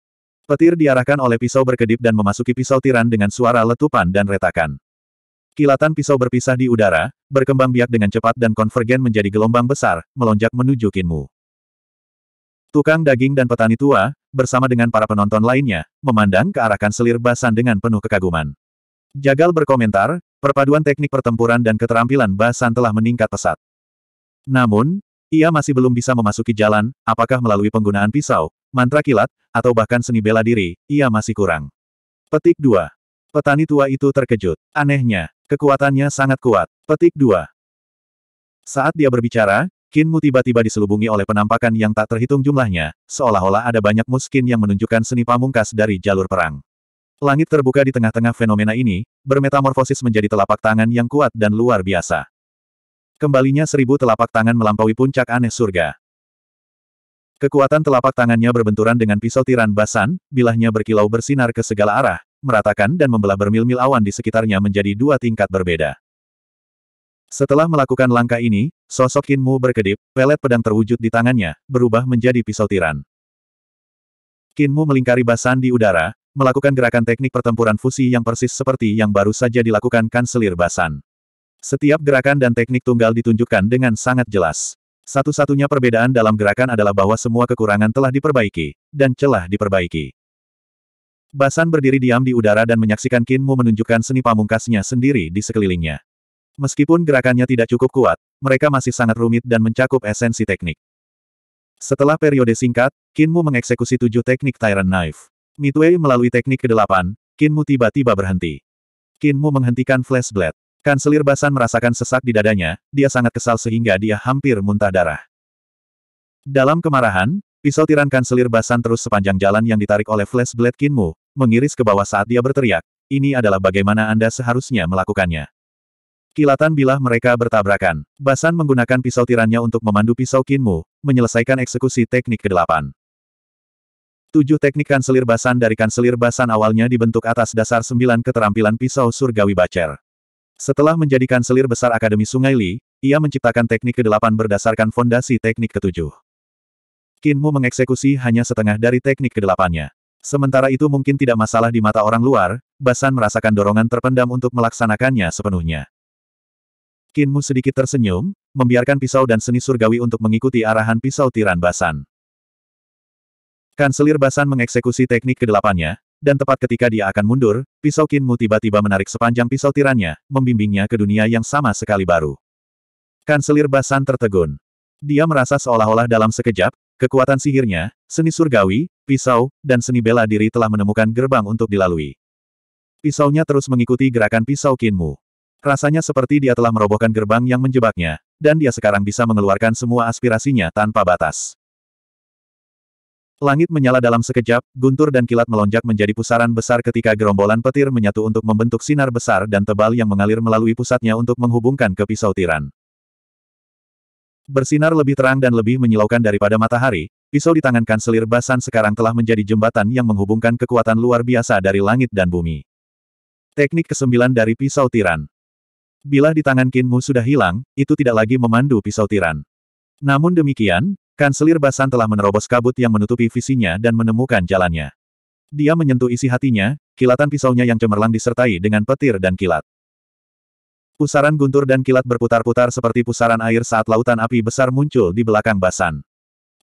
Speaker 1: Petir diarahkan oleh pisau berkedip dan memasuki pisau tiran dengan suara letupan dan retakan. Kilatan pisau berpisah di udara, berkembang biak dengan cepat dan konvergen menjadi gelombang besar, melonjak menuju Kinmu. Tukang daging dan petani tua, bersama dengan para penonton lainnya, memandang ke arah kanselir Basan dengan penuh kekaguman. Jagal berkomentar, perpaduan teknik pertempuran dan keterampilan Basan telah meningkat pesat. Namun, ia masih belum bisa memasuki jalan, apakah melalui penggunaan pisau, mantra kilat, atau bahkan seni bela diri, ia masih kurang. Petik 2. Petani tua itu terkejut. Anehnya, kekuatannya sangat kuat. Petik 2. Saat dia berbicara, Kinmu tiba-tiba diselubungi oleh penampakan yang tak terhitung jumlahnya, seolah-olah ada banyak muskin yang menunjukkan seni pamungkas dari jalur perang. Langit terbuka di tengah-tengah fenomena ini, bermetamorfosis menjadi telapak tangan yang kuat dan luar biasa. Kembalinya seribu telapak tangan melampaui puncak aneh surga. Kekuatan telapak tangannya berbenturan dengan pisau tiran basan, bilahnya berkilau bersinar ke segala arah, meratakan dan membelah bermil-mil awan di sekitarnya menjadi dua tingkat berbeda. Setelah melakukan langkah ini, Sosok Kinmu berkedip, pelet pedang terwujud di tangannya, berubah menjadi pisau tiran. Kinmu melingkari basan di udara, melakukan gerakan teknik pertempuran fusi yang persis seperti yang baru saja dilakukan kanselir basan. Setiap gerakan dan teknik tunggal ditunjukkan dengan sangat jelas. Satu-satunya perbedaan dalam gerakan adalah bahwa semua kekurangan telah diperbaiki, dan celah diperbaiki. Basan berdiri diam di udara dan menyaksikan Kinmu menunjukkan seni pamungkasnya sendiri di sekelilingnya. Meskipun gerakannya tidak cukup kuat, mereka masih sangat rumit dan mencakup esensi teknik. Setelah periode singkat, Kinmu mengeksekusi tujuh teknik Tyrant Knife. Midway melalui teknik ke-8, Kinmu tiba-tiba berhenti. Kinmu menghentikan flash blade. Kanselir Basan merasakan sesak di dadanya, dia sangat kesal sehingga dia hampir muntah darah. Dalam kemarahan, Pisau tiran kanselir Basan terus sepanjang jalan yang ditarik oleh Flash Blade Kinmu, mengiris ke bawah saat dia berteriak, ini adalah bagaimana Anda seharusnya melakukannya. Kilatan bilah mereka bertabrakan. Basan menggunakan pisau tirannya untuk memandu pisau Kinmu, menyelesaikan eksekusi teknik ke-8. Tujuh teknik kanselir Basan dari kanselir Basan awalnya dibentuk atas dasar sembilan keterampilan pisau surgawi Bacer. Setelah menjadi kanselir besar Akademi Sungai Li, ia menciptakan teknik ke-8 berdasarkan fondasi teknik ke-7. Kinmu mengeksekusi hanya setengah dari teknik kedelapannya. Sementara itu mungkin tidak masalah di mata orang luar, Basan merasakan dorongan terpendam untuk melaksanakannya sepenuhnya. Kinmu sedikit tersenyum, membiarkan pisau dan seni surgawi untuk mengikuti arahan pisau tiran Basan. Kanselir Basan mengeksekusi teknik kedelapannya, dan tepat ketika dia akan mundur, pisau Kinmu tiba-tiba menarik sepanjang pisau tirannya, membimbingnya ke dunia yang sama sekali baru. Kanselir Basan tertegun. Dia merasa seolah-olah dalam sekejap, kekuatan sihirnya, seni surgawi, pisau, dan seni bela diri telah menemukan gerbang untuk dilalui. Pisaunya terus mengikuti gerakan pisau Kinmu. Rasanya seperti dia telah merobohkan gerbang yang menjebaknya, dan dia sekarang bisa mengeluarkan semua aspirasinya tanpa batas. Langit menyala dalam sekejap, guntur dan kilat melonjak menjadi pusaran besar ketika gerombolan petir menyatu untuk membentuk sinar besar dan tebal yang mengalir melalui pusatnya untuk menghubungkan ke pisau tiran. Bersinar lebih terang dan lebih menyilaukan daripada matahari, pisau di tangan kanselir Basan sekarang telah menjadi jembatan yang menghubungkan kekuatan luar biasa dari langit dan bumi. Teknik kesembilan dari pisau tiran. Bila di tangan Kinmu sudah hilang, itu tidak lagi memandu pisau tiran. Namun demikian, Kanselir Basan telah menerobos kabut yang menutupi visinya dan menemukan jalannya. Dia menyentuh isi hatinya, kilatan pisaunya yang cemerlang disertai dengan petir dan kilat. Pusaran guntur dan kilat berputar-putar seperti pusaran air saat lautan api besar muncul di belakang Basan.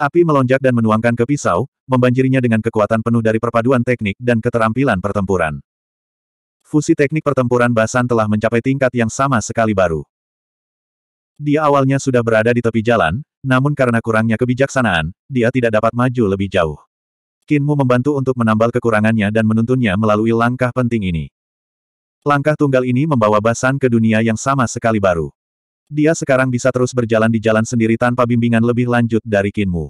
Speaker 1: Api melonjak dan menuangkan ke pisau, membanjirinya dengan kekuatan penuh dari perpaduan teknik dan keterampilan pertempuran fusi teknik pertempuran Basan telah mencapai tingkat yang sama sekali baru. Dia awalnya sudah berada di tepi jalan, namun karena kurangnya kebijaksanaan, dia tidak dapat maju lebih jauh. Kinmu membantu untuk menambal kekurangannya dan menuntunnya melalui langkah penting ini. Langkah tunggal ini membawa Basan ke dunia yang sama sekali baru. Dia sekarang bisa terus berjalan di jalan sendiri tanpa bimbingan lebih lanjut dari Kinmu.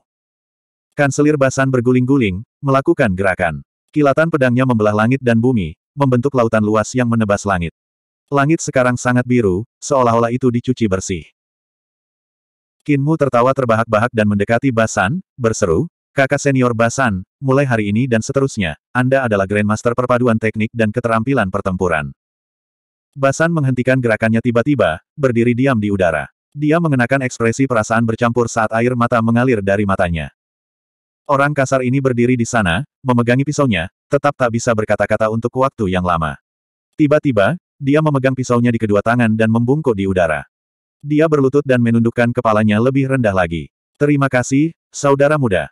Speaker 1: Kanselir Basan berguling-guling, melakukan gerakan. Kilatan pedangnya membelah langit dan bumi, membentuk lautan luas yang menebas langit. Langit sekarang sangat biru, seolah-olah itu dicuci bersih. Kinmu tertawa terbahak-bahak dan mendekati Basan, berseru, kakak senior Basan, mulai hari ini dan seterusnya, Anda adalah Grandmaster perpaduan teknik dan keterampilan pertempuran. Basan menghentikan gerakannya tiba-tiba, berdiri diam di udara. Dia mengenakan ekspresi perasaan bercampur saat air mata mengalir dari matanya. Orang kasar ini berdiri di sana, memegangi pisaunya, tetap tak bisa berkata-kata untuk waktu yang lama. Tiba-tiba, dia memegang pisaunya di kedua tangan dan membungkuk di udara. Dia berlutut dan menundukkan kepalanya lebih rendah lagi. Terima kasih, saudara muda.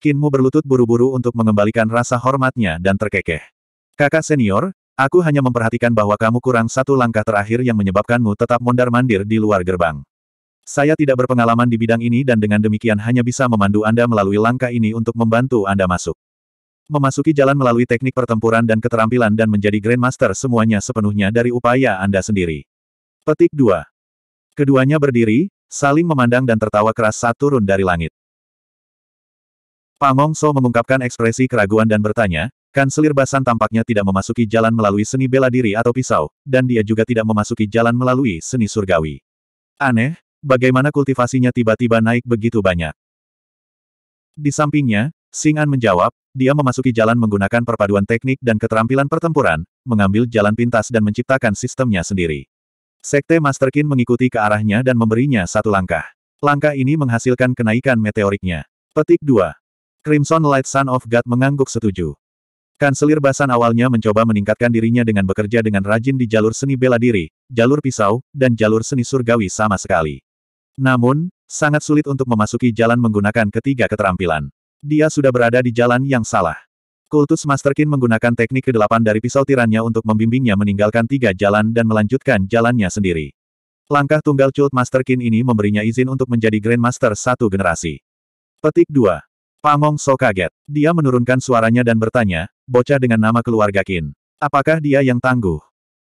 Speaker 1: Kinmu berlutut buru-buru untuk mengembalikan rasa hormatnya dan terkekeh. Kakak senior, aku hanya memperhatikan bahwa kamu kurang satu langkah terakhir yang menyebabkanmu tetap mondar-mandir di luar gerbang. Saya tidak berpengalaman di bidang ini dan dengan demikian hanya bisa memandu Anda melalui langkah ini untuk membantu Anda masuk. Memasuki jalan melalui teknik pertempuran dan keterampilan dan menjadi Grandmaster semuanya sepenuhnya dari upaya Anda sendiri. Petik 2. Keduanya berdiri, saling memandang dan tertawa keras saat turun dari langit. Pamong So mengungkapkan ekspresi keraguan dan bertanya, Kanselir Basan tampaknya tidak memasuki jalan melalui seni bela diri atau pisau, dan dia juga tidak memasuki jalan melalui seni surgawi. Aneh, Bagaimana kultivasinya tiba-tiba naik begitu banyak? Di sampingnya, Sing An menjawab, dia memasuki jalan menggunakan perpaduan teknik dan keterampilan pertempuran, mengambil jalan pintas dan menciptakan sistemnya sendiri. Sekte Master Qin mengikuti ke arahnya dan memberinya satu langkah. Langkah ini menghasilkan kenaikan meteoriknya. Petik 2. Crimson Light Sun of God mengangguk setuju. Kanselir Basan awalnya mencoba meningkatkan dirinya dengan bekerja dengan rajin di jalur seni bela diri, jalur pisau, dan jalur seni surgawi sama sekali. Namun, sangat sulit untuk memasuki jalan menggunakan ketiga keterampilan. Dia sudah berada di jalan yang salah. Kultus Master Qin menggunakan teknik kedelapan dari pisau tirannya untuk membimbingnya meninggalkan tiga jalan dan melanjutkan jalannya sendiri. Langkah tunggal Cult Master Qin ini memberinya izin untuk menjadi Grandmaster satu generasi. Petik 2. Pamong So kaget. Dia menurunkan suaranya dan bertanya, bocah dengan nama keluarga Kin, Apakah dia yang tangguh?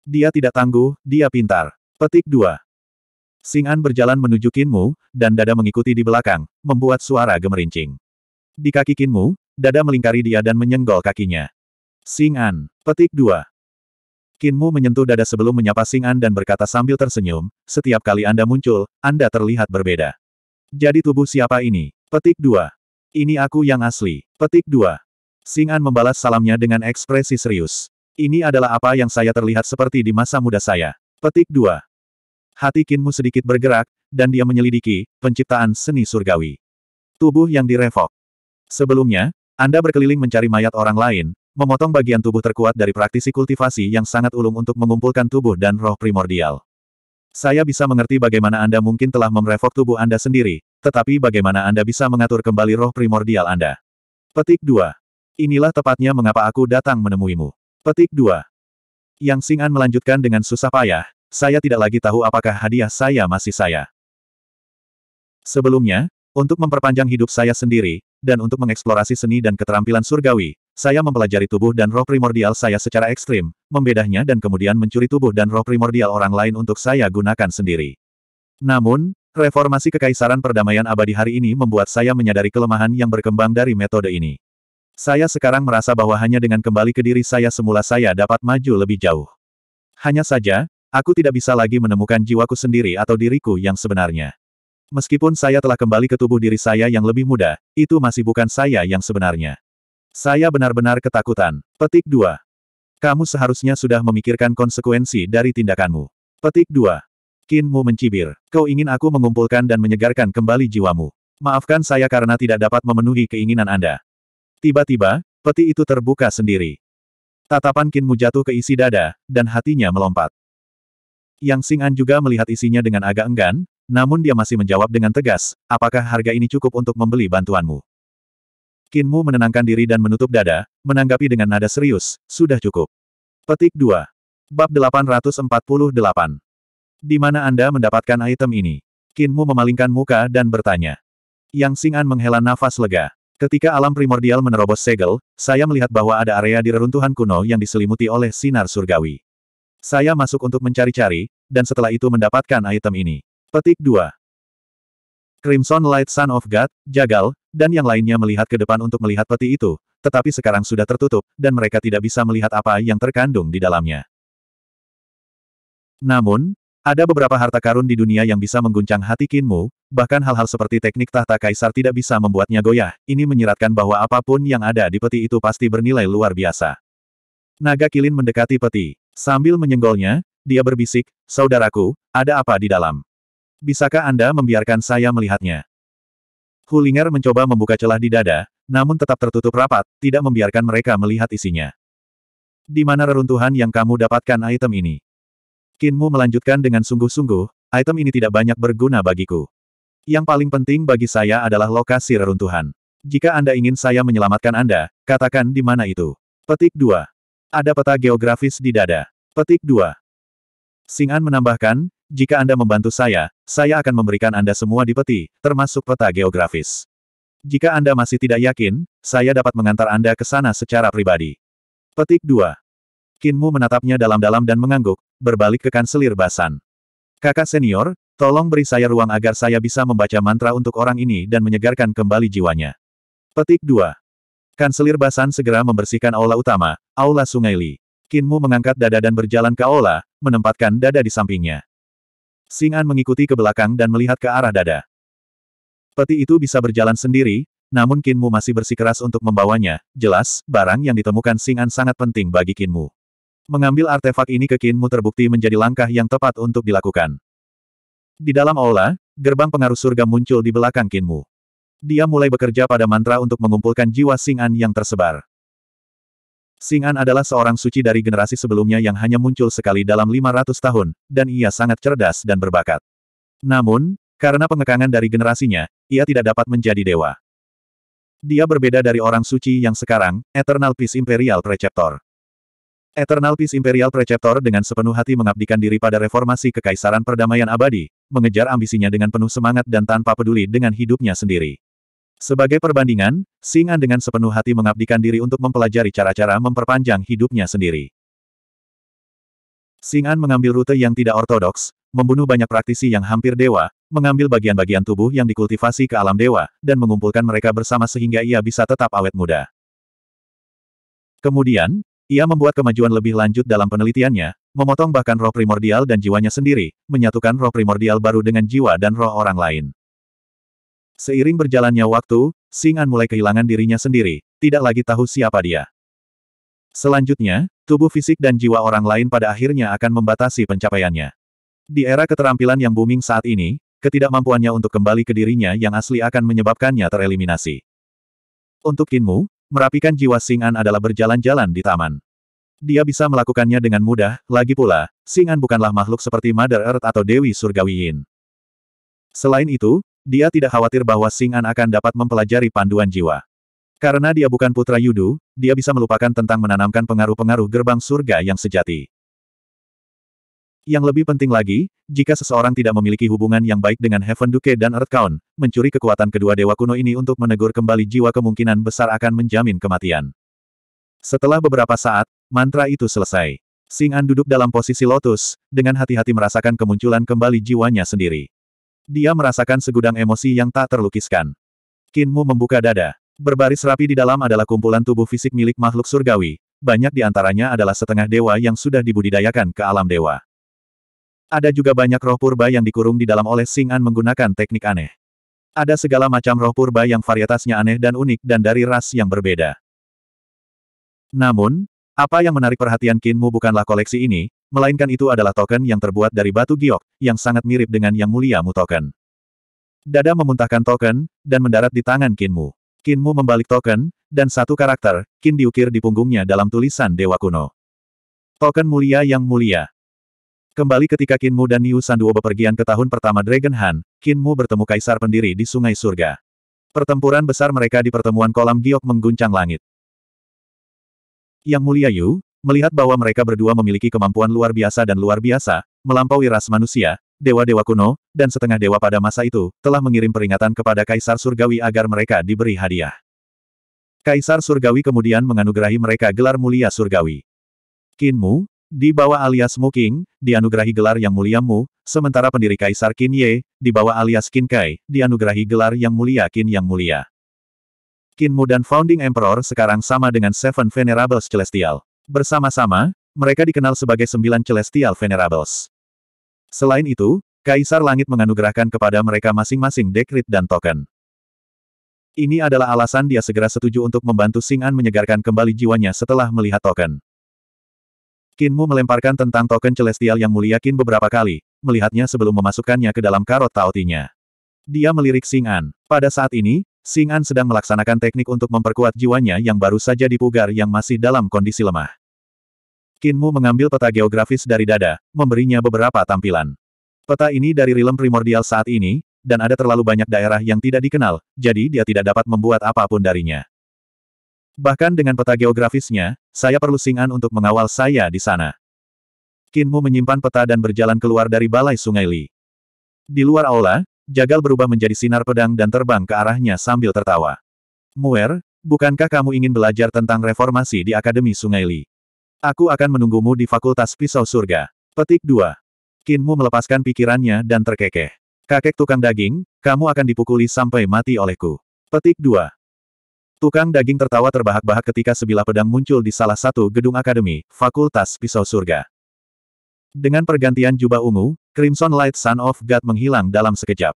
Speaker 1: Dia tidak tangguh, dia pintar. Petik 2. Sing An berjalan menuju Kinmu, dan dada mengikuti di belakang, membuat suara gemerincing. Di kaki Kinmu, dada melingkari dia dan menyenggol kakinya. Sing An, petik 2. Kinmu menyentuh dada sebelum menyapa Sing An dan berkata sambil tersenyum, setiap kali Anda muncul, Anda terlihat berbeda. Jadi tubuh siapa ini? Petik 2. Ini aku yang asli. Petik 2. Sing An membalas salamnya dengan ekspresi serius. Ini adalah apa yang saya terlihat seperti di masa muda saya. Petik 2. Hati Kinmu sedikit bergerak, dan dia menyelidiki penciptaan seni surgawi. Tubuh yang direvok. Sebelumnya, Anda berkeliling mencari mayat orang lain, memotong bagian tubuh terkuat dari praktisi kultivasi yang sangat ulung untuk mengumpulkan tubuh dan roh primordial. Saya bisa mengerti bagaimana Anda mungkin telah merevok tubuh Anda sendiri, tetapi bagaimana Anda bisa mengatur kembali roh primordial Anda. Petik 2. Inilah tepatnya mengapa aku datang menemuimu. Petik 2. Yang Singan melanjutkan dengan susah payah, saya tidak lagi tahu apakah hadiah saya masih saya. Sebelumnya, untuk memperpanjang hidup saya sendiri, dan untuk mengeksplorasi seni dan keterampilan surgawi, saya mempelajari tubuh dan roh primordial saya secara ekstrim, membedahnya dan kemudian mencuri tubuh dan roh primordial orang lain untuk saya gunakan sendiri. Namun, reformasi kekaisaran perdamaian abadi hari ini membuat saya menyadari kelemahan yang berkembang dari metode ini. Saya sekarang merasa bahwa hanya dengan kembali ke diri saya semula saya dapat maju lebih jauh. Hanya saja, Aku tidak bisa lagi menemukan jiwaku sendiri atau diriku yang sebenarnya. Meskipun saya telah kembali ke tubuh diri saya yang lebih muda, itu masih bukan saya yang sebenarnya. Saya benar-benar ketakutan. Petik 2. Kamu seharusnya sudah memikirkan konsekuensi dari tindakanmu. Petik 2. Kinmu mencibir. Kau ingin aku mengumpulkan dan menyegarkan kembali jiwamu. Maafkan saya karena tidak dapat memenuhi keinginan Anda. Tiba-tiba, peti itu terbuka sendiri. Tatapan Kinmu jatuh ke isi dada, dan hatinya melompat. Yang Singan juga melihat isinya dengan agak enggan, namun dia masih menjawab dengan tegas, apakah harga ini cukup untuk membeli bantuanmu? Kinmu menenangkan diri dan menutup dada, menanggapi dengan nada serius, sudah cukup. Petik 2. Bab 848. Di mana Anda mendapatkan item ini? Kinmu memalingkan muka dan bertanya. Yang Singan menghela nafas lega. Ketika alam primordial menerobos segel, saya melihat bahwa ada area di reruntuhan kuno yang diselimuti oleh sinar surgawi. Saya masuk untuk mencari-cari, dan setelah itu mendapatkan item ini. Petik 2. Crimson Light Sun of God, Jagal, dan yang lainnya melihat ke depan untuk melihat peti itu, tetapi sekarang sudah tertutup, dan mereka tidak bisa melihat apa yang terkandung di dalamnya. Namun, ada beberapa harta karun di dunia yang bisa mengguncang hati Kinmu, bahkan hal-hal seperti teknik tahta kaisar tidak bisa membuatnya goyah, ini menyiratkan bahwa apapun yang ada di peti itu pasti bernilai luar biasa. Naga Kilin mendekati peti. Sambil menyenggolnya, dia berbisik, Saudaraku, ada apa di dalam? Bisakah Anda membiarkan saya melihatnya? Hulinger mencoba membuka celah di dada, namun tetap tertutup rapat, tidak membiarkan mereka melihat isinya. Di mana reruntuhan yang kamu dapatkan item ini? Kinmu melanjutkan dengan sungguh-sungguh, item ini tidak banyak berguna bagiku. Yang paling penting bagi saya adalah lokasi reruntuhan. Jika Anda ingin saya menyelamatkan Anda, katakan di mana itu. Petik 2. Ada peta geografis di dada. Petik 2. Sing'an menambahkan, jika Anda membantu saya, saya akan memberikan Anda semua di peti, termasuk peta geografis. Jika Anda masih tidak yakin, saya dapat mengantar Anda ke sana secara pribadi. Petik 2. Kinmu menatapnya dalam-dalam dan mengangguk, berbalik ke kanselir Basan. Kakak senior, tolong beri saya ruang agar saya bisa membaca mantra untuk orang ini dan menyegarkan kembali jiwanya. Petik 2. Kanselir Basan segera membersihkan aula utama, Aula Sungai Li. Kinmu mengangkat dada dan berjalan ke aula, menempatkan dada di sampingnya. Singan mengikuti ke belakang dan melihat ke arah dada. Peti itu bisa berjalan sendiri, namun Kinmu masih bersikeras untuk membawanya. Jelas, barang yang ditemukan Singan sangat penting bagi Kinmu. Mengambil artefak ini ke Kinmu terbukti menjadi langkah yang tepat untuk dilakukan. Di dalam aula, gerbang pengaruh surga muncul di belakang Kinmu. Dia mulai bekerja pada mantra untuk mengumpulkan jiwa Singan yang tersebar. Singan adalah seorang suci dari generasi sebelumnya yang hanya muncul sekali dalam 500 tahun, dan ia sangat cerdas dan berbakat. Namun, karena pengekangan dari generasinya, ia tidak dapat menjadi dewa. Dia berbeda dari orang suci yang sekarang, Eternal Peace Imperial Preceptor. Eternal Peace Imperial Preceptor dengan sepenuh hati mengabdikan diri pada reformasi kekaisaran perdamaian abadi, mengejar ambisinya dengan penuh semangat dan tanpa peduli dengan hidupnya sendiri. Sebagai perbandingan, Singan dengan sepenuh hati mengabdikan diri untuk mempelajari cara-cara memperpanjang hidupnya sendiri. Singan mengambil rute yang tidak ortodoks, membunuh banyak praktisi yang hampir dewa, mengambil bagian-bagian tubuh yang dikultivasi ke alam dewa, dan mengumpulkan mereka bersama sehingga ia bisa tetap awet muda. Kemudian, ia membuat kemajuan lebih lanjut dalam penelitiannya, memotong bahkan roh primordial dan jiwanya sendiri, menyatukan roh primordial baru dengan jiwa dan roh orang lain. Seiring berjalannya waktu, Singan mulai kehilangan dirinya sendiri, tidak lagi tahu siapa dia. Selanjutnya, tubuh fisik dan jiwa orang lain pada akhirnya akan membatasi pencapaiannya. Di era keterampilan yang booming saat ini, ketidakmampuannya untuk kembali ke dirinya yang asli akan menyebabkannya tereliminasi. Untuk Kinmu, merapikan jiwa Singan adalah berjalan-jalan di taman dia bisa melakukannya dengan mudah, lagi pula, Singan bukanlah makhluk seperti Mother Earth atau Dewi Yin. Selain itu, dia tidak khawatir bahwa Singan akan dapat mempelajari panduan jiwa. Karena dia bukan putra Yudu, dia bisa melupakan tentang menanamkan pengaruh-pengaruh gerbang surga yang sejati. Yang lebih penting lagi, jika seseorang tidak memiliki hubungan yang baik dengan Heaven Duke dan Earth Count, mencuri kekuatan kedua dewa kuno ini untuk menegur kembali jiwa kemungkinan besar akan menjamin kematian. Setelah beberapa saat, mantra itu selesai. Sing An duduk dalam posisi lotus, dengan hati-hati merasakan kemunculan kembali jiwanya sendiri. Dia merasakan segudang emosi yang tak terlukiskan. Kinmu membuka dada. Berbaris rapi di dalam adalah kumpulan tubuh fisik milik makhluk surgawi. Banyak di antaranya adalah setengah dewa yang sudah dibudidayakan ke alam dewa. Ada juga banyak roh purba yang dikurung di dalam oleh Singan menggunakan teknik aneh. Ada segala macam roh purba yang varietasnya aneh dan unik dan dari ras yang berbeda. Namun, apa yang menarik perhatian Kinmu bukanlah koleksi ini, melainkan itu adalah token yang terbuat dari batu giok, yang sangat mirip dengan Yang Mulia Mu token. Dada memuntahkan token, dan mendarat di tangan Kinmu. Kinmu membalik token, dan satu karakter, Kin diukir di punggungnya dalam tulisan Dewa Kuno. Token mulia yang mulia. Kembali ketika Kinmu dan Niu Sanduo bepergian ke tahun pertama Dragon Han, Kinmu bertemu Kaisar Pendiri di Sungai Surga. Pertempuran besar mereka di pertemuan kolam giok mengguncang langit. Yang mulia Yu, Melihat bahwa mereka berdua memiliki kemampuan luar biasa dan luar biasa, melampaui ras manusia, dewa-dewa kuno, dan setengah dewa pada masa itu, telah mengirim peringatan kepada Kaisar Surgawi agar mereka diberi hadiah. Kaisar Surgawi kemudian menganugerahi mereka gelar mulia Surgawi. Kinmu, di bawah alias Muking, dianugerahi gelar yang mulia Mu, sementara pendiri Kaisar Qin Ye, di bawah alias Qin Kai, dianugerahi gelar yang mulia Qin yang mulia. Qin Mu dan Founding Emperor sekarang sama dengan Seven Venerables Celestial. Bersama-sama, mereka dikenal sebagai sembilan Celestial Venerables. Selain itu, Kaisar Langit menganugerahkan kepada mereka masing-masing dekrit dan token. Ini adalah alasan dia segera setuju untuk membantu singan menyegarkan kembali jiwanya setelah melihat token. Kinmu melemparkan tentang token celestial yang mulia Kin beberapa kali, melihatnya sebelum memasukkannya ke dalam karot taotinya. Dia melirik singan. Pada saat ini, Sing sedang melaksanakan teknik untuk memperkuat jiwanya yang baru saja dipugar yang masih dalam kondisi lemah. Kinmu mengambil peta geografis dari dada, memberinya beberapa tampilan. Peta ini dari rilem primordial saat ini, dan ada terlalu banyak daerah yang tidak dikenal, jadi dia tidak dapat membuat apapun darinya. Bahkan dengan peta geografisnya, saya perlu Sing untuk mengawal saya di sana. Kinmu menyimpan peta dan berjalan keluar dari balai sungai Li. Di luar aula, Jagal berubah menjadi sinar pedang dan terbang ke arahnya sambil tertawa. Muer, bukankah kamu ingin belajar tentang reformasi di Akademi Sungai Li? Aku akan menunggumu di Fakultas Pisau Surga. Petik 2. Kinmu melepaskan pikirannya dan terkekeh. Kakek tukang daging, kamu akan dipukuli sampai mati olehku. Petik 2. Tukang daging tertawa terbahak-bahak ketika sebilah pedang muncul di salah satu gedung akademi, Fakultas Pisau Surga. Dengan pergantian jubah ungu, Crimson Light Sun of God menghilang dalam sekejap.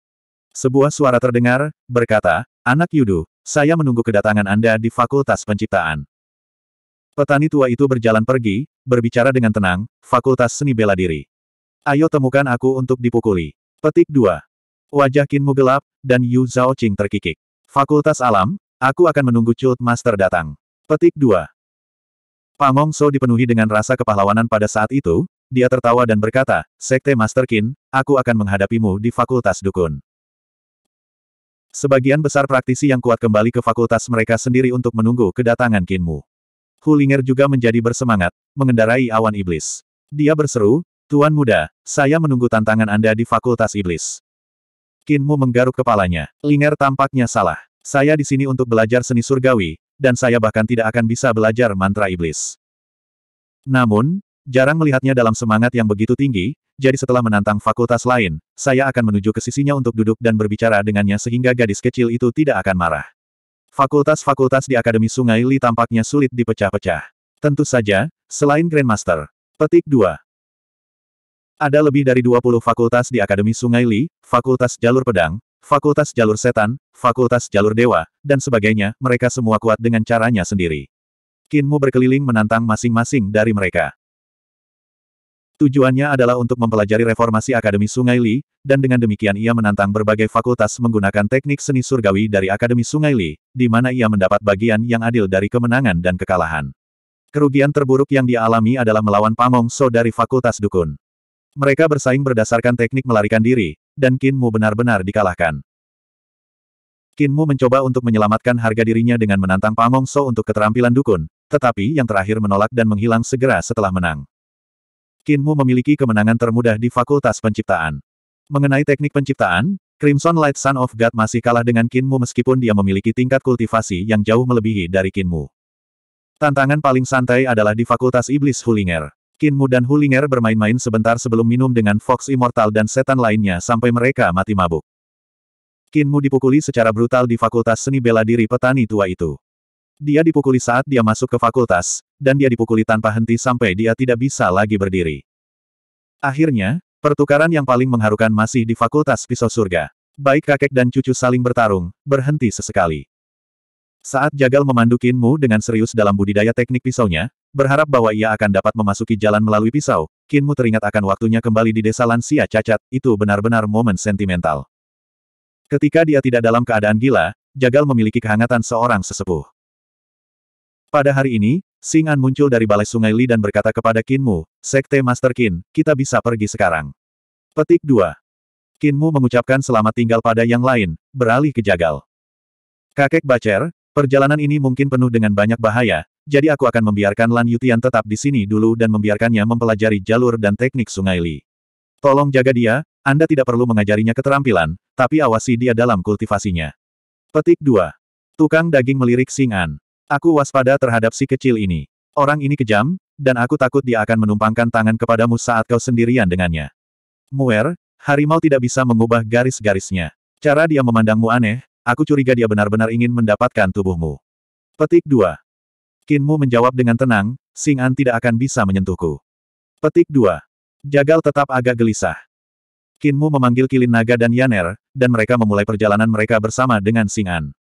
Speaker 1: Sebuah suara terdengar, berkata, Anak Yudu, saya menunggu kedatangan Anda di Fakultas Penciptaan. Petani tua itu berjalan pergi, berbicara dengan tenang, Fakultas Seni Bela Diri. Ayo temukan aku untuk dipukuli. Petik 2. Wajah Kinmu gelap, dan Yu Zhaoqing terkikik. Fakultas Alam, aku akan menunggu Chult Master datang. Petik 2. Pangong So dipenuhi dengan rasa kepahlawanan pada saat itu, dia tertawa dan berkata, Sekte Master Qin, aku akan menghadapimu di Fakultas Dukun. Sebagian besar praktisi yang kuat kembali ke fakultas mereka sendiri untuk menunggu kedatangan Kinmu. Hulinger juga menjadi bersemangat, mengendarai awan iblis. Dia berseru, Tuan muda, saya menunggu tantangan Anda di Fakultas Iblis. Kinmu menggaruk kepalanya. Linger tampaknya salah. Saya di sini untuk belajar seni surgawi, dan saya bahkan tidak akan bisa belajar mantra iblis. Namun, Jarang melihatnya dalam semangat yang begitu tinggi, jadi setelah menantang fakultas lain, saya akan menuju ke sisinya untuk duduk dan berbicara dengannya sehingga gadis kecil itu tidak akan marah. Fakultas-fakultas di Akademi Sungai Li tampaknya sulit dipecah-pecah. Tentu saja, selain Grandmaster. Petik 2. Ada lebih dari 20 fakultas di Akademi Sungai Li, Fakultas Jalur Pedang, Fakultas Jalur Setan, Fakultas Jalur Dewa, dan sebagainya, mereka semua kuat dengan caranya sendiri. Kinmu berkeliling menantang masing-masing dari mereka. Tujuannya adalah untuk mempelajari reformasi Akademi Sungai Li, dan dengan demikian ia menantang berbagai fakultas menggunakan teknik seni surgawi dari Akademi Sungai Li, di mana ia mendapat bagian yang adil dari kemenangan dan kekalahan. Kerugian terburuk yang dialami adalah melawan Pamong So dari Fakultas Dukun. Mereka bersaing berdasarkan teknik melarikan diri, dan Mu benar-benar dikalahkan. Mu mencoba untuk menyelamatkan harga dirinya dengan menantang Pamong So untuk keterampilan dukun, tetapi yang terakhir menolak dan menghilang segera setelah menang. Kinmu memiliki kemenangan termudah di Fakultas Penciptaan. Mengenai teknik penciptaan, Crimson Light Sun of God masih kalah dengan Kinmu meskipun dia memiliki tingkat kultivasi yang jauh melebihi dari Kinmu. Tantangan paling santai adalah di Fakultas Iblis Hulinger. Kinmu dan Hulinger bermain-main sebentar sebelum minum dengan Fox Immortal dan setan lainnya sampai mereka mati mabuk. Kinmu dipukuli secara brutal di Fakultas Seni Bela Diri Petani Tua itu. Dia dipukuli saat dia masuk ke fakultas, dan dia dipukuli tanpa henti sampai dia tidak bisa lagi berdiri. Akhirnya, pertukaran yang paling mengharukan masih di Fakultas Pisau Surga. Baik kakek dan cucu saling bertarung, berhenti sesekali. Saat Jagal memandu Kinmu dengan serius dalam budidaya teknik pisaunya, berharap bahwa ia akan dapat memasuki jalan melalui pisau, Kinmu teringat akan waktunya kembali di desa lansia cacat, itu benar-benar momen sentimental. Ketika dia tidak dalam keadaan gila, Jagal memiliki kehangatan seorang sesepuh. Pada hari ini, Singan muncul dari balai sungai Li dan berkata kepada Kinmu, Sekte Master Kin, kita bisa pergi sekarang. Petik 2. Kinmu mengucapkan selamat tinggal pada yang lain, beralih ke Jagal. Kakek Bacer, perjalanan ini mungkin penuh dengan banyak bahaya, jadi aku akan membiarkan Lan Yutian tetap di sini dulu dan membiarkannya mempelajari jalur dan teknik sungai Li. Tolong jaga dia, Anda tidak perlu mengajarinya keterampilan, tapi awasi dia dalam kultivasinya. Petik 2. Tukang daging melirik Singan. Aku waspada terhadap si kecil ini. Orang ini kejam, dan aku takut dia akan menumpangkan tangan kepadamu saat kau sendirian dengannya. Muer, harimau tidak bisa mengubah garis-garisnya. Cara dia memandangmu aneh, aku curiga dia benar-benar ingin mendapatkan tubuhmu. Petik 2. Kinmu menjawab dengan tenang, Singan tidak akan bisa menyentuhku. Petik 2. Jagal tetap agak gelisah. Kinmu memanggil Kilin Naga dan Yaner, dan mereka memulai perjalanan mereka bersama dengan Singan.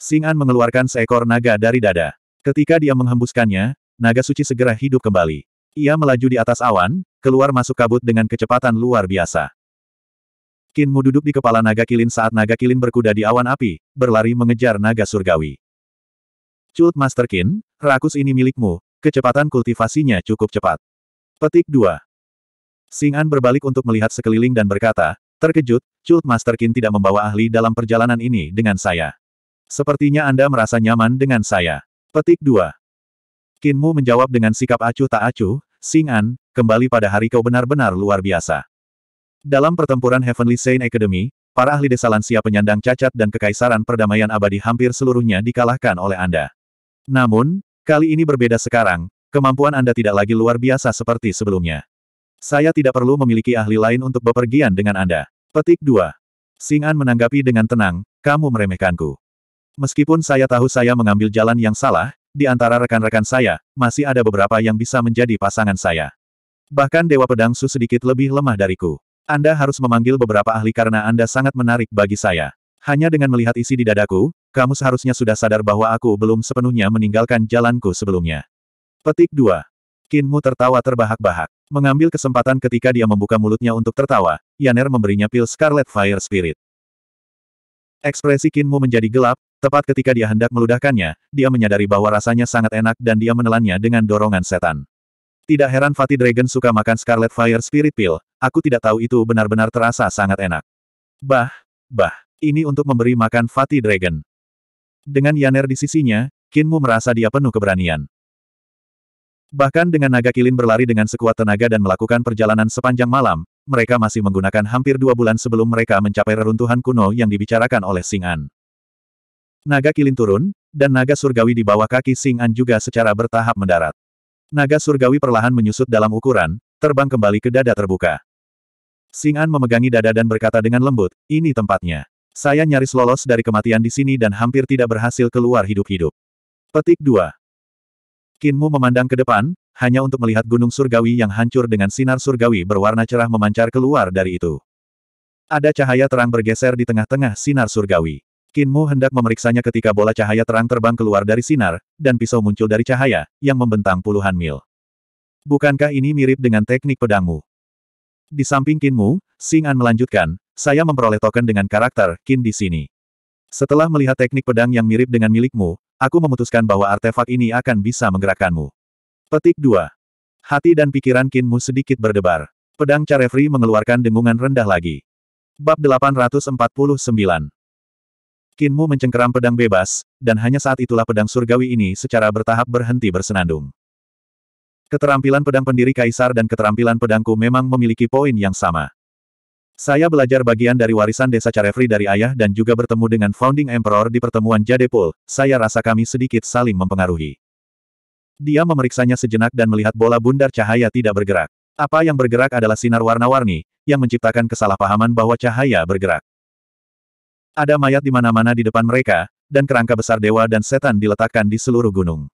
Speaker 1: Sing mengeluarkan seekor naga dari dada. Ketika dia menghembuskannya, naga suci segera hidup kembali. Ia melaju di atas awan, keluar masuk kabut dengan kecepatan luar biasa. Kinmu duduk di kepala naga kilin saat naga kilin berkuda di awan api, berlari mengejar naga surgawi. Cult Master Kin, rakus ini milikmu, kecepatan kultivasinya cukup cepat. Petik 2. Sing berbalik untuk melihat sekeliling dan berkata, terkejut, Cult Master Kin tidak membawa ahli dalam perjalanan ini dengan saya. Sepertinya Anda merasa nyaman dengan saya. Petik 2. Kinmu menjawab dengan sikap acuh tak acuh, Singan, kembali pada hari kau benar-benar luar biasa. Dalam pertempuran Heavenly Saint Academy, para ahli desa lansia penyandang cacat dan kekaisaran perdamaian abadi hampir seluruhnya dikalahkan oleh Anda. Namun, kali ini berbeda sekarang, kemampuan Anda tidak lagi luar biasa seperti sebelumnya. Saya tidak perlu memiliki ahli lain untuk bepergian dengan Anda. Petik 2. Sing menanggapi dengan tenang, kamu meremehkanku. Meskipun saya tahu saya mengambil jalan yang salah, di antara rekan-rekan saya, masih ada beberapa yang bisa menjadi pasangan saya. Bahkan Dewa Pedang Su sedikit lebih lemah dariku. Anda harus memanggil beberapa ahli karena Anda sangat menarik bagi saya. Hanya dengan melihat isi di dadaku, kamu seharusnya sudah sadar bahwa aku belum sepenuhnya meninggalkan jalanku sebelumnya. Petik 2. Kinmu tertawa terbahak-bahak. Mengambil kesempatan ketika dia membuka mulutnya untuk tertawa, Yaner memberinya pil Scarlet Fire Spirit. Ekspresi Kinmu menjadi gelap, tepat ketika dia hendak meludahkannya, dia menyadari bahwa rasanya sangat enak dan dia menelannya dengan dorongan setan. Tidak heran Fatih Dragon suka makan Scarlet Fire Spirit Pill, aku tidak tahu itu benar-benar terasa sangat enak. Bah, bah, ini untuk memberi makan Fatih Dragon. Dengan Yaner di sisinya, Kinmu merasa dia penuh keberanian. Bahkan dengan naga kilin berlari dengan sekuat tenaga dan melakukan perjalanan sepanjang malam, mereka masih menggunakan hampir dua bulan sebelum mereka mencapai reruntuhan kuno yang dibicarakan oleh Sing An. Naga kilin turun, dan naga surgawi di bawah kaki Sing An juga secara bertahap mendarat. Naga surgawi perlahan menyusut dalam ukuran, terbang kembali ke dada terbuka. Sing An memegangi dada dan berkata dengan lembut, ini tempatnya. Saya nyaris lolos dari kematian di sini dan hampir tidak berhasil keluar hidup-hidup. Petik 2. Kinmu memandang ke depan, hanya untuk melihat gunung surgawi yang hancur dengan sinar surgawi berwarna cerah memancar keluar dari itu. Ada cahaya terang bergeser di tengah-tengah sinar surgawi. Kinmu hendak memeriksanya ketika bola cahaya terang terbang keluar dari sinar, dan pisau muncul dari cahaya, yang membentang puluhan mil. Bukankah ini mirip dengan teknik pedangmu? Di samping Kinmu, Singan melanjutkan, saya memperoleh token dengan karakter Kin di sini. Setelah melihat teknik pedang yang mirip dengan milikmu, aku memutuskan bahwa artefak ini akan bisa menggerakkanmu. Petik 2. Hati dan pikiran Kinmu sedikit berdebar. Pedang Carefree mengeluarkan dengungan rendah lagi. Bab 849 Kinmu mencengkeram pedang bebas, dan hanya saat itulah pedang surgawi ini secara bertahap berhenti bersenandung. Keterampilan pedang pendiri kaisar dan keterampilan pedangku memang memiliki poin yang sama. Saya belajar bagian dari warisan desa Carefree dari ayah dan juga bertemu dengan Founding Emperor di pertemuan Jadepul, saya rasa kami sedikit saling mempengaruhi. Dia memeriksanya sejenak dan melihat bola bundar cahaya tidak bergerak. Apa yang bergerak adalah sinar warna-warni, yang menciptakan kesalahpahaman bahwa cahaya bergerak. Ada mayat di mana-mana di depan mereka, dan kerangka besar dewa dan setan diletakkan di seluruh gunung.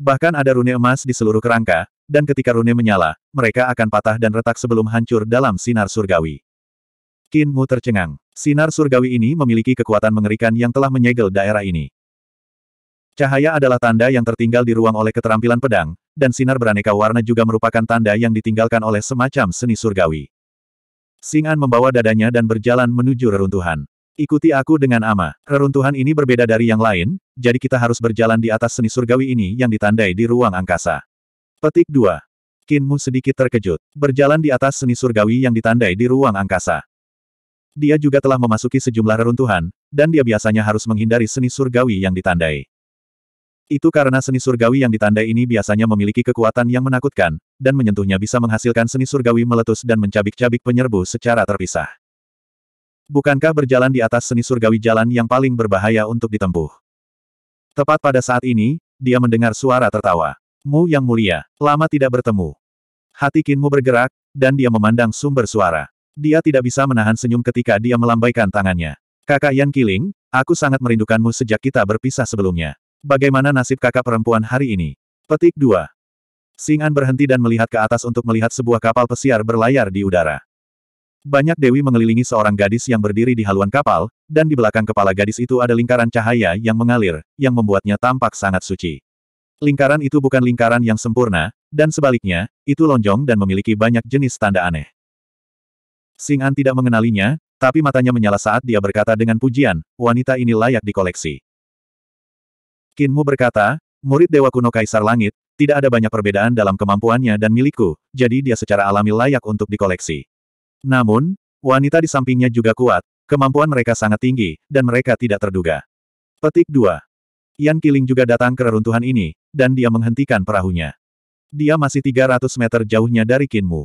Speaker 1: Bahkan ada rune emas di seluruh kerangka, dan ketika rune menyala, mereka akan patah dan retak sebelum hancur dalam sinar surgawi. Kinmu tercengang. Sinar surgawi ini memiliki kekuatan mengerikan yang telah menyegel daerah ini. Cahaya adalah tanda yang tertinggal di ruang oleh keterampilan pedang, dan sinar beraneka warna juga merupakan tanda yang ditinggalkan oleh semacam seni surgawi. Sing'an membawa dadanya dan berjalan menuju reruntuhan. Ikuti aku dengan Ama. Reruntuhan ini berbeda dari yang lain, jadi kita harus berjalan di atas seni surgawi ini yang ditandai di ruang angkasa. Petik 2. Kinmu sedikit terkejut. Berjalan di atas seni surgawi yang ditandai di ruang angkasa dia juga telah memasuki sejumlah reruntuhan, dan dia biasanya harus menghindari seni surgawi yang ditandai. Itu karena seni surgawi yang ditandai ini biasanya memiliki kekuatan yang menakutkan, dan menyentuhnya bisa menghasilkan seni surgawi meletus dan mencabik-cabik penyerbu secara terpisah. Bukankah berjalan di atas seni surgawi jalan yang paling berbahaya untuk ditempuh? Tepat pada saat ini, dia mendengar suara tertawa. Mu yang mulia, lama tidak bertemu. Hati Kinmu bergerak, dan dia memandang sumber suara. Dia tidak bisa menahan senyum ketika dia melambaikan tangannya. Kakak Yan Kiling, aku sangat merindukanmu sejak kita berpisah sebelumnya. Bagaimana nasib kakak perempuan hari ini? Petik 2. Singan berhenti dan melihat ke atas untuk melihat sebuah kapal pesiar berlayar di udara. Banyak dewi mengelilingi seorang gadis yang berdiri di haluan kapal, dan di belakang kepala gadis itu ada lingkaran cahaya yang mengalir, yang membuatnya tampak sangat suci. Lingkaran itu bukan lingkaran yang sempurna, dan sebaliknya, itu lonjong dan memiliki banyak jenis tanda aneh. Singan tidak mengenalinya, tapi matanya menyala saat dia berkata dengan pujian, wanita ini layak dikoleksi. Kinmu berkata, murid Dewa Kuno Kaisar Langit, tidak ada banyak perbedaan dalam kemampuannya dan milikku, jadi dia secara alami layak untuk dikoleksi. Namun, wanita di sampingnya juga kuat, kemampuan mereka sangat tinggi, dan mereka tidak terduga. Petik 2. Yan Kiling juga datang ke reruntuhan ini, dan dia menghentikan perahunya. Dia masih 300 meter jauhnya dari Kinmu.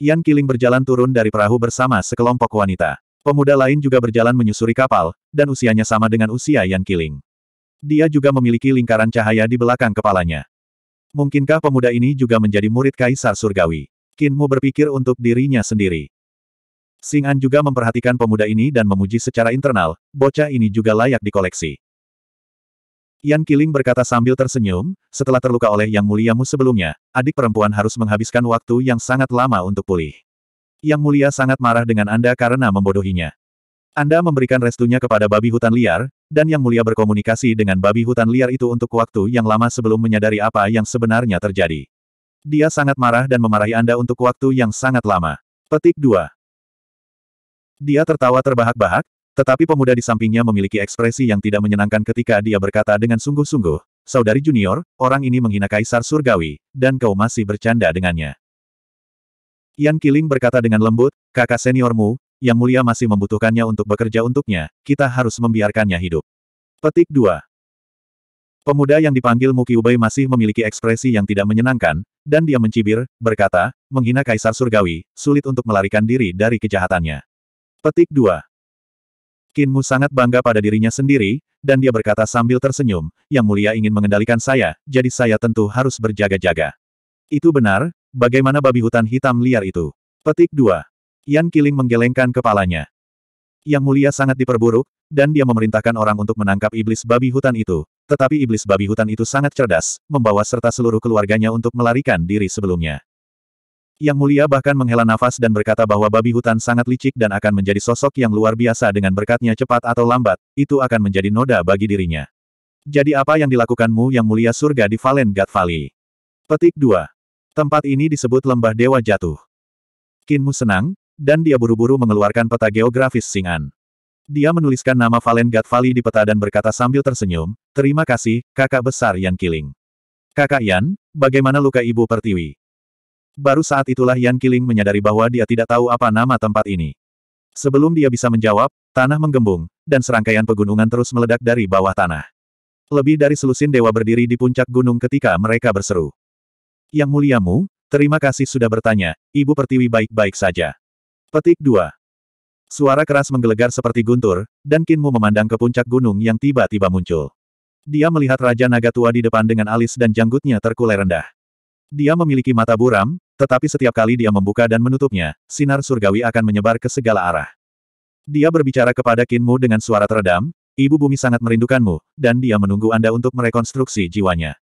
Speaker 1: Yan Kiling berjalan turun dari perahu bersama sekelompok wanita. Pemuda lain juga berjalan menyusuri kapal, dan usianya sama dengan usia Yan Kiling. Dia juga memiliki lingkaran cahaya di belakang kepalanya. Mungkinkah pemuda ini juga menjadi murid Kaisar Surgawi? Kinmu berpikir untuk dirinya sendiri. Singan juga memperhatikan pemuda ini dan memuji secara internal, bocah ini juga layak dikoleksi. Yan Kiling berkata sambil tersenyum, setelah terluka oleh Yang Muliamu sebelumnya, adik perempuan harus menghabiskan waktu yang sangat lama untuk pulih. Yang Mulia sangat marah dengan Anda karena membodohinya. Anda memberikan restunya kepada babi hutan liar, dan Yang Mulia berkomunikasi dengan babi hutan liar itu untuk waktu yang lama sebelum menyadari apa yang sebenarnya terjadi. Dia sangat marah dan memarahi Anda untuk waktu yang sangat lama. Petik 2. Dia tertawa terbahak-bahak, tetapi pemuda di sampingnya memiliki ekspresi yang tidak menyenangkan ketika dia berkata dengan sungguh-sungguh, Saudari junior, orang ini menghina Kaisar Surgawi, dan kau masih bercanda dengannya. Yan Kiling berkata dengan lembut, kakak seniormu, yang Mulia masih membutuhkannya untuk bekerja untuknya, kita harus membiarkannya hidup. Petik 2. Pemuda yang dipanggil Mukiubai masih memiliki ekspresi yang tidak menyenangkan, dan dia mencibir, berkata, menghina Kaisar Surgawi, sulit untuk melarikan diri dari kejahatannya. Petik 2. Kinmu sangat bangga pada dirinya sendiri, dan dia berkata sambil tersenyum, Yang Mulia ingin mengendalikan saya, jadi saya tentu harus berjaga-jaga. Itu benar, bagaimana babi hutan hitam liar itu? Petik 2. Yan Kiling menggelengkan kepalanya. Yang mulia sangat diperburuk, dan dia memerintahkan orang untuk menangkap iblis babi hutan itu. Tetapi iblis babi hutan itu sangat cerdas, membawa serta seluruh keluarganya untuk melarikan diri sebelumnya. Yang mulia bahkan menghela nafas dan berkata bahwa babi hutan sangat licik dan akan menjadi sosok yang luar biasa dengan berkatnya cepat atau lambat, itu akan menjadi noda bagi dirinya. Jadi apa yang dilakukanmu yang mulia surga di Valen Gat Valley? Petik 2. Tempat ini disebut Lembah Dewa Jatuh. Kinmu senang, dan dia buru-buru mengeluarkan peta geografis Sing'an. Dia menuliskan nama Valen Gatvali di peta dan berkata sambil tersenyum, Terima kasih, kakak besar Yan Kiling. Kakak Yan, bagaimana luka ibu pertiwi? Baru saat itulah Yan Kiling menyadari bahwa dia tidak tahu apa nama tempat ini. Sebelum dia bisa menjawab, tanah menggembung, dan serangkaian pegunungan terus meledak dari bawah tanah. Lebih dari selusin dewa berdiri di puncak gunung ketika mereka berseru. Yang muliamu, terima kasih sudah bertanya, ibu pertiwi baik-baik saja. Petik 2. Suara keras menggelegar seperti guntur, dan Kinmu memandang ke puncak gunung yang tiba-tiba muncul. Dia melihat Raja Naga tua di depan dengan alis dan janggutnya terkulai rendah. Dia memiliki mata buram, tetapi setiap kali dia membuka dan menutupnya, sinar surgawi akan menyebar ke segala arah. Dia berbicara kepada Kinmu dengan suara teredam, Ibu bumi sangat merindukanmu, dan dia menunggu Anda untuk merekonstruksi jiwanya.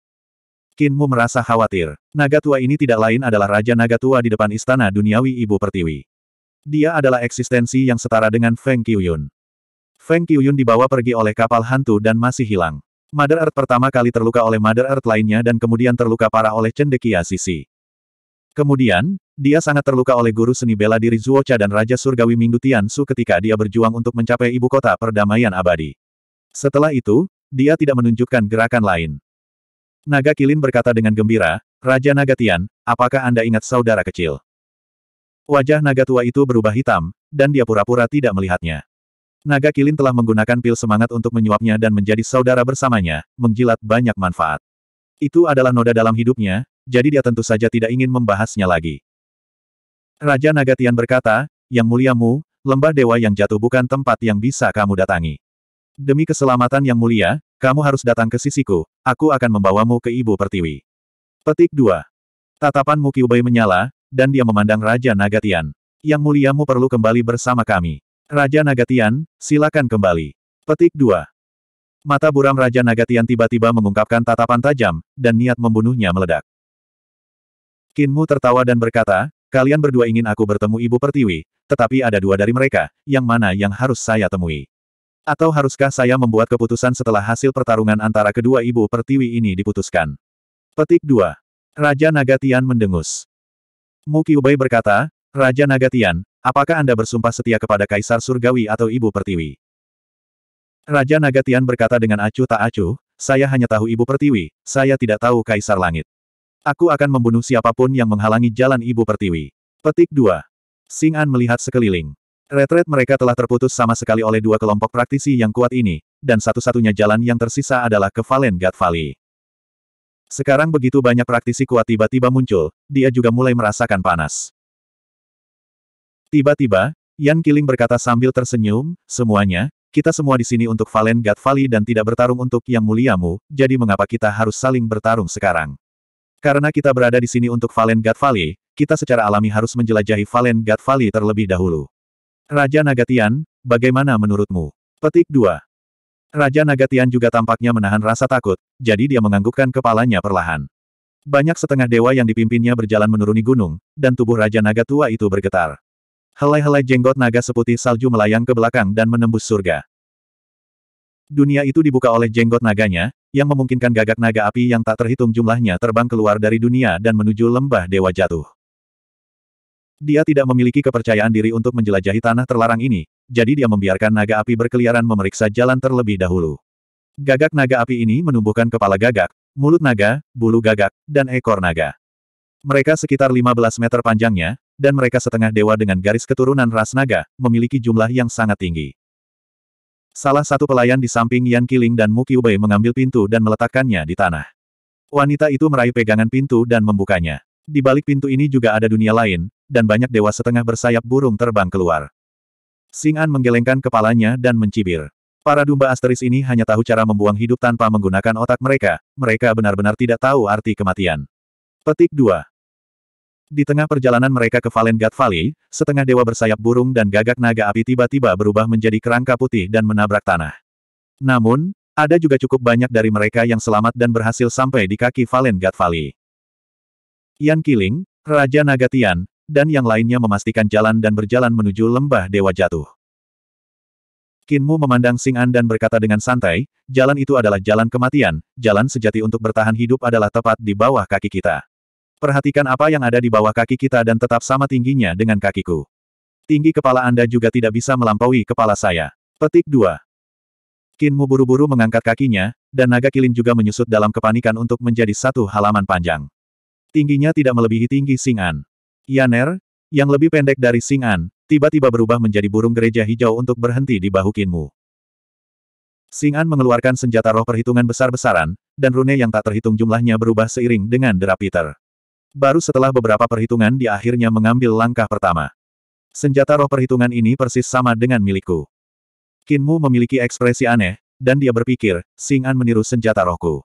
Speaker 1: Kinmu merasa khawatir. Naga tua ini tidak lain adalah Raja Naga tua di depan istana duniawi Ibu Pertiwi. Dia adalah eksistensi yang setara dengan Feng Qiyun. Feng Qiyun dibawa pergi oleh kapal hantu dan masih hilang. Mother Earth pertama kali terluka oleh Mother Earth lainnya dan kemudian terluka parah oleh Cendekia Sisi. Kemudian, dia sangat terluka oleh guru seni bela diri Zuocha dan Raja Surgawi Mingdu Tian Su ketika dia berjuang untuk mencapai ibu kota perdamaian abadi. Setelah itu, dia tidak menunjukkan gerakan lain. Naga Kilin berkata dengan gembira, Raja Naga Tian, apakah Anda ingat saudara kecil? Wajah naga tua itu berubah hitam, dan dia pura-pura tidak melihatnya. Naga Kilin telah menggunakan pil semangat untuk menyuapnya dan menjadi saudara bersamanya, menjilat banyak manfaat. Itu adalah noda dalam hidupnya, jadi dia tentu saja tidak ingin membahasnya lagi. Raja Naga Tian berkata, Yang muliamu, lembah dewa yang jatuh bukan tempat yang bisa kamu datangi. Demi keselamatan yang mulia, kamu harus datang ke sisiku, aku akan membawamu ke ibu pertiwi. Petik 2. Tatapan Mukiubai menyala, dan dia memandang Raja Nagatian. Yang muliamu perlu kembali bersama kami. Raja Nagatian, silakan kembali. Petik 2. Mata buram Raja Nagatian tiba-tiba mengungkapkan tatapan tajam, dan niat membunuhnya meledak. Kinmu tertawa dan berkata, kalian berdua ingin aku bertemu Ibu Pertiwi, tetapi ada dua dari mereka, yang mana yang harus saya temui. Atau haruskah saya membuat keputusan setelah hasil pertarungan antara kedua Ibu Pertiwi ini diputuskan? Petik 2. Raja Nagatian mendengus. Mu Qiubai berkata, Raja Nagatian, apakah Anda bersumpah setia kepada Kaisar Surgawi atau Ibu Pertiwi? Raja Nagatian berkata dengan acuh tak acuh, saya hanya tahu Ibu Pertiwi, saya tidak tahu Kaisar Langit. Aku akan membunuh siapapun yang menghalangi jalan Ibu Pertiwi. Petik 2. Sing An melihat sekeliling. Retret mereka telah terputus sama sekali oleh dua kelompok praktisi yang kuat ini, dan satu-satunya jalan yang tersisa adalah ke Valen Gat Valley. Sekarang begitu banyak praktisi kuat tiba-tiba muncul, dia juga mulai merasakan panas. Tiba-tiba, Yan Kiling berkata sambil tersenyum, semuanya, kita semua di sini untuk Valen God Valley dan tidak bertarung untuk yang muliamu, jadi mengapa kita harus saling bertarung sekarang? Karena kita berada di sini untuk Valen God Valley, kita secara alami harus menjelajahi Valen God Valley terlebih dahulu. Raja Nagatian, bagaimana menurutmu? Petik 2. Raja Nagatian juga tampaknya menahan rasa takut, jadi dia menganggukkan kepalanya perlahan. Banyak setengah dewa yang dipimpinnya berjalan menuruni gunung, dan tubuh Raja Naga tua itu bergetar. Helai-helai jenggot naga seputih salju melayang ke belakang dan menembus surga. Dunia itu dibuka oleh jenggot naganya, yang memungkinkan gagak naga api yang tak terhitung jumlahnya terbang keluar dari dunia dan menuju lembah dewa jatuh. Dia tidak memiliki kepercayaan diri untuk menjelajahi tanah terlarang ini, jadi dia membiarkan naga api berkeliaran memeriksa jalan terlebih dahulu. Gagak naga api ini menumbuhkan kepala gagak, mulut naga, bulu gagak, dan ekor naga. Mereka sekitar 15 meter panjangnya, dan mereka setengah dewa dengan garis keturunan ras naga, memiliki jumlah yang sangat tinggi. Salah satu pelayan di samping Yan Kiling dan Mukyubei mengambil pintu dan meletakkannya di tanah. Wanita itu meraih pegangan pintu dan membukanya. Di balik pintu ini juga ada dunia lain, dan banyak dewa setengah bersayap burung terbang keluar. Sing An menggelengkan kepalanya dan mencibir. Para domba asteris ini hanya tahu cara membuang hidup tanpa menggunakan otak mereka, mereka benar-benar tidak tahu arti kematian. Petik 2. Di tengah perjalanan mereka ke Valen God Valley, setengah dewa bersayap burung dan gagak naga api tiba-tiba berubah menjadi kerangka putih dan menabrak tanah. Namun, ada juga cukup banyak dari mereka yang selamat dan berhasil sampai di kaki Valen God Valley. Yan Kiling, Raja Nagatian, dan yang lainnya memastikan jalan dan berjalan menuju lembah dewa jatuh. Kinmu memandang Sing'an dan berkata dengan santai, jalan itu adalah jalan kematian, jalan sejati untuk bertahan hidup adalah tepat di bawah kaki kita. Perhatikan apa yang ada di bawah kaki kita dan tetap sama tingginya dengan kakiku. Tinggi kepala Anda juga tidak bisa melampaui kepala saya. Petik 2. Kinmu buru-buru mengangkat kakinya, dan naga kilin juga menyusut dalam kepanikan untuk menjadi satu halaman panjang. Tingginya tidak melebihi tinggi Sing'an. Yaner, yang lebih pendek dari Sing'an, tiba-tiba berubah menjadi burung gereja hijau untuk berhenti di bahu Kinmu. Sing'an mengeluarkan senjata roh perhitungan besar-besaran, dan rune yang tak terhitung jumlahnya berubah seiring dengan derap Peter. Baru setelah beberapa perhitungan dia akhirnya mengambil langkah pertama. Senjata roh perhitungan ini persis sama dengan milikku. Kinmu memiliki ekspresi aneh, dan dia berpikir, Sing'an meniru senjata rohku.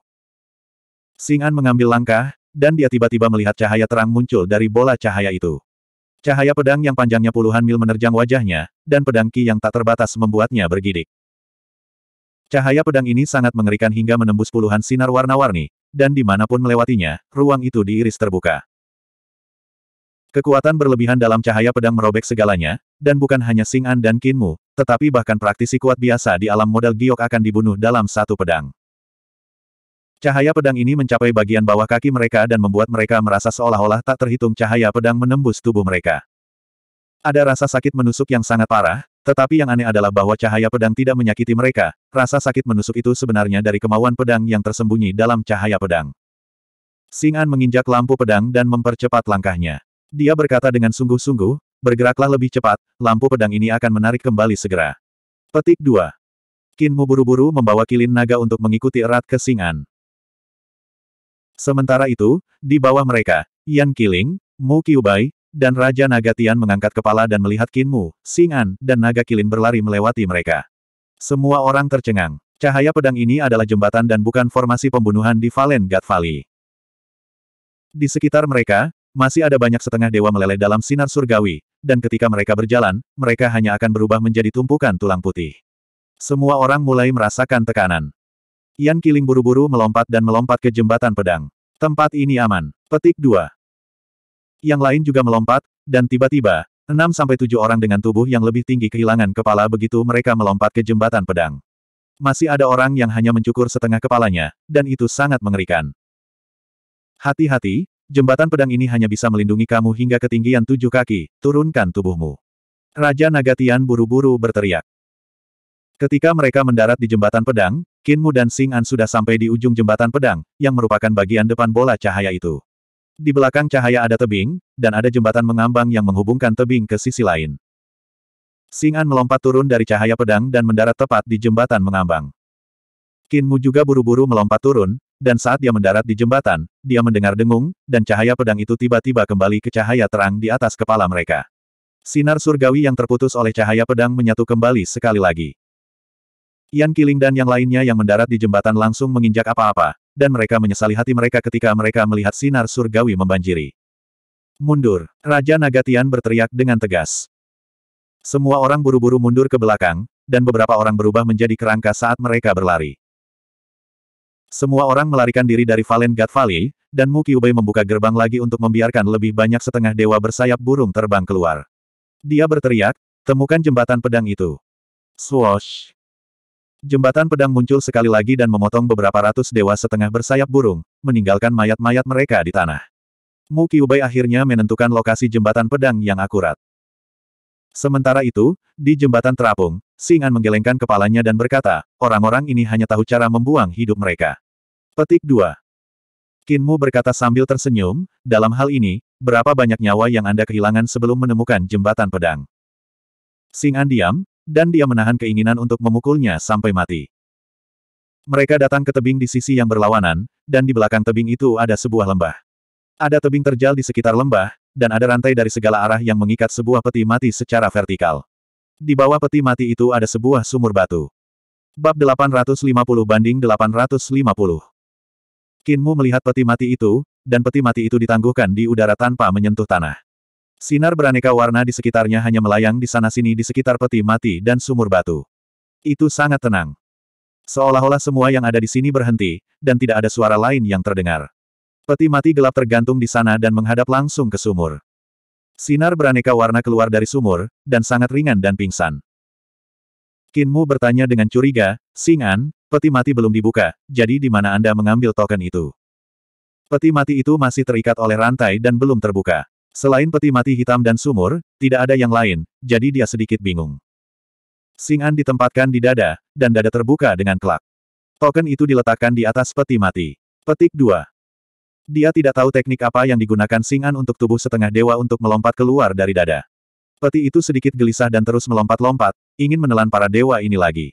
Speaker 1: Sing'an mengambil langkah, dan dia tiba-tiba melihat cahaya terang muncul dari bola cahaya itu. Cahaya pedang yang panjangnya puluhan mil menerjang wajahnya, dan pedang ki yang tak terbatas membuatnya bergidik. Cahaya pedang ini sangat mengerikan hingga menembus puluhan sinar warna-warni, dan dimanapun melewatinya, ruang itu diiris terbuka. Kekuatan berlebihan dalam cahaya pedang merobek segalanya, dan bukan hanya Singan dan Kinmu, tetapi bahkan praktisi kuat biasa di alam modal giok akan dibunuh dalam satu pedang. Cahaya pedang ini mencapai bagian bawah kaki mereka dan membuat mereka merasa seolah-olah tak terhitung cahaya pedang menembus tubuh mereka. Ada rasa sakit menusuk yang sangat parah, tetapi yang aneh adalah bahwa cahaya pedang tidak menyakiti mereka, rasa sakit menusuk itu sebenarnya dari kemauan pedang yang tersembunyi dalam cahaya pedang. Singan menginjak lampu pedang dan mempercepat langkahnya. Dia berkata dengan sungguh-sungguh, bergeraklah lebih cepat, lampu pedang ini akan menarik kembali segera. Petik 2. Kinmu buru-buru membawa kilin naga untuk mengikuti erat ke Singan. Sementara itu, di bawah mereka, Yan Qiling, Mu Qiubai, dan Raja Naga Tian mengangkat kepala dan melihat Qin Mu, Xing An, dan Naga Kilin berlari melewati mereka. Semua orang tercengang. Cahaya pedang ini adalah jembatan dan bukan formasi pembunuhan di Valen Gat Valley. Di sekitar mereka, masih ada banyak setengah dewa meleleh dalam sinar surgawi, dan ketika mereka berjalan, mereka hanya akan berubah menjadi tumpukan tulang putih. Semua orang mulai merasakan tekanan. Yan Kiling buru-buru melompat dan melompat ke jembatan pedang. Tempat ini aman. Petik 2. Yang lain juga melompat, dan tiba-tiba, 6-7 orang dengan tubuh yang lebih tinggi kehilangan kepala begitu mereka melompat ke jembatan pedang. Masih ada orang yang hanya mencukur setengah kepalanya, dan itu sangat mengerikan. Hati-hati, jembatan pedang ini hanya bisa melindungi kamu hingga ketinggian tujuh kaki, turunkan tubuhmu. Raja Nagatian buru-buru berteriak. Ketika mereka mendarat di jembatan pedang, Kinmu dan Singan sudah sampai di ujung jembatan pedang, yang merupakan bagian depan bola cahaya itu. Di belakang cahaya ada tebing, dan ada jembatan mengambang yang menghubungkan tebing ke sisi lain. Singan melompat turun dari cahaya pedang dan mendarat tepat di jembatan mengambang. Kinmu juga buru-buru melompat turun, dan saat dia mendarat di jembatan, dia mendengar dengung, dan cahaya pedang itu tiba-tiba kembali ke cahaya terang di atas kepala mereka. Sinar surgawi yang terputus oleh cahaya pedang menyatu kembali sekali lagi. Yan Kiling dan yang lainnya yang mendarat di jembatan langsung menginjak apa-apa, dan mereka menyesali hati mereka ketika mereka melihat sinar surgawi membanjiri. Mundur, Raja Nagatian berteriak dengan tegas. Semua orang buru-buru mundur ke belakang, dan beberapa orang berubah menjadi kerangka saat mereka berlari. Semua orang melarikan diri dari Valen Gat Valley, dan Mukiubei membuka gerbang lagi untuk membiarkan lebih banyak setengah dewa bersayap burung terbang keluar. Dia berteriak, temukan jembatan pedang itu. Swoosh! Jembatan pedang muncul sekali lagi dan memotong beberapa ratus dewa setengah bersayap burung, meninggalkan mayat-mayat mereka di tanah. Mu Qiubai akhirnya menentukan lokasi jembatan pedang yang akurat. Sementara itu, di jembatan terapung, Singan menggelengkan kepalanya dan berkata, orang-orang ini hanya tahu cara membuang hidup mereka. Petik 2. Kinmu berkata sambil tersenyum, dalam hal ini, berapa banyak nyawa yang Anda kehilangan sebelum menemukan jembatan pedang? Singan diam, dan dia menahan keinginan untuk memukulnya sampai mati. Mereka datang ke tebing di sisi yang berlawanan, dan di belakang tebing itu ada sebuah lembah. Ada tebing terjal di sekitar lembah, dan ada rantai dari segala arah yang mengikat sebuah peti mati secara vertikal. Di bawah peti mati itu ada sebuah sumur batu. Bab 850 banding 850. Kinmu melihat peti mati itu, dan peti mati itu ditangguhkan di udara tanpa menyentuh tanah. Sinar beraneka warna di sekitarnya hanya melayang di sana-sini di sekitar peti mati dan sumur batu. Itu sangat tenang. Seolah-olah semua yang ada di sini berhenti, dan tidak ada suara lain yang terdengar. Peti mati gelap tergantung di sana dan menghadap langsung ke sumur. Sinar beraneka warna keluar dari sumur, dan sangat ringan dan pingsan. Kinmu bertanya dengan curiga, Singan, peti mati belum dibuka, jadi di mana Anda mengambil token itu? Peti mati itu masih terikat oleh rantai dan belum terbuka. Selain peti mati hitam dan sumur, tidak ada yang lain, jadi dia sedikit bingung. Singan ditempatkan di dada, dan dada terbuka dengan kelak. Token itu diletakkan di atas peti mati. Petik 2. Dia tidak tahu teknik apa yang digunakan Singan untuk tubuh setengah dewa untuk melompat keluar dari dada. Peti itu sedikit gelisah dan terus melompat-lompat, ingin menelan para dewa ini lagi.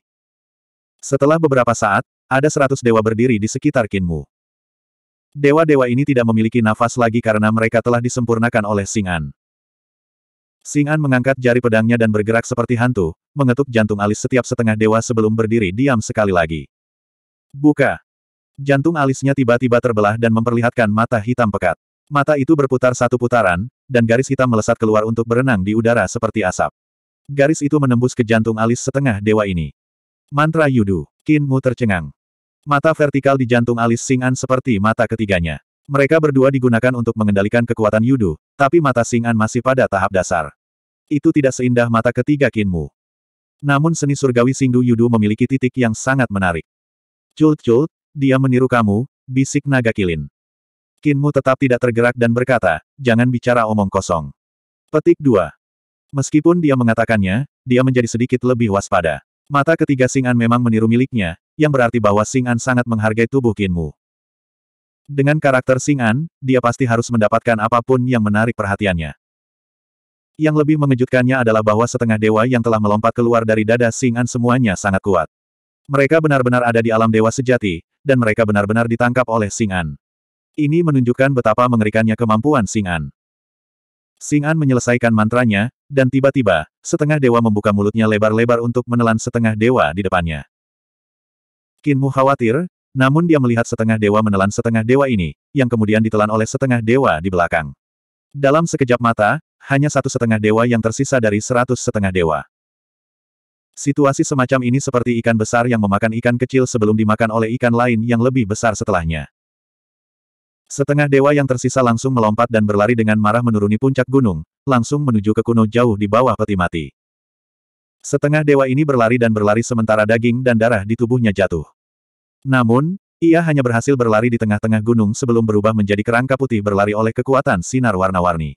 Speaker 1: Setelah beberapa saat, ada seratus dewa berdiri di sekitar Kinmu. Dewa-dewa ini tidak memiliki nafas lagi karena mereka telah disempurnakan oleh Singan. Singan mengangkat jari pedangnya dan bergerak seperti hantu, mengetuk jantung alis setiap setengah dewa sebelum berdiri diam sekali lagi. Buka! Jantung alisnya tiba-tiba terbelah dan memperlihatkan mata hitam pekat. Mata itu berputar satu putaran, dan garis hitam melesat keluar untuk berenang di udara seperti asap. Garis itu menembus ke jantung alis setengah dewa ini. Mantra Yudu, Kinmu tercengang. Mata vertikal di jantung alis Singan seperti mata ketiganya. Mereka berdua digunakan untuk mengendalikan kekuatan Yudu, tapi mata Singan masih pada tahap dasar. Itu tidak seindah mata ketiga Kinmu. Namun seni surgawi Singdu Yudu memiliki titik yang sangat menarik. Cult-cult, dia meniru kamu, bisik naga kilin. Kinmu tetap tidak tergerak dan berkata, jangan bicara omong kosong. Petik 2. Meskipun dia mengatakannya, dia menjadi sedikit lebih waspada. Mata ketiga Singan memang meniru miliknya, yang berarti bahwa Singan sangat menghargai tubuh Kinmu. Dengan karakter Singan, dia pasti harus mendapatkan apapun yang menarik perhatiannya. Yang lebih mengejutkannya adalah bahwa setengah dewa yang telah melompat keluar dari dada Singan semuanya sangat kuat. Mereka benar-benar ada di alam dewa sejati, dan mereka benar-benar ditangkap oleh Singan. Ini menunjukkan betapa mengerikannya kemampuan Singan. Singan menyelesaikan mantranya, dan tiba-tiba, setengah dewa membuka mulutnya lebar-lebar untuk menelan setengah dewa di depannya. Kinmu khawatir, namun dia melihat setengah dewa menelan setengah dewa ini, yang kemudian ditelan oleh setengah dewa di belakang. Dalam sekejap mata, hanya satu setengah dewa yang tersisa dari seratus setengah dewa. Situasi semacam ini seperti ikan besar yang memakan ikan kecil sebelum dimakan oleh ikan lain yang lebih besar setelahnya. Setengah dewa yang tersisa langsung melompat dan berlari dengan marah menuruni puncak gunung, langsung menuju ke kuno jauh di bawah peti mati. Setengah dewa ini berlari dan berlari sementara daging dan darah di tubuhnya jatuh. Namun, ia hanya berhasil berlari di tengah-tengah gunung sebelum berubah menjadi kerangka putih berlari oleh kekuatan sinar warna-warni.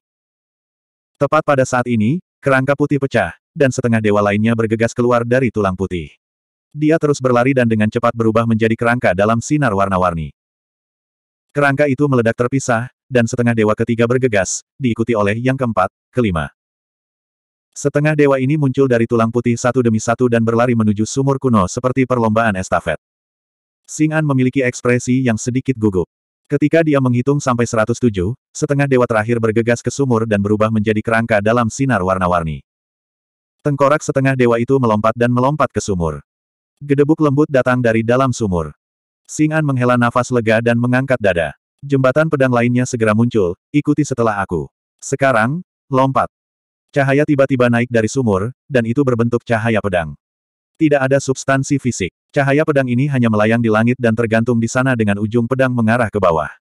Speaker 1: Tepat pada saat ini, kerangka putih pecah, dan setengah dewa lainnya bergegas keluar dari tulang putih. Dia terus berlari dan dengan cepat berubah menjadi kerangka dalam sinar warna-warni. Kerangka itu meledak terpisah, dan setengah dewa ketiga bergegas, diikuti oleh yang keempat, kelima. Setengah dewa ini muncul dari tulang putih satu demi satu dan berlari menuju sumur kuno seperti perlombaan estafet. Xing'an memiliki ekspresi yang sedikit gugup. Ketika dia menghitung sampai 107, setengah dewa terakhir bergegas ke sumur dan berubah menjadi kerangka dalam sinar warna-warni. Tengkorak setengah dewa itu melompat dan melompat ke sumur. Gedebuk lembut datang dari dalam sumur. Xing'an menghela nafas lega dan mengangkat dada. Jembatan pedang lainnya segera muncul, ikuti setelah aku. Sekarang, lompat. Cahaya tiba-tiba naik dari sumur, dan itu berbentuk cahaya pedang. Tidak ada substansi fisik. Cahaya pedang ini hanya melayang di langit dan tergantung di sana dengan ujung pedang mengarah ke bawah.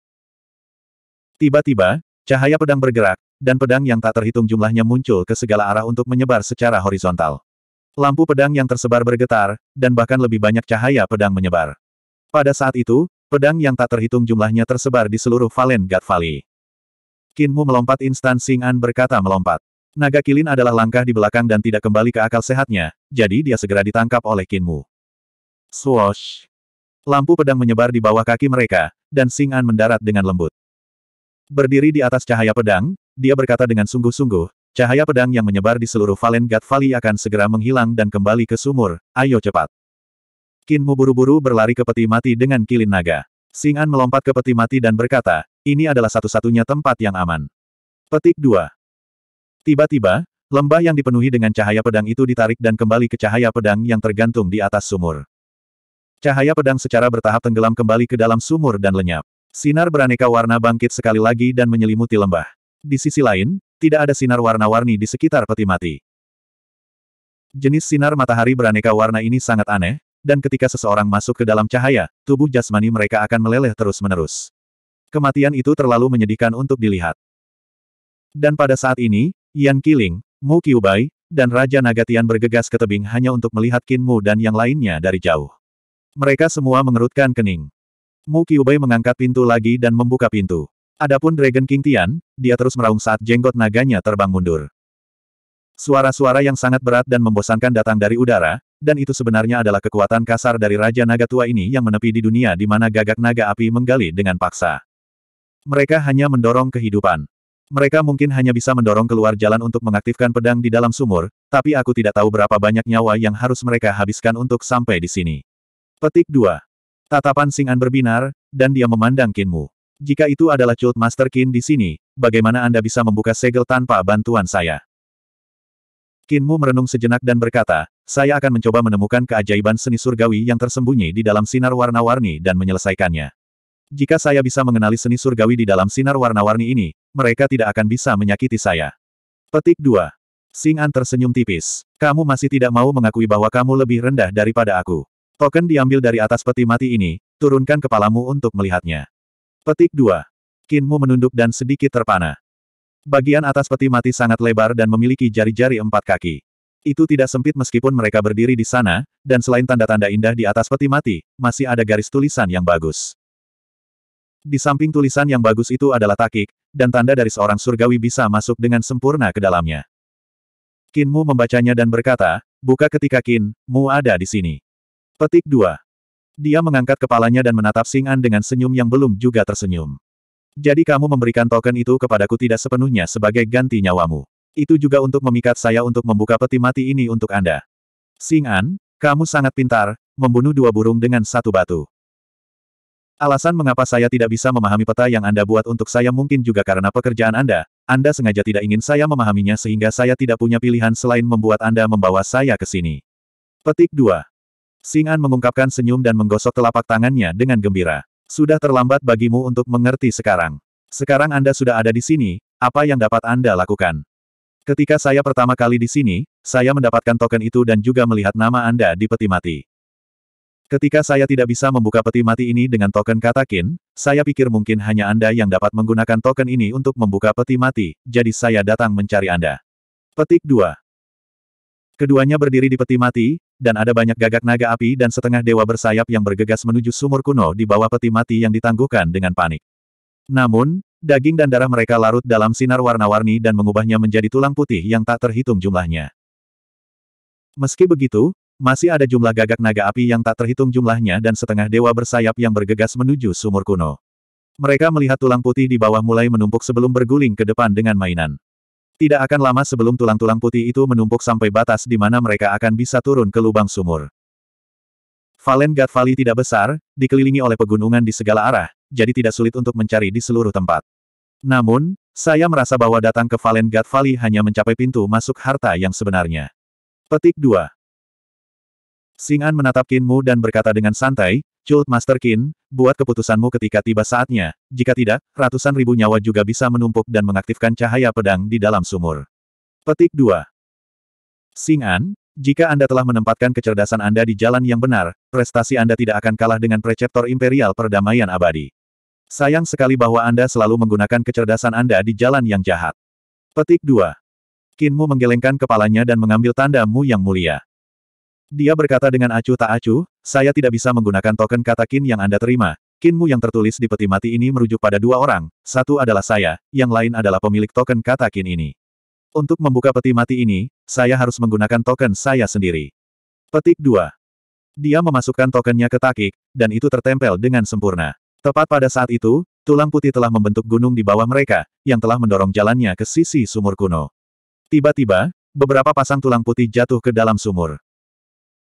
Speaker 1: Tiba-tiba, cahaya pedang bergerak, dan pedang yang tak terhitung jumlahnya muncul ke segala arah untuk menyebar secara horizontal. Lampu pedang yang tersebar bergetar, dan bahkan lebih banyak cahaya pedang menyebar. Pada saat itu, pedang yang tak terhitung jumlahnya tersebar di seluruh Valen Gat Valley. Kinmu melompat instan Sing berkata melompat. Naga Kilin adalah langkah di belakang dan tidak kembali ke akal sehatnya, jadi dia segera ditangkap oleh Kinmu. Swoosh! Lampu pedang menyebar di bawah kaki mereka, dan Sing'an mendarat dengan lembut. Berdiri di atas cahaya pedang, dia berkata dengan sungguh-sungguh, cahaya pedang yang menyebar di seluruh Valen Valley akan segera menghilang dan kembali ke sumur, ayo cepat. Kinmu buru-buru berlari ke peti mati dengan Kilin Naga. Sing'an melompat ke peti mati dan berkata, ini adalah satu-satunya tempat yang aman. Petik 2. Tiba-tiba, lembah yang dipenuhi dengan cahaya pedang itu ditarik dan kembali ke cahaya pedang yang tergantung di atas sumur. Cahaya pedang secara bertahap tenggelam kembali ke dalam sumur dan lenyap. Sinar beraneka warna bangkit sekali lagi dan menyelimuti lembah. Di sisi lain, tidak ada sinar warna-warni di sekitar peti mati. Jenis sinar matahari beraneka warna ini sangat aneh, dan ketika seseorang masuk ke dalam cahaya, tubuh jasmani mereka akan meleleh terus-menerus. Kematian itu terlalu menyedihkan untuk dilihat. Dan pada saat ini, Yan Qiling, Mu Qiubai, dan Raja Nagatian bergegas ke tebing hanya untuk melihat Qin Mu dan yang lainnya dari jauh. Mereka semua mengerutkan kening. Mu Qiubai mengangkat pintu lagi dan membuka pintu. Adapun Dragon King Tian, dia terus meraung saat jenggot naganya terbang mundur. Suara-suara yang sangat berat dan membosankan datang dari udara, dan itu sebenarnya adalah kekuatan kasar dari Raja Naga Tua ini yang menepi di dunia di mana gagak naga api menggali dengan paksa. Mereka hanya mendorong kehidupan. Mereka mungkin hanya bisa mendorong keluar jalan untuk mengaktifkan pedang di dalam sumur, tapi aku tidak tahu berapa banyak nyawa yang harus mereka habiskan untuk sampai di sini. Petik 2. Tatapan Singan berbinar, dan dia memandang Kinmu. Jika itu adalah Cult Master Kin di sini, bagaimana Anda bisa membuka segel tanpa bantuan saya? Kinmu merenung sejenak dan berkata, saya akan mencoba menemukan keajaiban seni surgawi yang tersembunyi di dalam sinar warna-warni dan menyelesaikannya. Jika saya bisa mengenali seni surgawi di dalam sinar warna-warni ini, mereka tidak akan bisa menyakiti saya. Petik 2. Sing tersenyum tipis. Kamu masih tidak mau mengakui bahwa kamu lebih rendah daripada aku. Token diambil dari atas peti mati ini, turunkan kepalamu untuk melihatnya. Petik 2. Kinmu menunduk dan sedikit terpana. Bagian atas peti mati sangat lebar dan memiliki jari-jari empat kaki. Itu tidak sempit meskipun mereka berdiri di sana, dan selain tanda-tanda indah di atas peti mati, masih ada garis tulisan yang bagus. Di samping tulisan yang bagus itu adalah takik, dan tanda dari seorang surgawi bisa masuk dengan sempurna ke dalamnya. Kinmu membacanya dan berkata, buka ketika Kin, mu ada di sini. Petik 2. Dia mengangkat kepalanya dan menatap Sing'an dengan senyum yang belum juga tersenyum. Jadi kamu memberikan token itu kepadaku tidak sepenuhnya sebagai ganti nyawamu. Itu juga untuk memikat saya untuk membuka peti mati ini untuk Anda. Singan, kamu sangat pintar, membunuh dua burung dengan satu batu. Alasan mengapa saya tidak bisa memahami peta yang Anda buat untuk saya mungkin juga karena pekerjaan Anda. Anda sengaja tidak ingin saya memahaminya sehingga saya tidak punya pilihan selain membuat Anda membawa saya ke sini. Petik 2. Singan mengungkapkan senyum dan menggosok telapak tangannya dengan gembira. Sudah terlambat bagimu untuk mengerti sekarang. Sekarang Anda sudah ada di sini, apa yang dapat Anda lakukan? Ketika saya pertama kali di sini, saya mendapatkan token itu dan juga melihat nama Anda di peti mati. Ketika saya tidak bisa membuka peti mati ini dengan token katakin, saya pikir mungkin hanya Anda yang dapat menggunakan token ini untuk membuka peti mati, jadi saya datang mencari Anda. Petik 2. Keduanya berdiri di peti mati, dan ada banyak gagak naga api dan setengah dewa bersayap yang bergegas menuju sumur kuno di bawah peti mati yang ditangguhkan dengan panik. Namun, daging dan darah mereka larut dalam sinar warna-warni dan mengubahnya menjadi tulang putih yang tak terhitung jumlahnya. Meski begitu, masih ada jumlah gagak naga api yang tak terhitung jumlahnya dan setengah dewa bersayap yang bergegas menuju sumur kuno. Mereka melihat tulang putih di bawah mulai menumpuk sebelum berguling ke depan dengan mainan. Tidak akan lama sebelum tulang-tulang putih itu menumpuk sampai batas di mana mereka akan bisa turun ke lubang sumur. Valen God Valley tidak besar, dikelilingi oleh pegunungan di segala arah, jadi tidak sulit untuk mencari di seluruh tempat. Namun, saya merasa bahwa datang ke Valen God Valley hanya mencapai pintu masuk harta yang sebenarnya. Petik 2. Singan menatap Kinmu dan berkata dengan santai, Cult Master Kin, buat keputusanmu ketika tiba saatnya. Jika tidak, ratusan ribu nyawa juga bisa menumpuk dan mengaktifkan cahaya pedang di dalam sumur. Petik 2. Singan, jika Anda telah menempatkan kecerdasan Anda di jalan yang benar, prestasi Anda tidak akan kalah dengan preceptor imperial perdamaian abadi. Sayang sekali bahwa Anda selalu menggunakan kecerdasan Anda di jalan yang jahat. Petik 2. Kinmu menggelengkan kepalanya dan mengambil tandamu yang mulia. Dia berkata dengan acuh tak acuh, saya tidak bisa menggunakan token kata kin yang Anda terima. Kinmu yang tertulis di peti mati ini merujuk pada dua orang, satu adalah saya, yang lain adalah pemilik token kata kin ini. Untuk membuka peti mati ini, saya harus menggunakan token saya sendiri. Petik 2. Dia memasukkan tokennya ke takik, dan itu tertempel dengan sempurna. Tepat pada saat itu, tulang putih telah membentuk gunung di bawah mereka, yang telah mendorong jalannya ke sisi sumur kuno. Tiba-tiba, beberapa pasang tulang putih jatuh ke dalam sumur.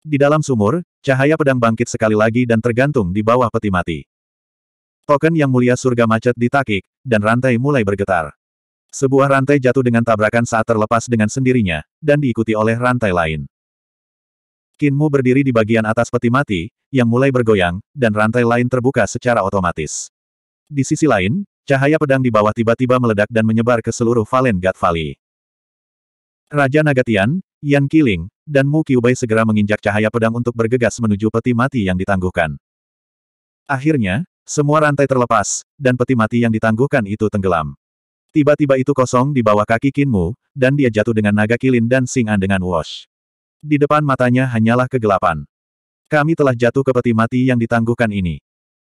Speaker 1: Di dalam sumur, cahaya pedang bangkit sekali lagi dan tergantung di bawah peti mati. Token yang mulia surga macet ditakik, dan rantai mulai bergetar. Sebuah rantai jatuh dengan tabrakan saat terlepas dengan sendirinya, dan diikuti oleh rantai lain. Kinmu berdiri di bagian atas peti mati, yang mulai bergoyang, dan rantai lain terbuka secara otomatis. Di sisi lain, cahaya pedang di bawah tiba-tiba meledak dan menyebar ke seluruh Valen Gat Valley. Raja Nagatian, Yan Qiling, dan Mu Qiubai segera menginjak cahaya pedang untuk bergegas menuju peti mati yang ditangguhkan. Akhirnya, semua rantai terlepas, dan peti mati yang ditangguhkan itu tenggelam. Tiba-tiba itu kosong di bawah kaki Qin Mu dan dia jatuh dengan naga kilin dan singan dengan wash. Di depan matanya hanyalah kegelapan. Kami telah jatuh ke peti mati yang ditangguhkan ini.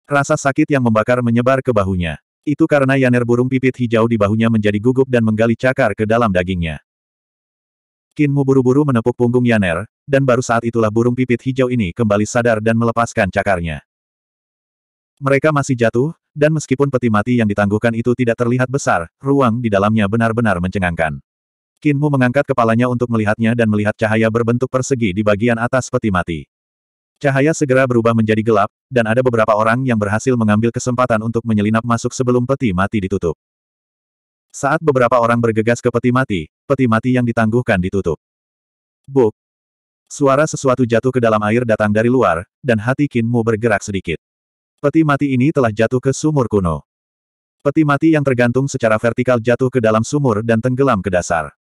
Speaker 1: Rasa sakit yang membakar menyebar ke bahunya. Itu karena Yaner burung pipit hijau di bahunya menjadi gugup dan menggali cakar ke dalam dagingnya. Kinmu buru-buru menepuk punggung Yaner, dan baru saat itulah burung pipit hijau ini kembali sadar dan melepaskan cakarnya. Mereka masih jatuh, dan meskipun peti mati yang ditangguhkan itu tidak terlihat besar, ruang di dalamnya benar-benar mencengangkan. Kinmu mengangkat kepalanya untuk melihatnya dan melihat cahaya berbentuk persegi di bagian atas peti mati. Cahaya segera berubah menjadi gelap, dan ada beberapa orang yang berhasil mengambil kesempatan untuk menyelinap masuk sebelum peti mati ditutup. Saat beberapa orang bergegas ke peti mati, peti mati yang ditangguhkan ditutup. Buk! Suara sesuatu jatuh ke dalam air datang dari luar, dan hati Kinmu bergerak sedikit. Peti mati ini telah jatuh ke sumur kuno. Peti mati yang tergantung secara vertikal jatuh ke dalam sumur dan tenggelam ke dasar.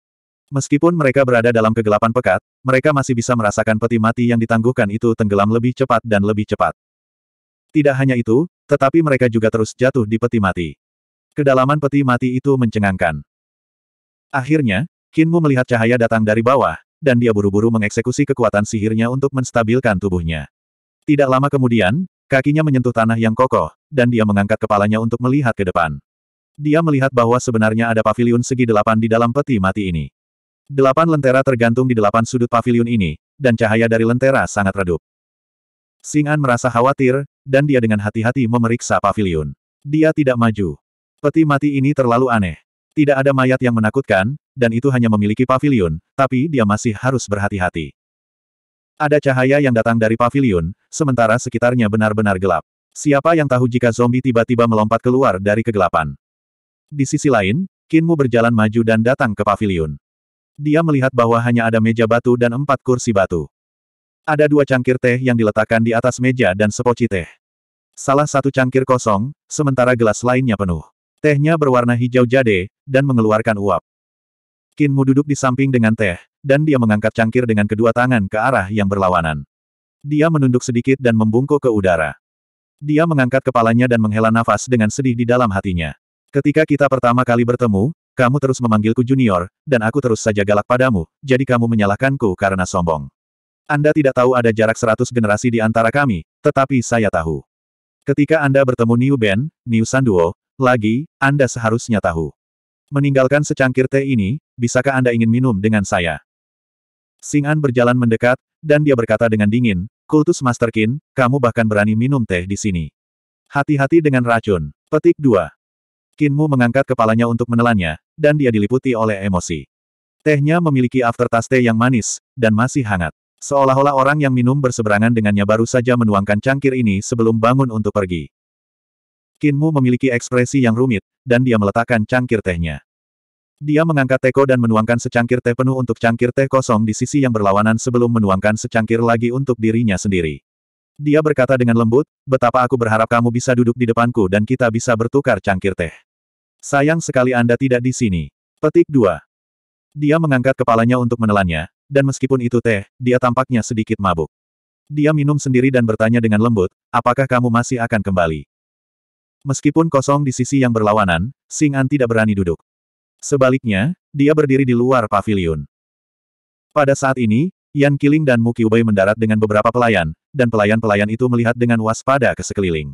Speaker 1: Meskipun mereka berada dalam kegelapan pekat, mereka masih bisa merasakan peti mati yang ditangguhkan itu tenggelam lebih cepat dan lebih cepat. Tidak hanya itu, tetapi mereka juga terus jatuh di peti mati. Kedalaman peti mati itu mencengangkan. Akhirnya, Kinmu melihat cahaya datang dari bawah, dan dia buru-buru mengeksekusi kekuatan sihirnya untuk menstabilkan tubuhnya. Tidak lama kemudian, kakinya menyentuh tanah yang kokoh, dan dia mengangkat kepalanya untuk melihat ke depan. Dia melihat bahwa sebenarnya ada pavilion segi delapan di dalam peti mati ini. Delapan lentera tergantung di delapan sudut pavilion ini, dan cahaya dari lentera sangat redup. Singan merasa khawatir, dan dia dengan hati-hati memeriksa pavilion. Dia tidak maju. Peti mati ini terlalu aneh. Tidak ada mayat yang menakutkan, dan itu hanya memiliki pavilion, tapi dia masih harus berhati-hati. Ada cahaya yang datang dari pavilion, sementara sekitarnya benar-benar gelap. Siapa yang tahu jika zombie tiba-tiba melompat keluar dari kegelapan? Di sisi lain, Kinmu berjalan maju dan datang ke pavilion. Dia melihat bahwa hanya ada meja batu dan empat kursi batu. Ada dua cangkir teh yang diletakkan di atas meja dan sepoci teh. Salah satu cangkir kosong, sementara gelas lainnya penuh. Tehnya berwarna hijau jade, dan mengeluarkan uap. Kinmu duduk di samping dengan teh, dan dia mengangkat cangkir dengan kedua tangan ke arah yang berlawanan. Dia menunduk sedikit dan membungkuk ke udara. Dia mengangkat kepalanya dan menghela nafas dengan sedih di dalam hatinya. Ketika kita pertama kali bertemu, kamu terus memanggilku junior, dan aku terus saja galak padamu, jadi kamu menyalahkanku karena sombong. Anda tidak tahu ada jarak seratus generasi di antara kami, tetapi saya tahu. Ketika Anda bertemu New Ben, New Sanduo, lagi, Anda seharusnya tahu. Meninggalkan secangkir teh ini, bisakah Anda ingin minum dengan saya? Sing'an berjalan mendekat, dan dia berkata dengan dingin, Kultus Master Qin, kamu bahkan berani minum teh di sini. Hati-hati dengan racun. Petik 2. Kinmu mengangkat kepalanya untuk menelannya, dan dia diliputi oleh emosi. Tehnya memiliki aftertaste yang manis, dan masih hangat. Seolah-olah orang yang minum berseberangan dengannya baru saja menuangkan cangkir ini sebelum bangun untuk pergi. Kinmu memiliki ekspresi yang rumit, dan dia meletakkan cangkir tehnya. Dia mengangkat teko dan menuangkan secangkir teh penuh untuk cangkir teh kosong di sisi yang berlawanan sebelum menuangkan secangkir lagi untuk dirinya sendiri. Dia berkata dengan lembut, betapa aku berharap kamu bisa duduk di depanku dan kita bisa bertukar cangkir teh. Sayang sekali Anda tidak di sini. Petik 2. Dia mengangkat kepalanya untuk menelannya, dan meskipun itu teh, dia tampaknya sedikit mabuk. Dia minum sendiri dan bertanya dengan lembut, apakah kamu masih akan kembali? Meskipun kosong di sisi yang berlawanan, Singan tidak berani duduk. Sebaliknya, dia berdiri di luar pavilion. Pada saat ini, Yan Kiling dan Mu Qiubai mendarat dengan beberapa pelayan, dan pelayan-pelayan itu melihat dengan waspada ke sekeliling.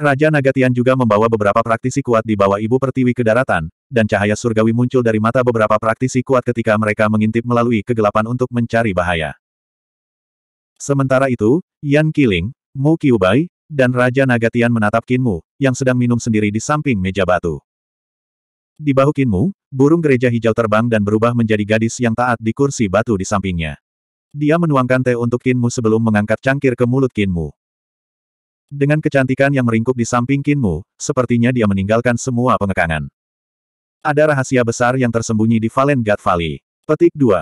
Speaker 1: Raja Nagatian juga membawa beberapa praktisi kuat di bawah ibu pertiwi ke daratan, dan cahaya surgawi muncul dari mata beberapa praktisi kuat ketika mereka mengintip melalui kegelapan untuk mencari bahaya. Sementara itu, Yan Kiling, Mu Qiubai, dan Raja Nagatian menatap Kinmu, yang sedang minum sendiri di samping meja batu. Di bahu Kinmu, burung gereja hijau terbang dan berubah menjadi gadis yang taat di kursi batu di sampingnya. Dia menuangkan teh untuk Kinmu sebelum mengangkat cangkir ke mulut Kinmu. Dengan kecantikan yang meringkuk di samping Kinmu, sepertinya dia meninggalkan semua pengekangan. Ada rahasia besar yang tersembunyi di Valen God Valley. Petik 2.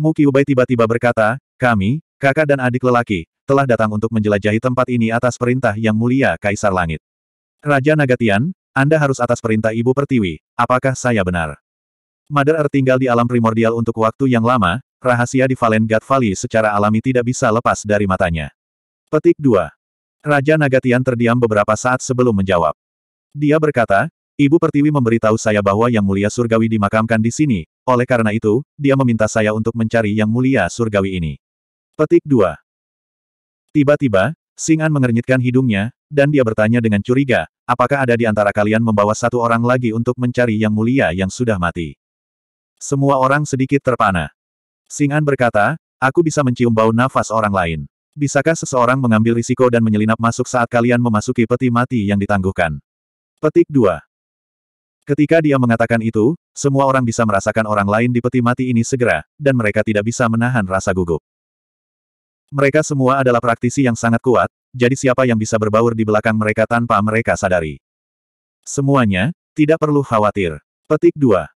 Speaker 1: Mu tiba-tiba berkata, kami, kakak dan adik lelaki, telah datang untuk menjelajahi tempat ini atas perintah yang mulia Kaisar Langit. Raja Nagatian, Anda harus atas perintah Ibu Pertiwi, apakah saya benar? Mother Earth tinggal di alam primordial untuk waktu yang lama, rahasia di Valen God Valley secara alami tidak bisa lepas dari matanya. Petik 2. Raja Nagatian terdiam beberapa saat sebelum menjawab. Dia berkata, Ibu Pertiwi memberitahu saya bahwa Yang Mulia Surgawi dimakamkan di sini, oleh karena itu, dia meminta saya untuk mencari Yang Mulia Surgawi ini. Petik 2. Tiba-tiba, Singan An mengernyitkan hidungnya, dan dia bertanya dengan curiga, apakah ada di antara kalian membawa satu orang lagi untuk mencari yang mulia yang sudah mati? Semua orang sedikit terpana. Singan berkata, aku bisa mencium bau nafas orang lain. Bisakah seseorang mengambil risiko dan menyelinap masuk saat kalian memasuki peti mati yang ditangguhkan? Petik 2. Ketika dia mengatakan itu, semua orang bisa merasakan orang lain di peti mati ini segera, dan mereka tidak bisa menahan rasa gugup. Mereka semua adalah praktisi yang sangat kuat, jadi siapa yang bisa berbaur di belakang mereka tanpa mereka sadari? Semuanya, tidak perlu khawatir. Petik 2.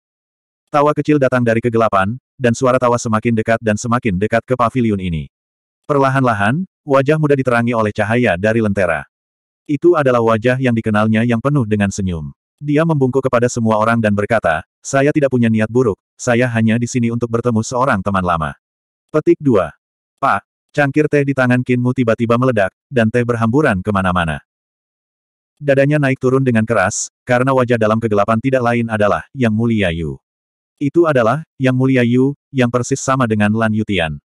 Speaker 1: Tawa kecil datang dari kegelapan, dan suara tawa semakin dekat dan semakin dekat ke pavilion ini. Perlahan-lahan, wajah muda diterangi oleh cahaya dari lentera. Itu adalah wajah yang dikenalnya yang penuh dengan senyum. Dia membungkuk kepada semua orang dan berkata, saya tidak punya niat buruk, saya hanya di sini untuk bertemu seorang teman lama. Petik 2. Pak, Cangkir teh di tangan Kinmu tiba-tiba meledak, dan teh berhamburan kemana-mana. Dadanya naik turun dengan keras, karena wajah dalam kegelapan tidak lain adalah Yang Mulia Yu. Itu adalah, Yang Mulia Yu, yang persis sama dengan Lan Yutian.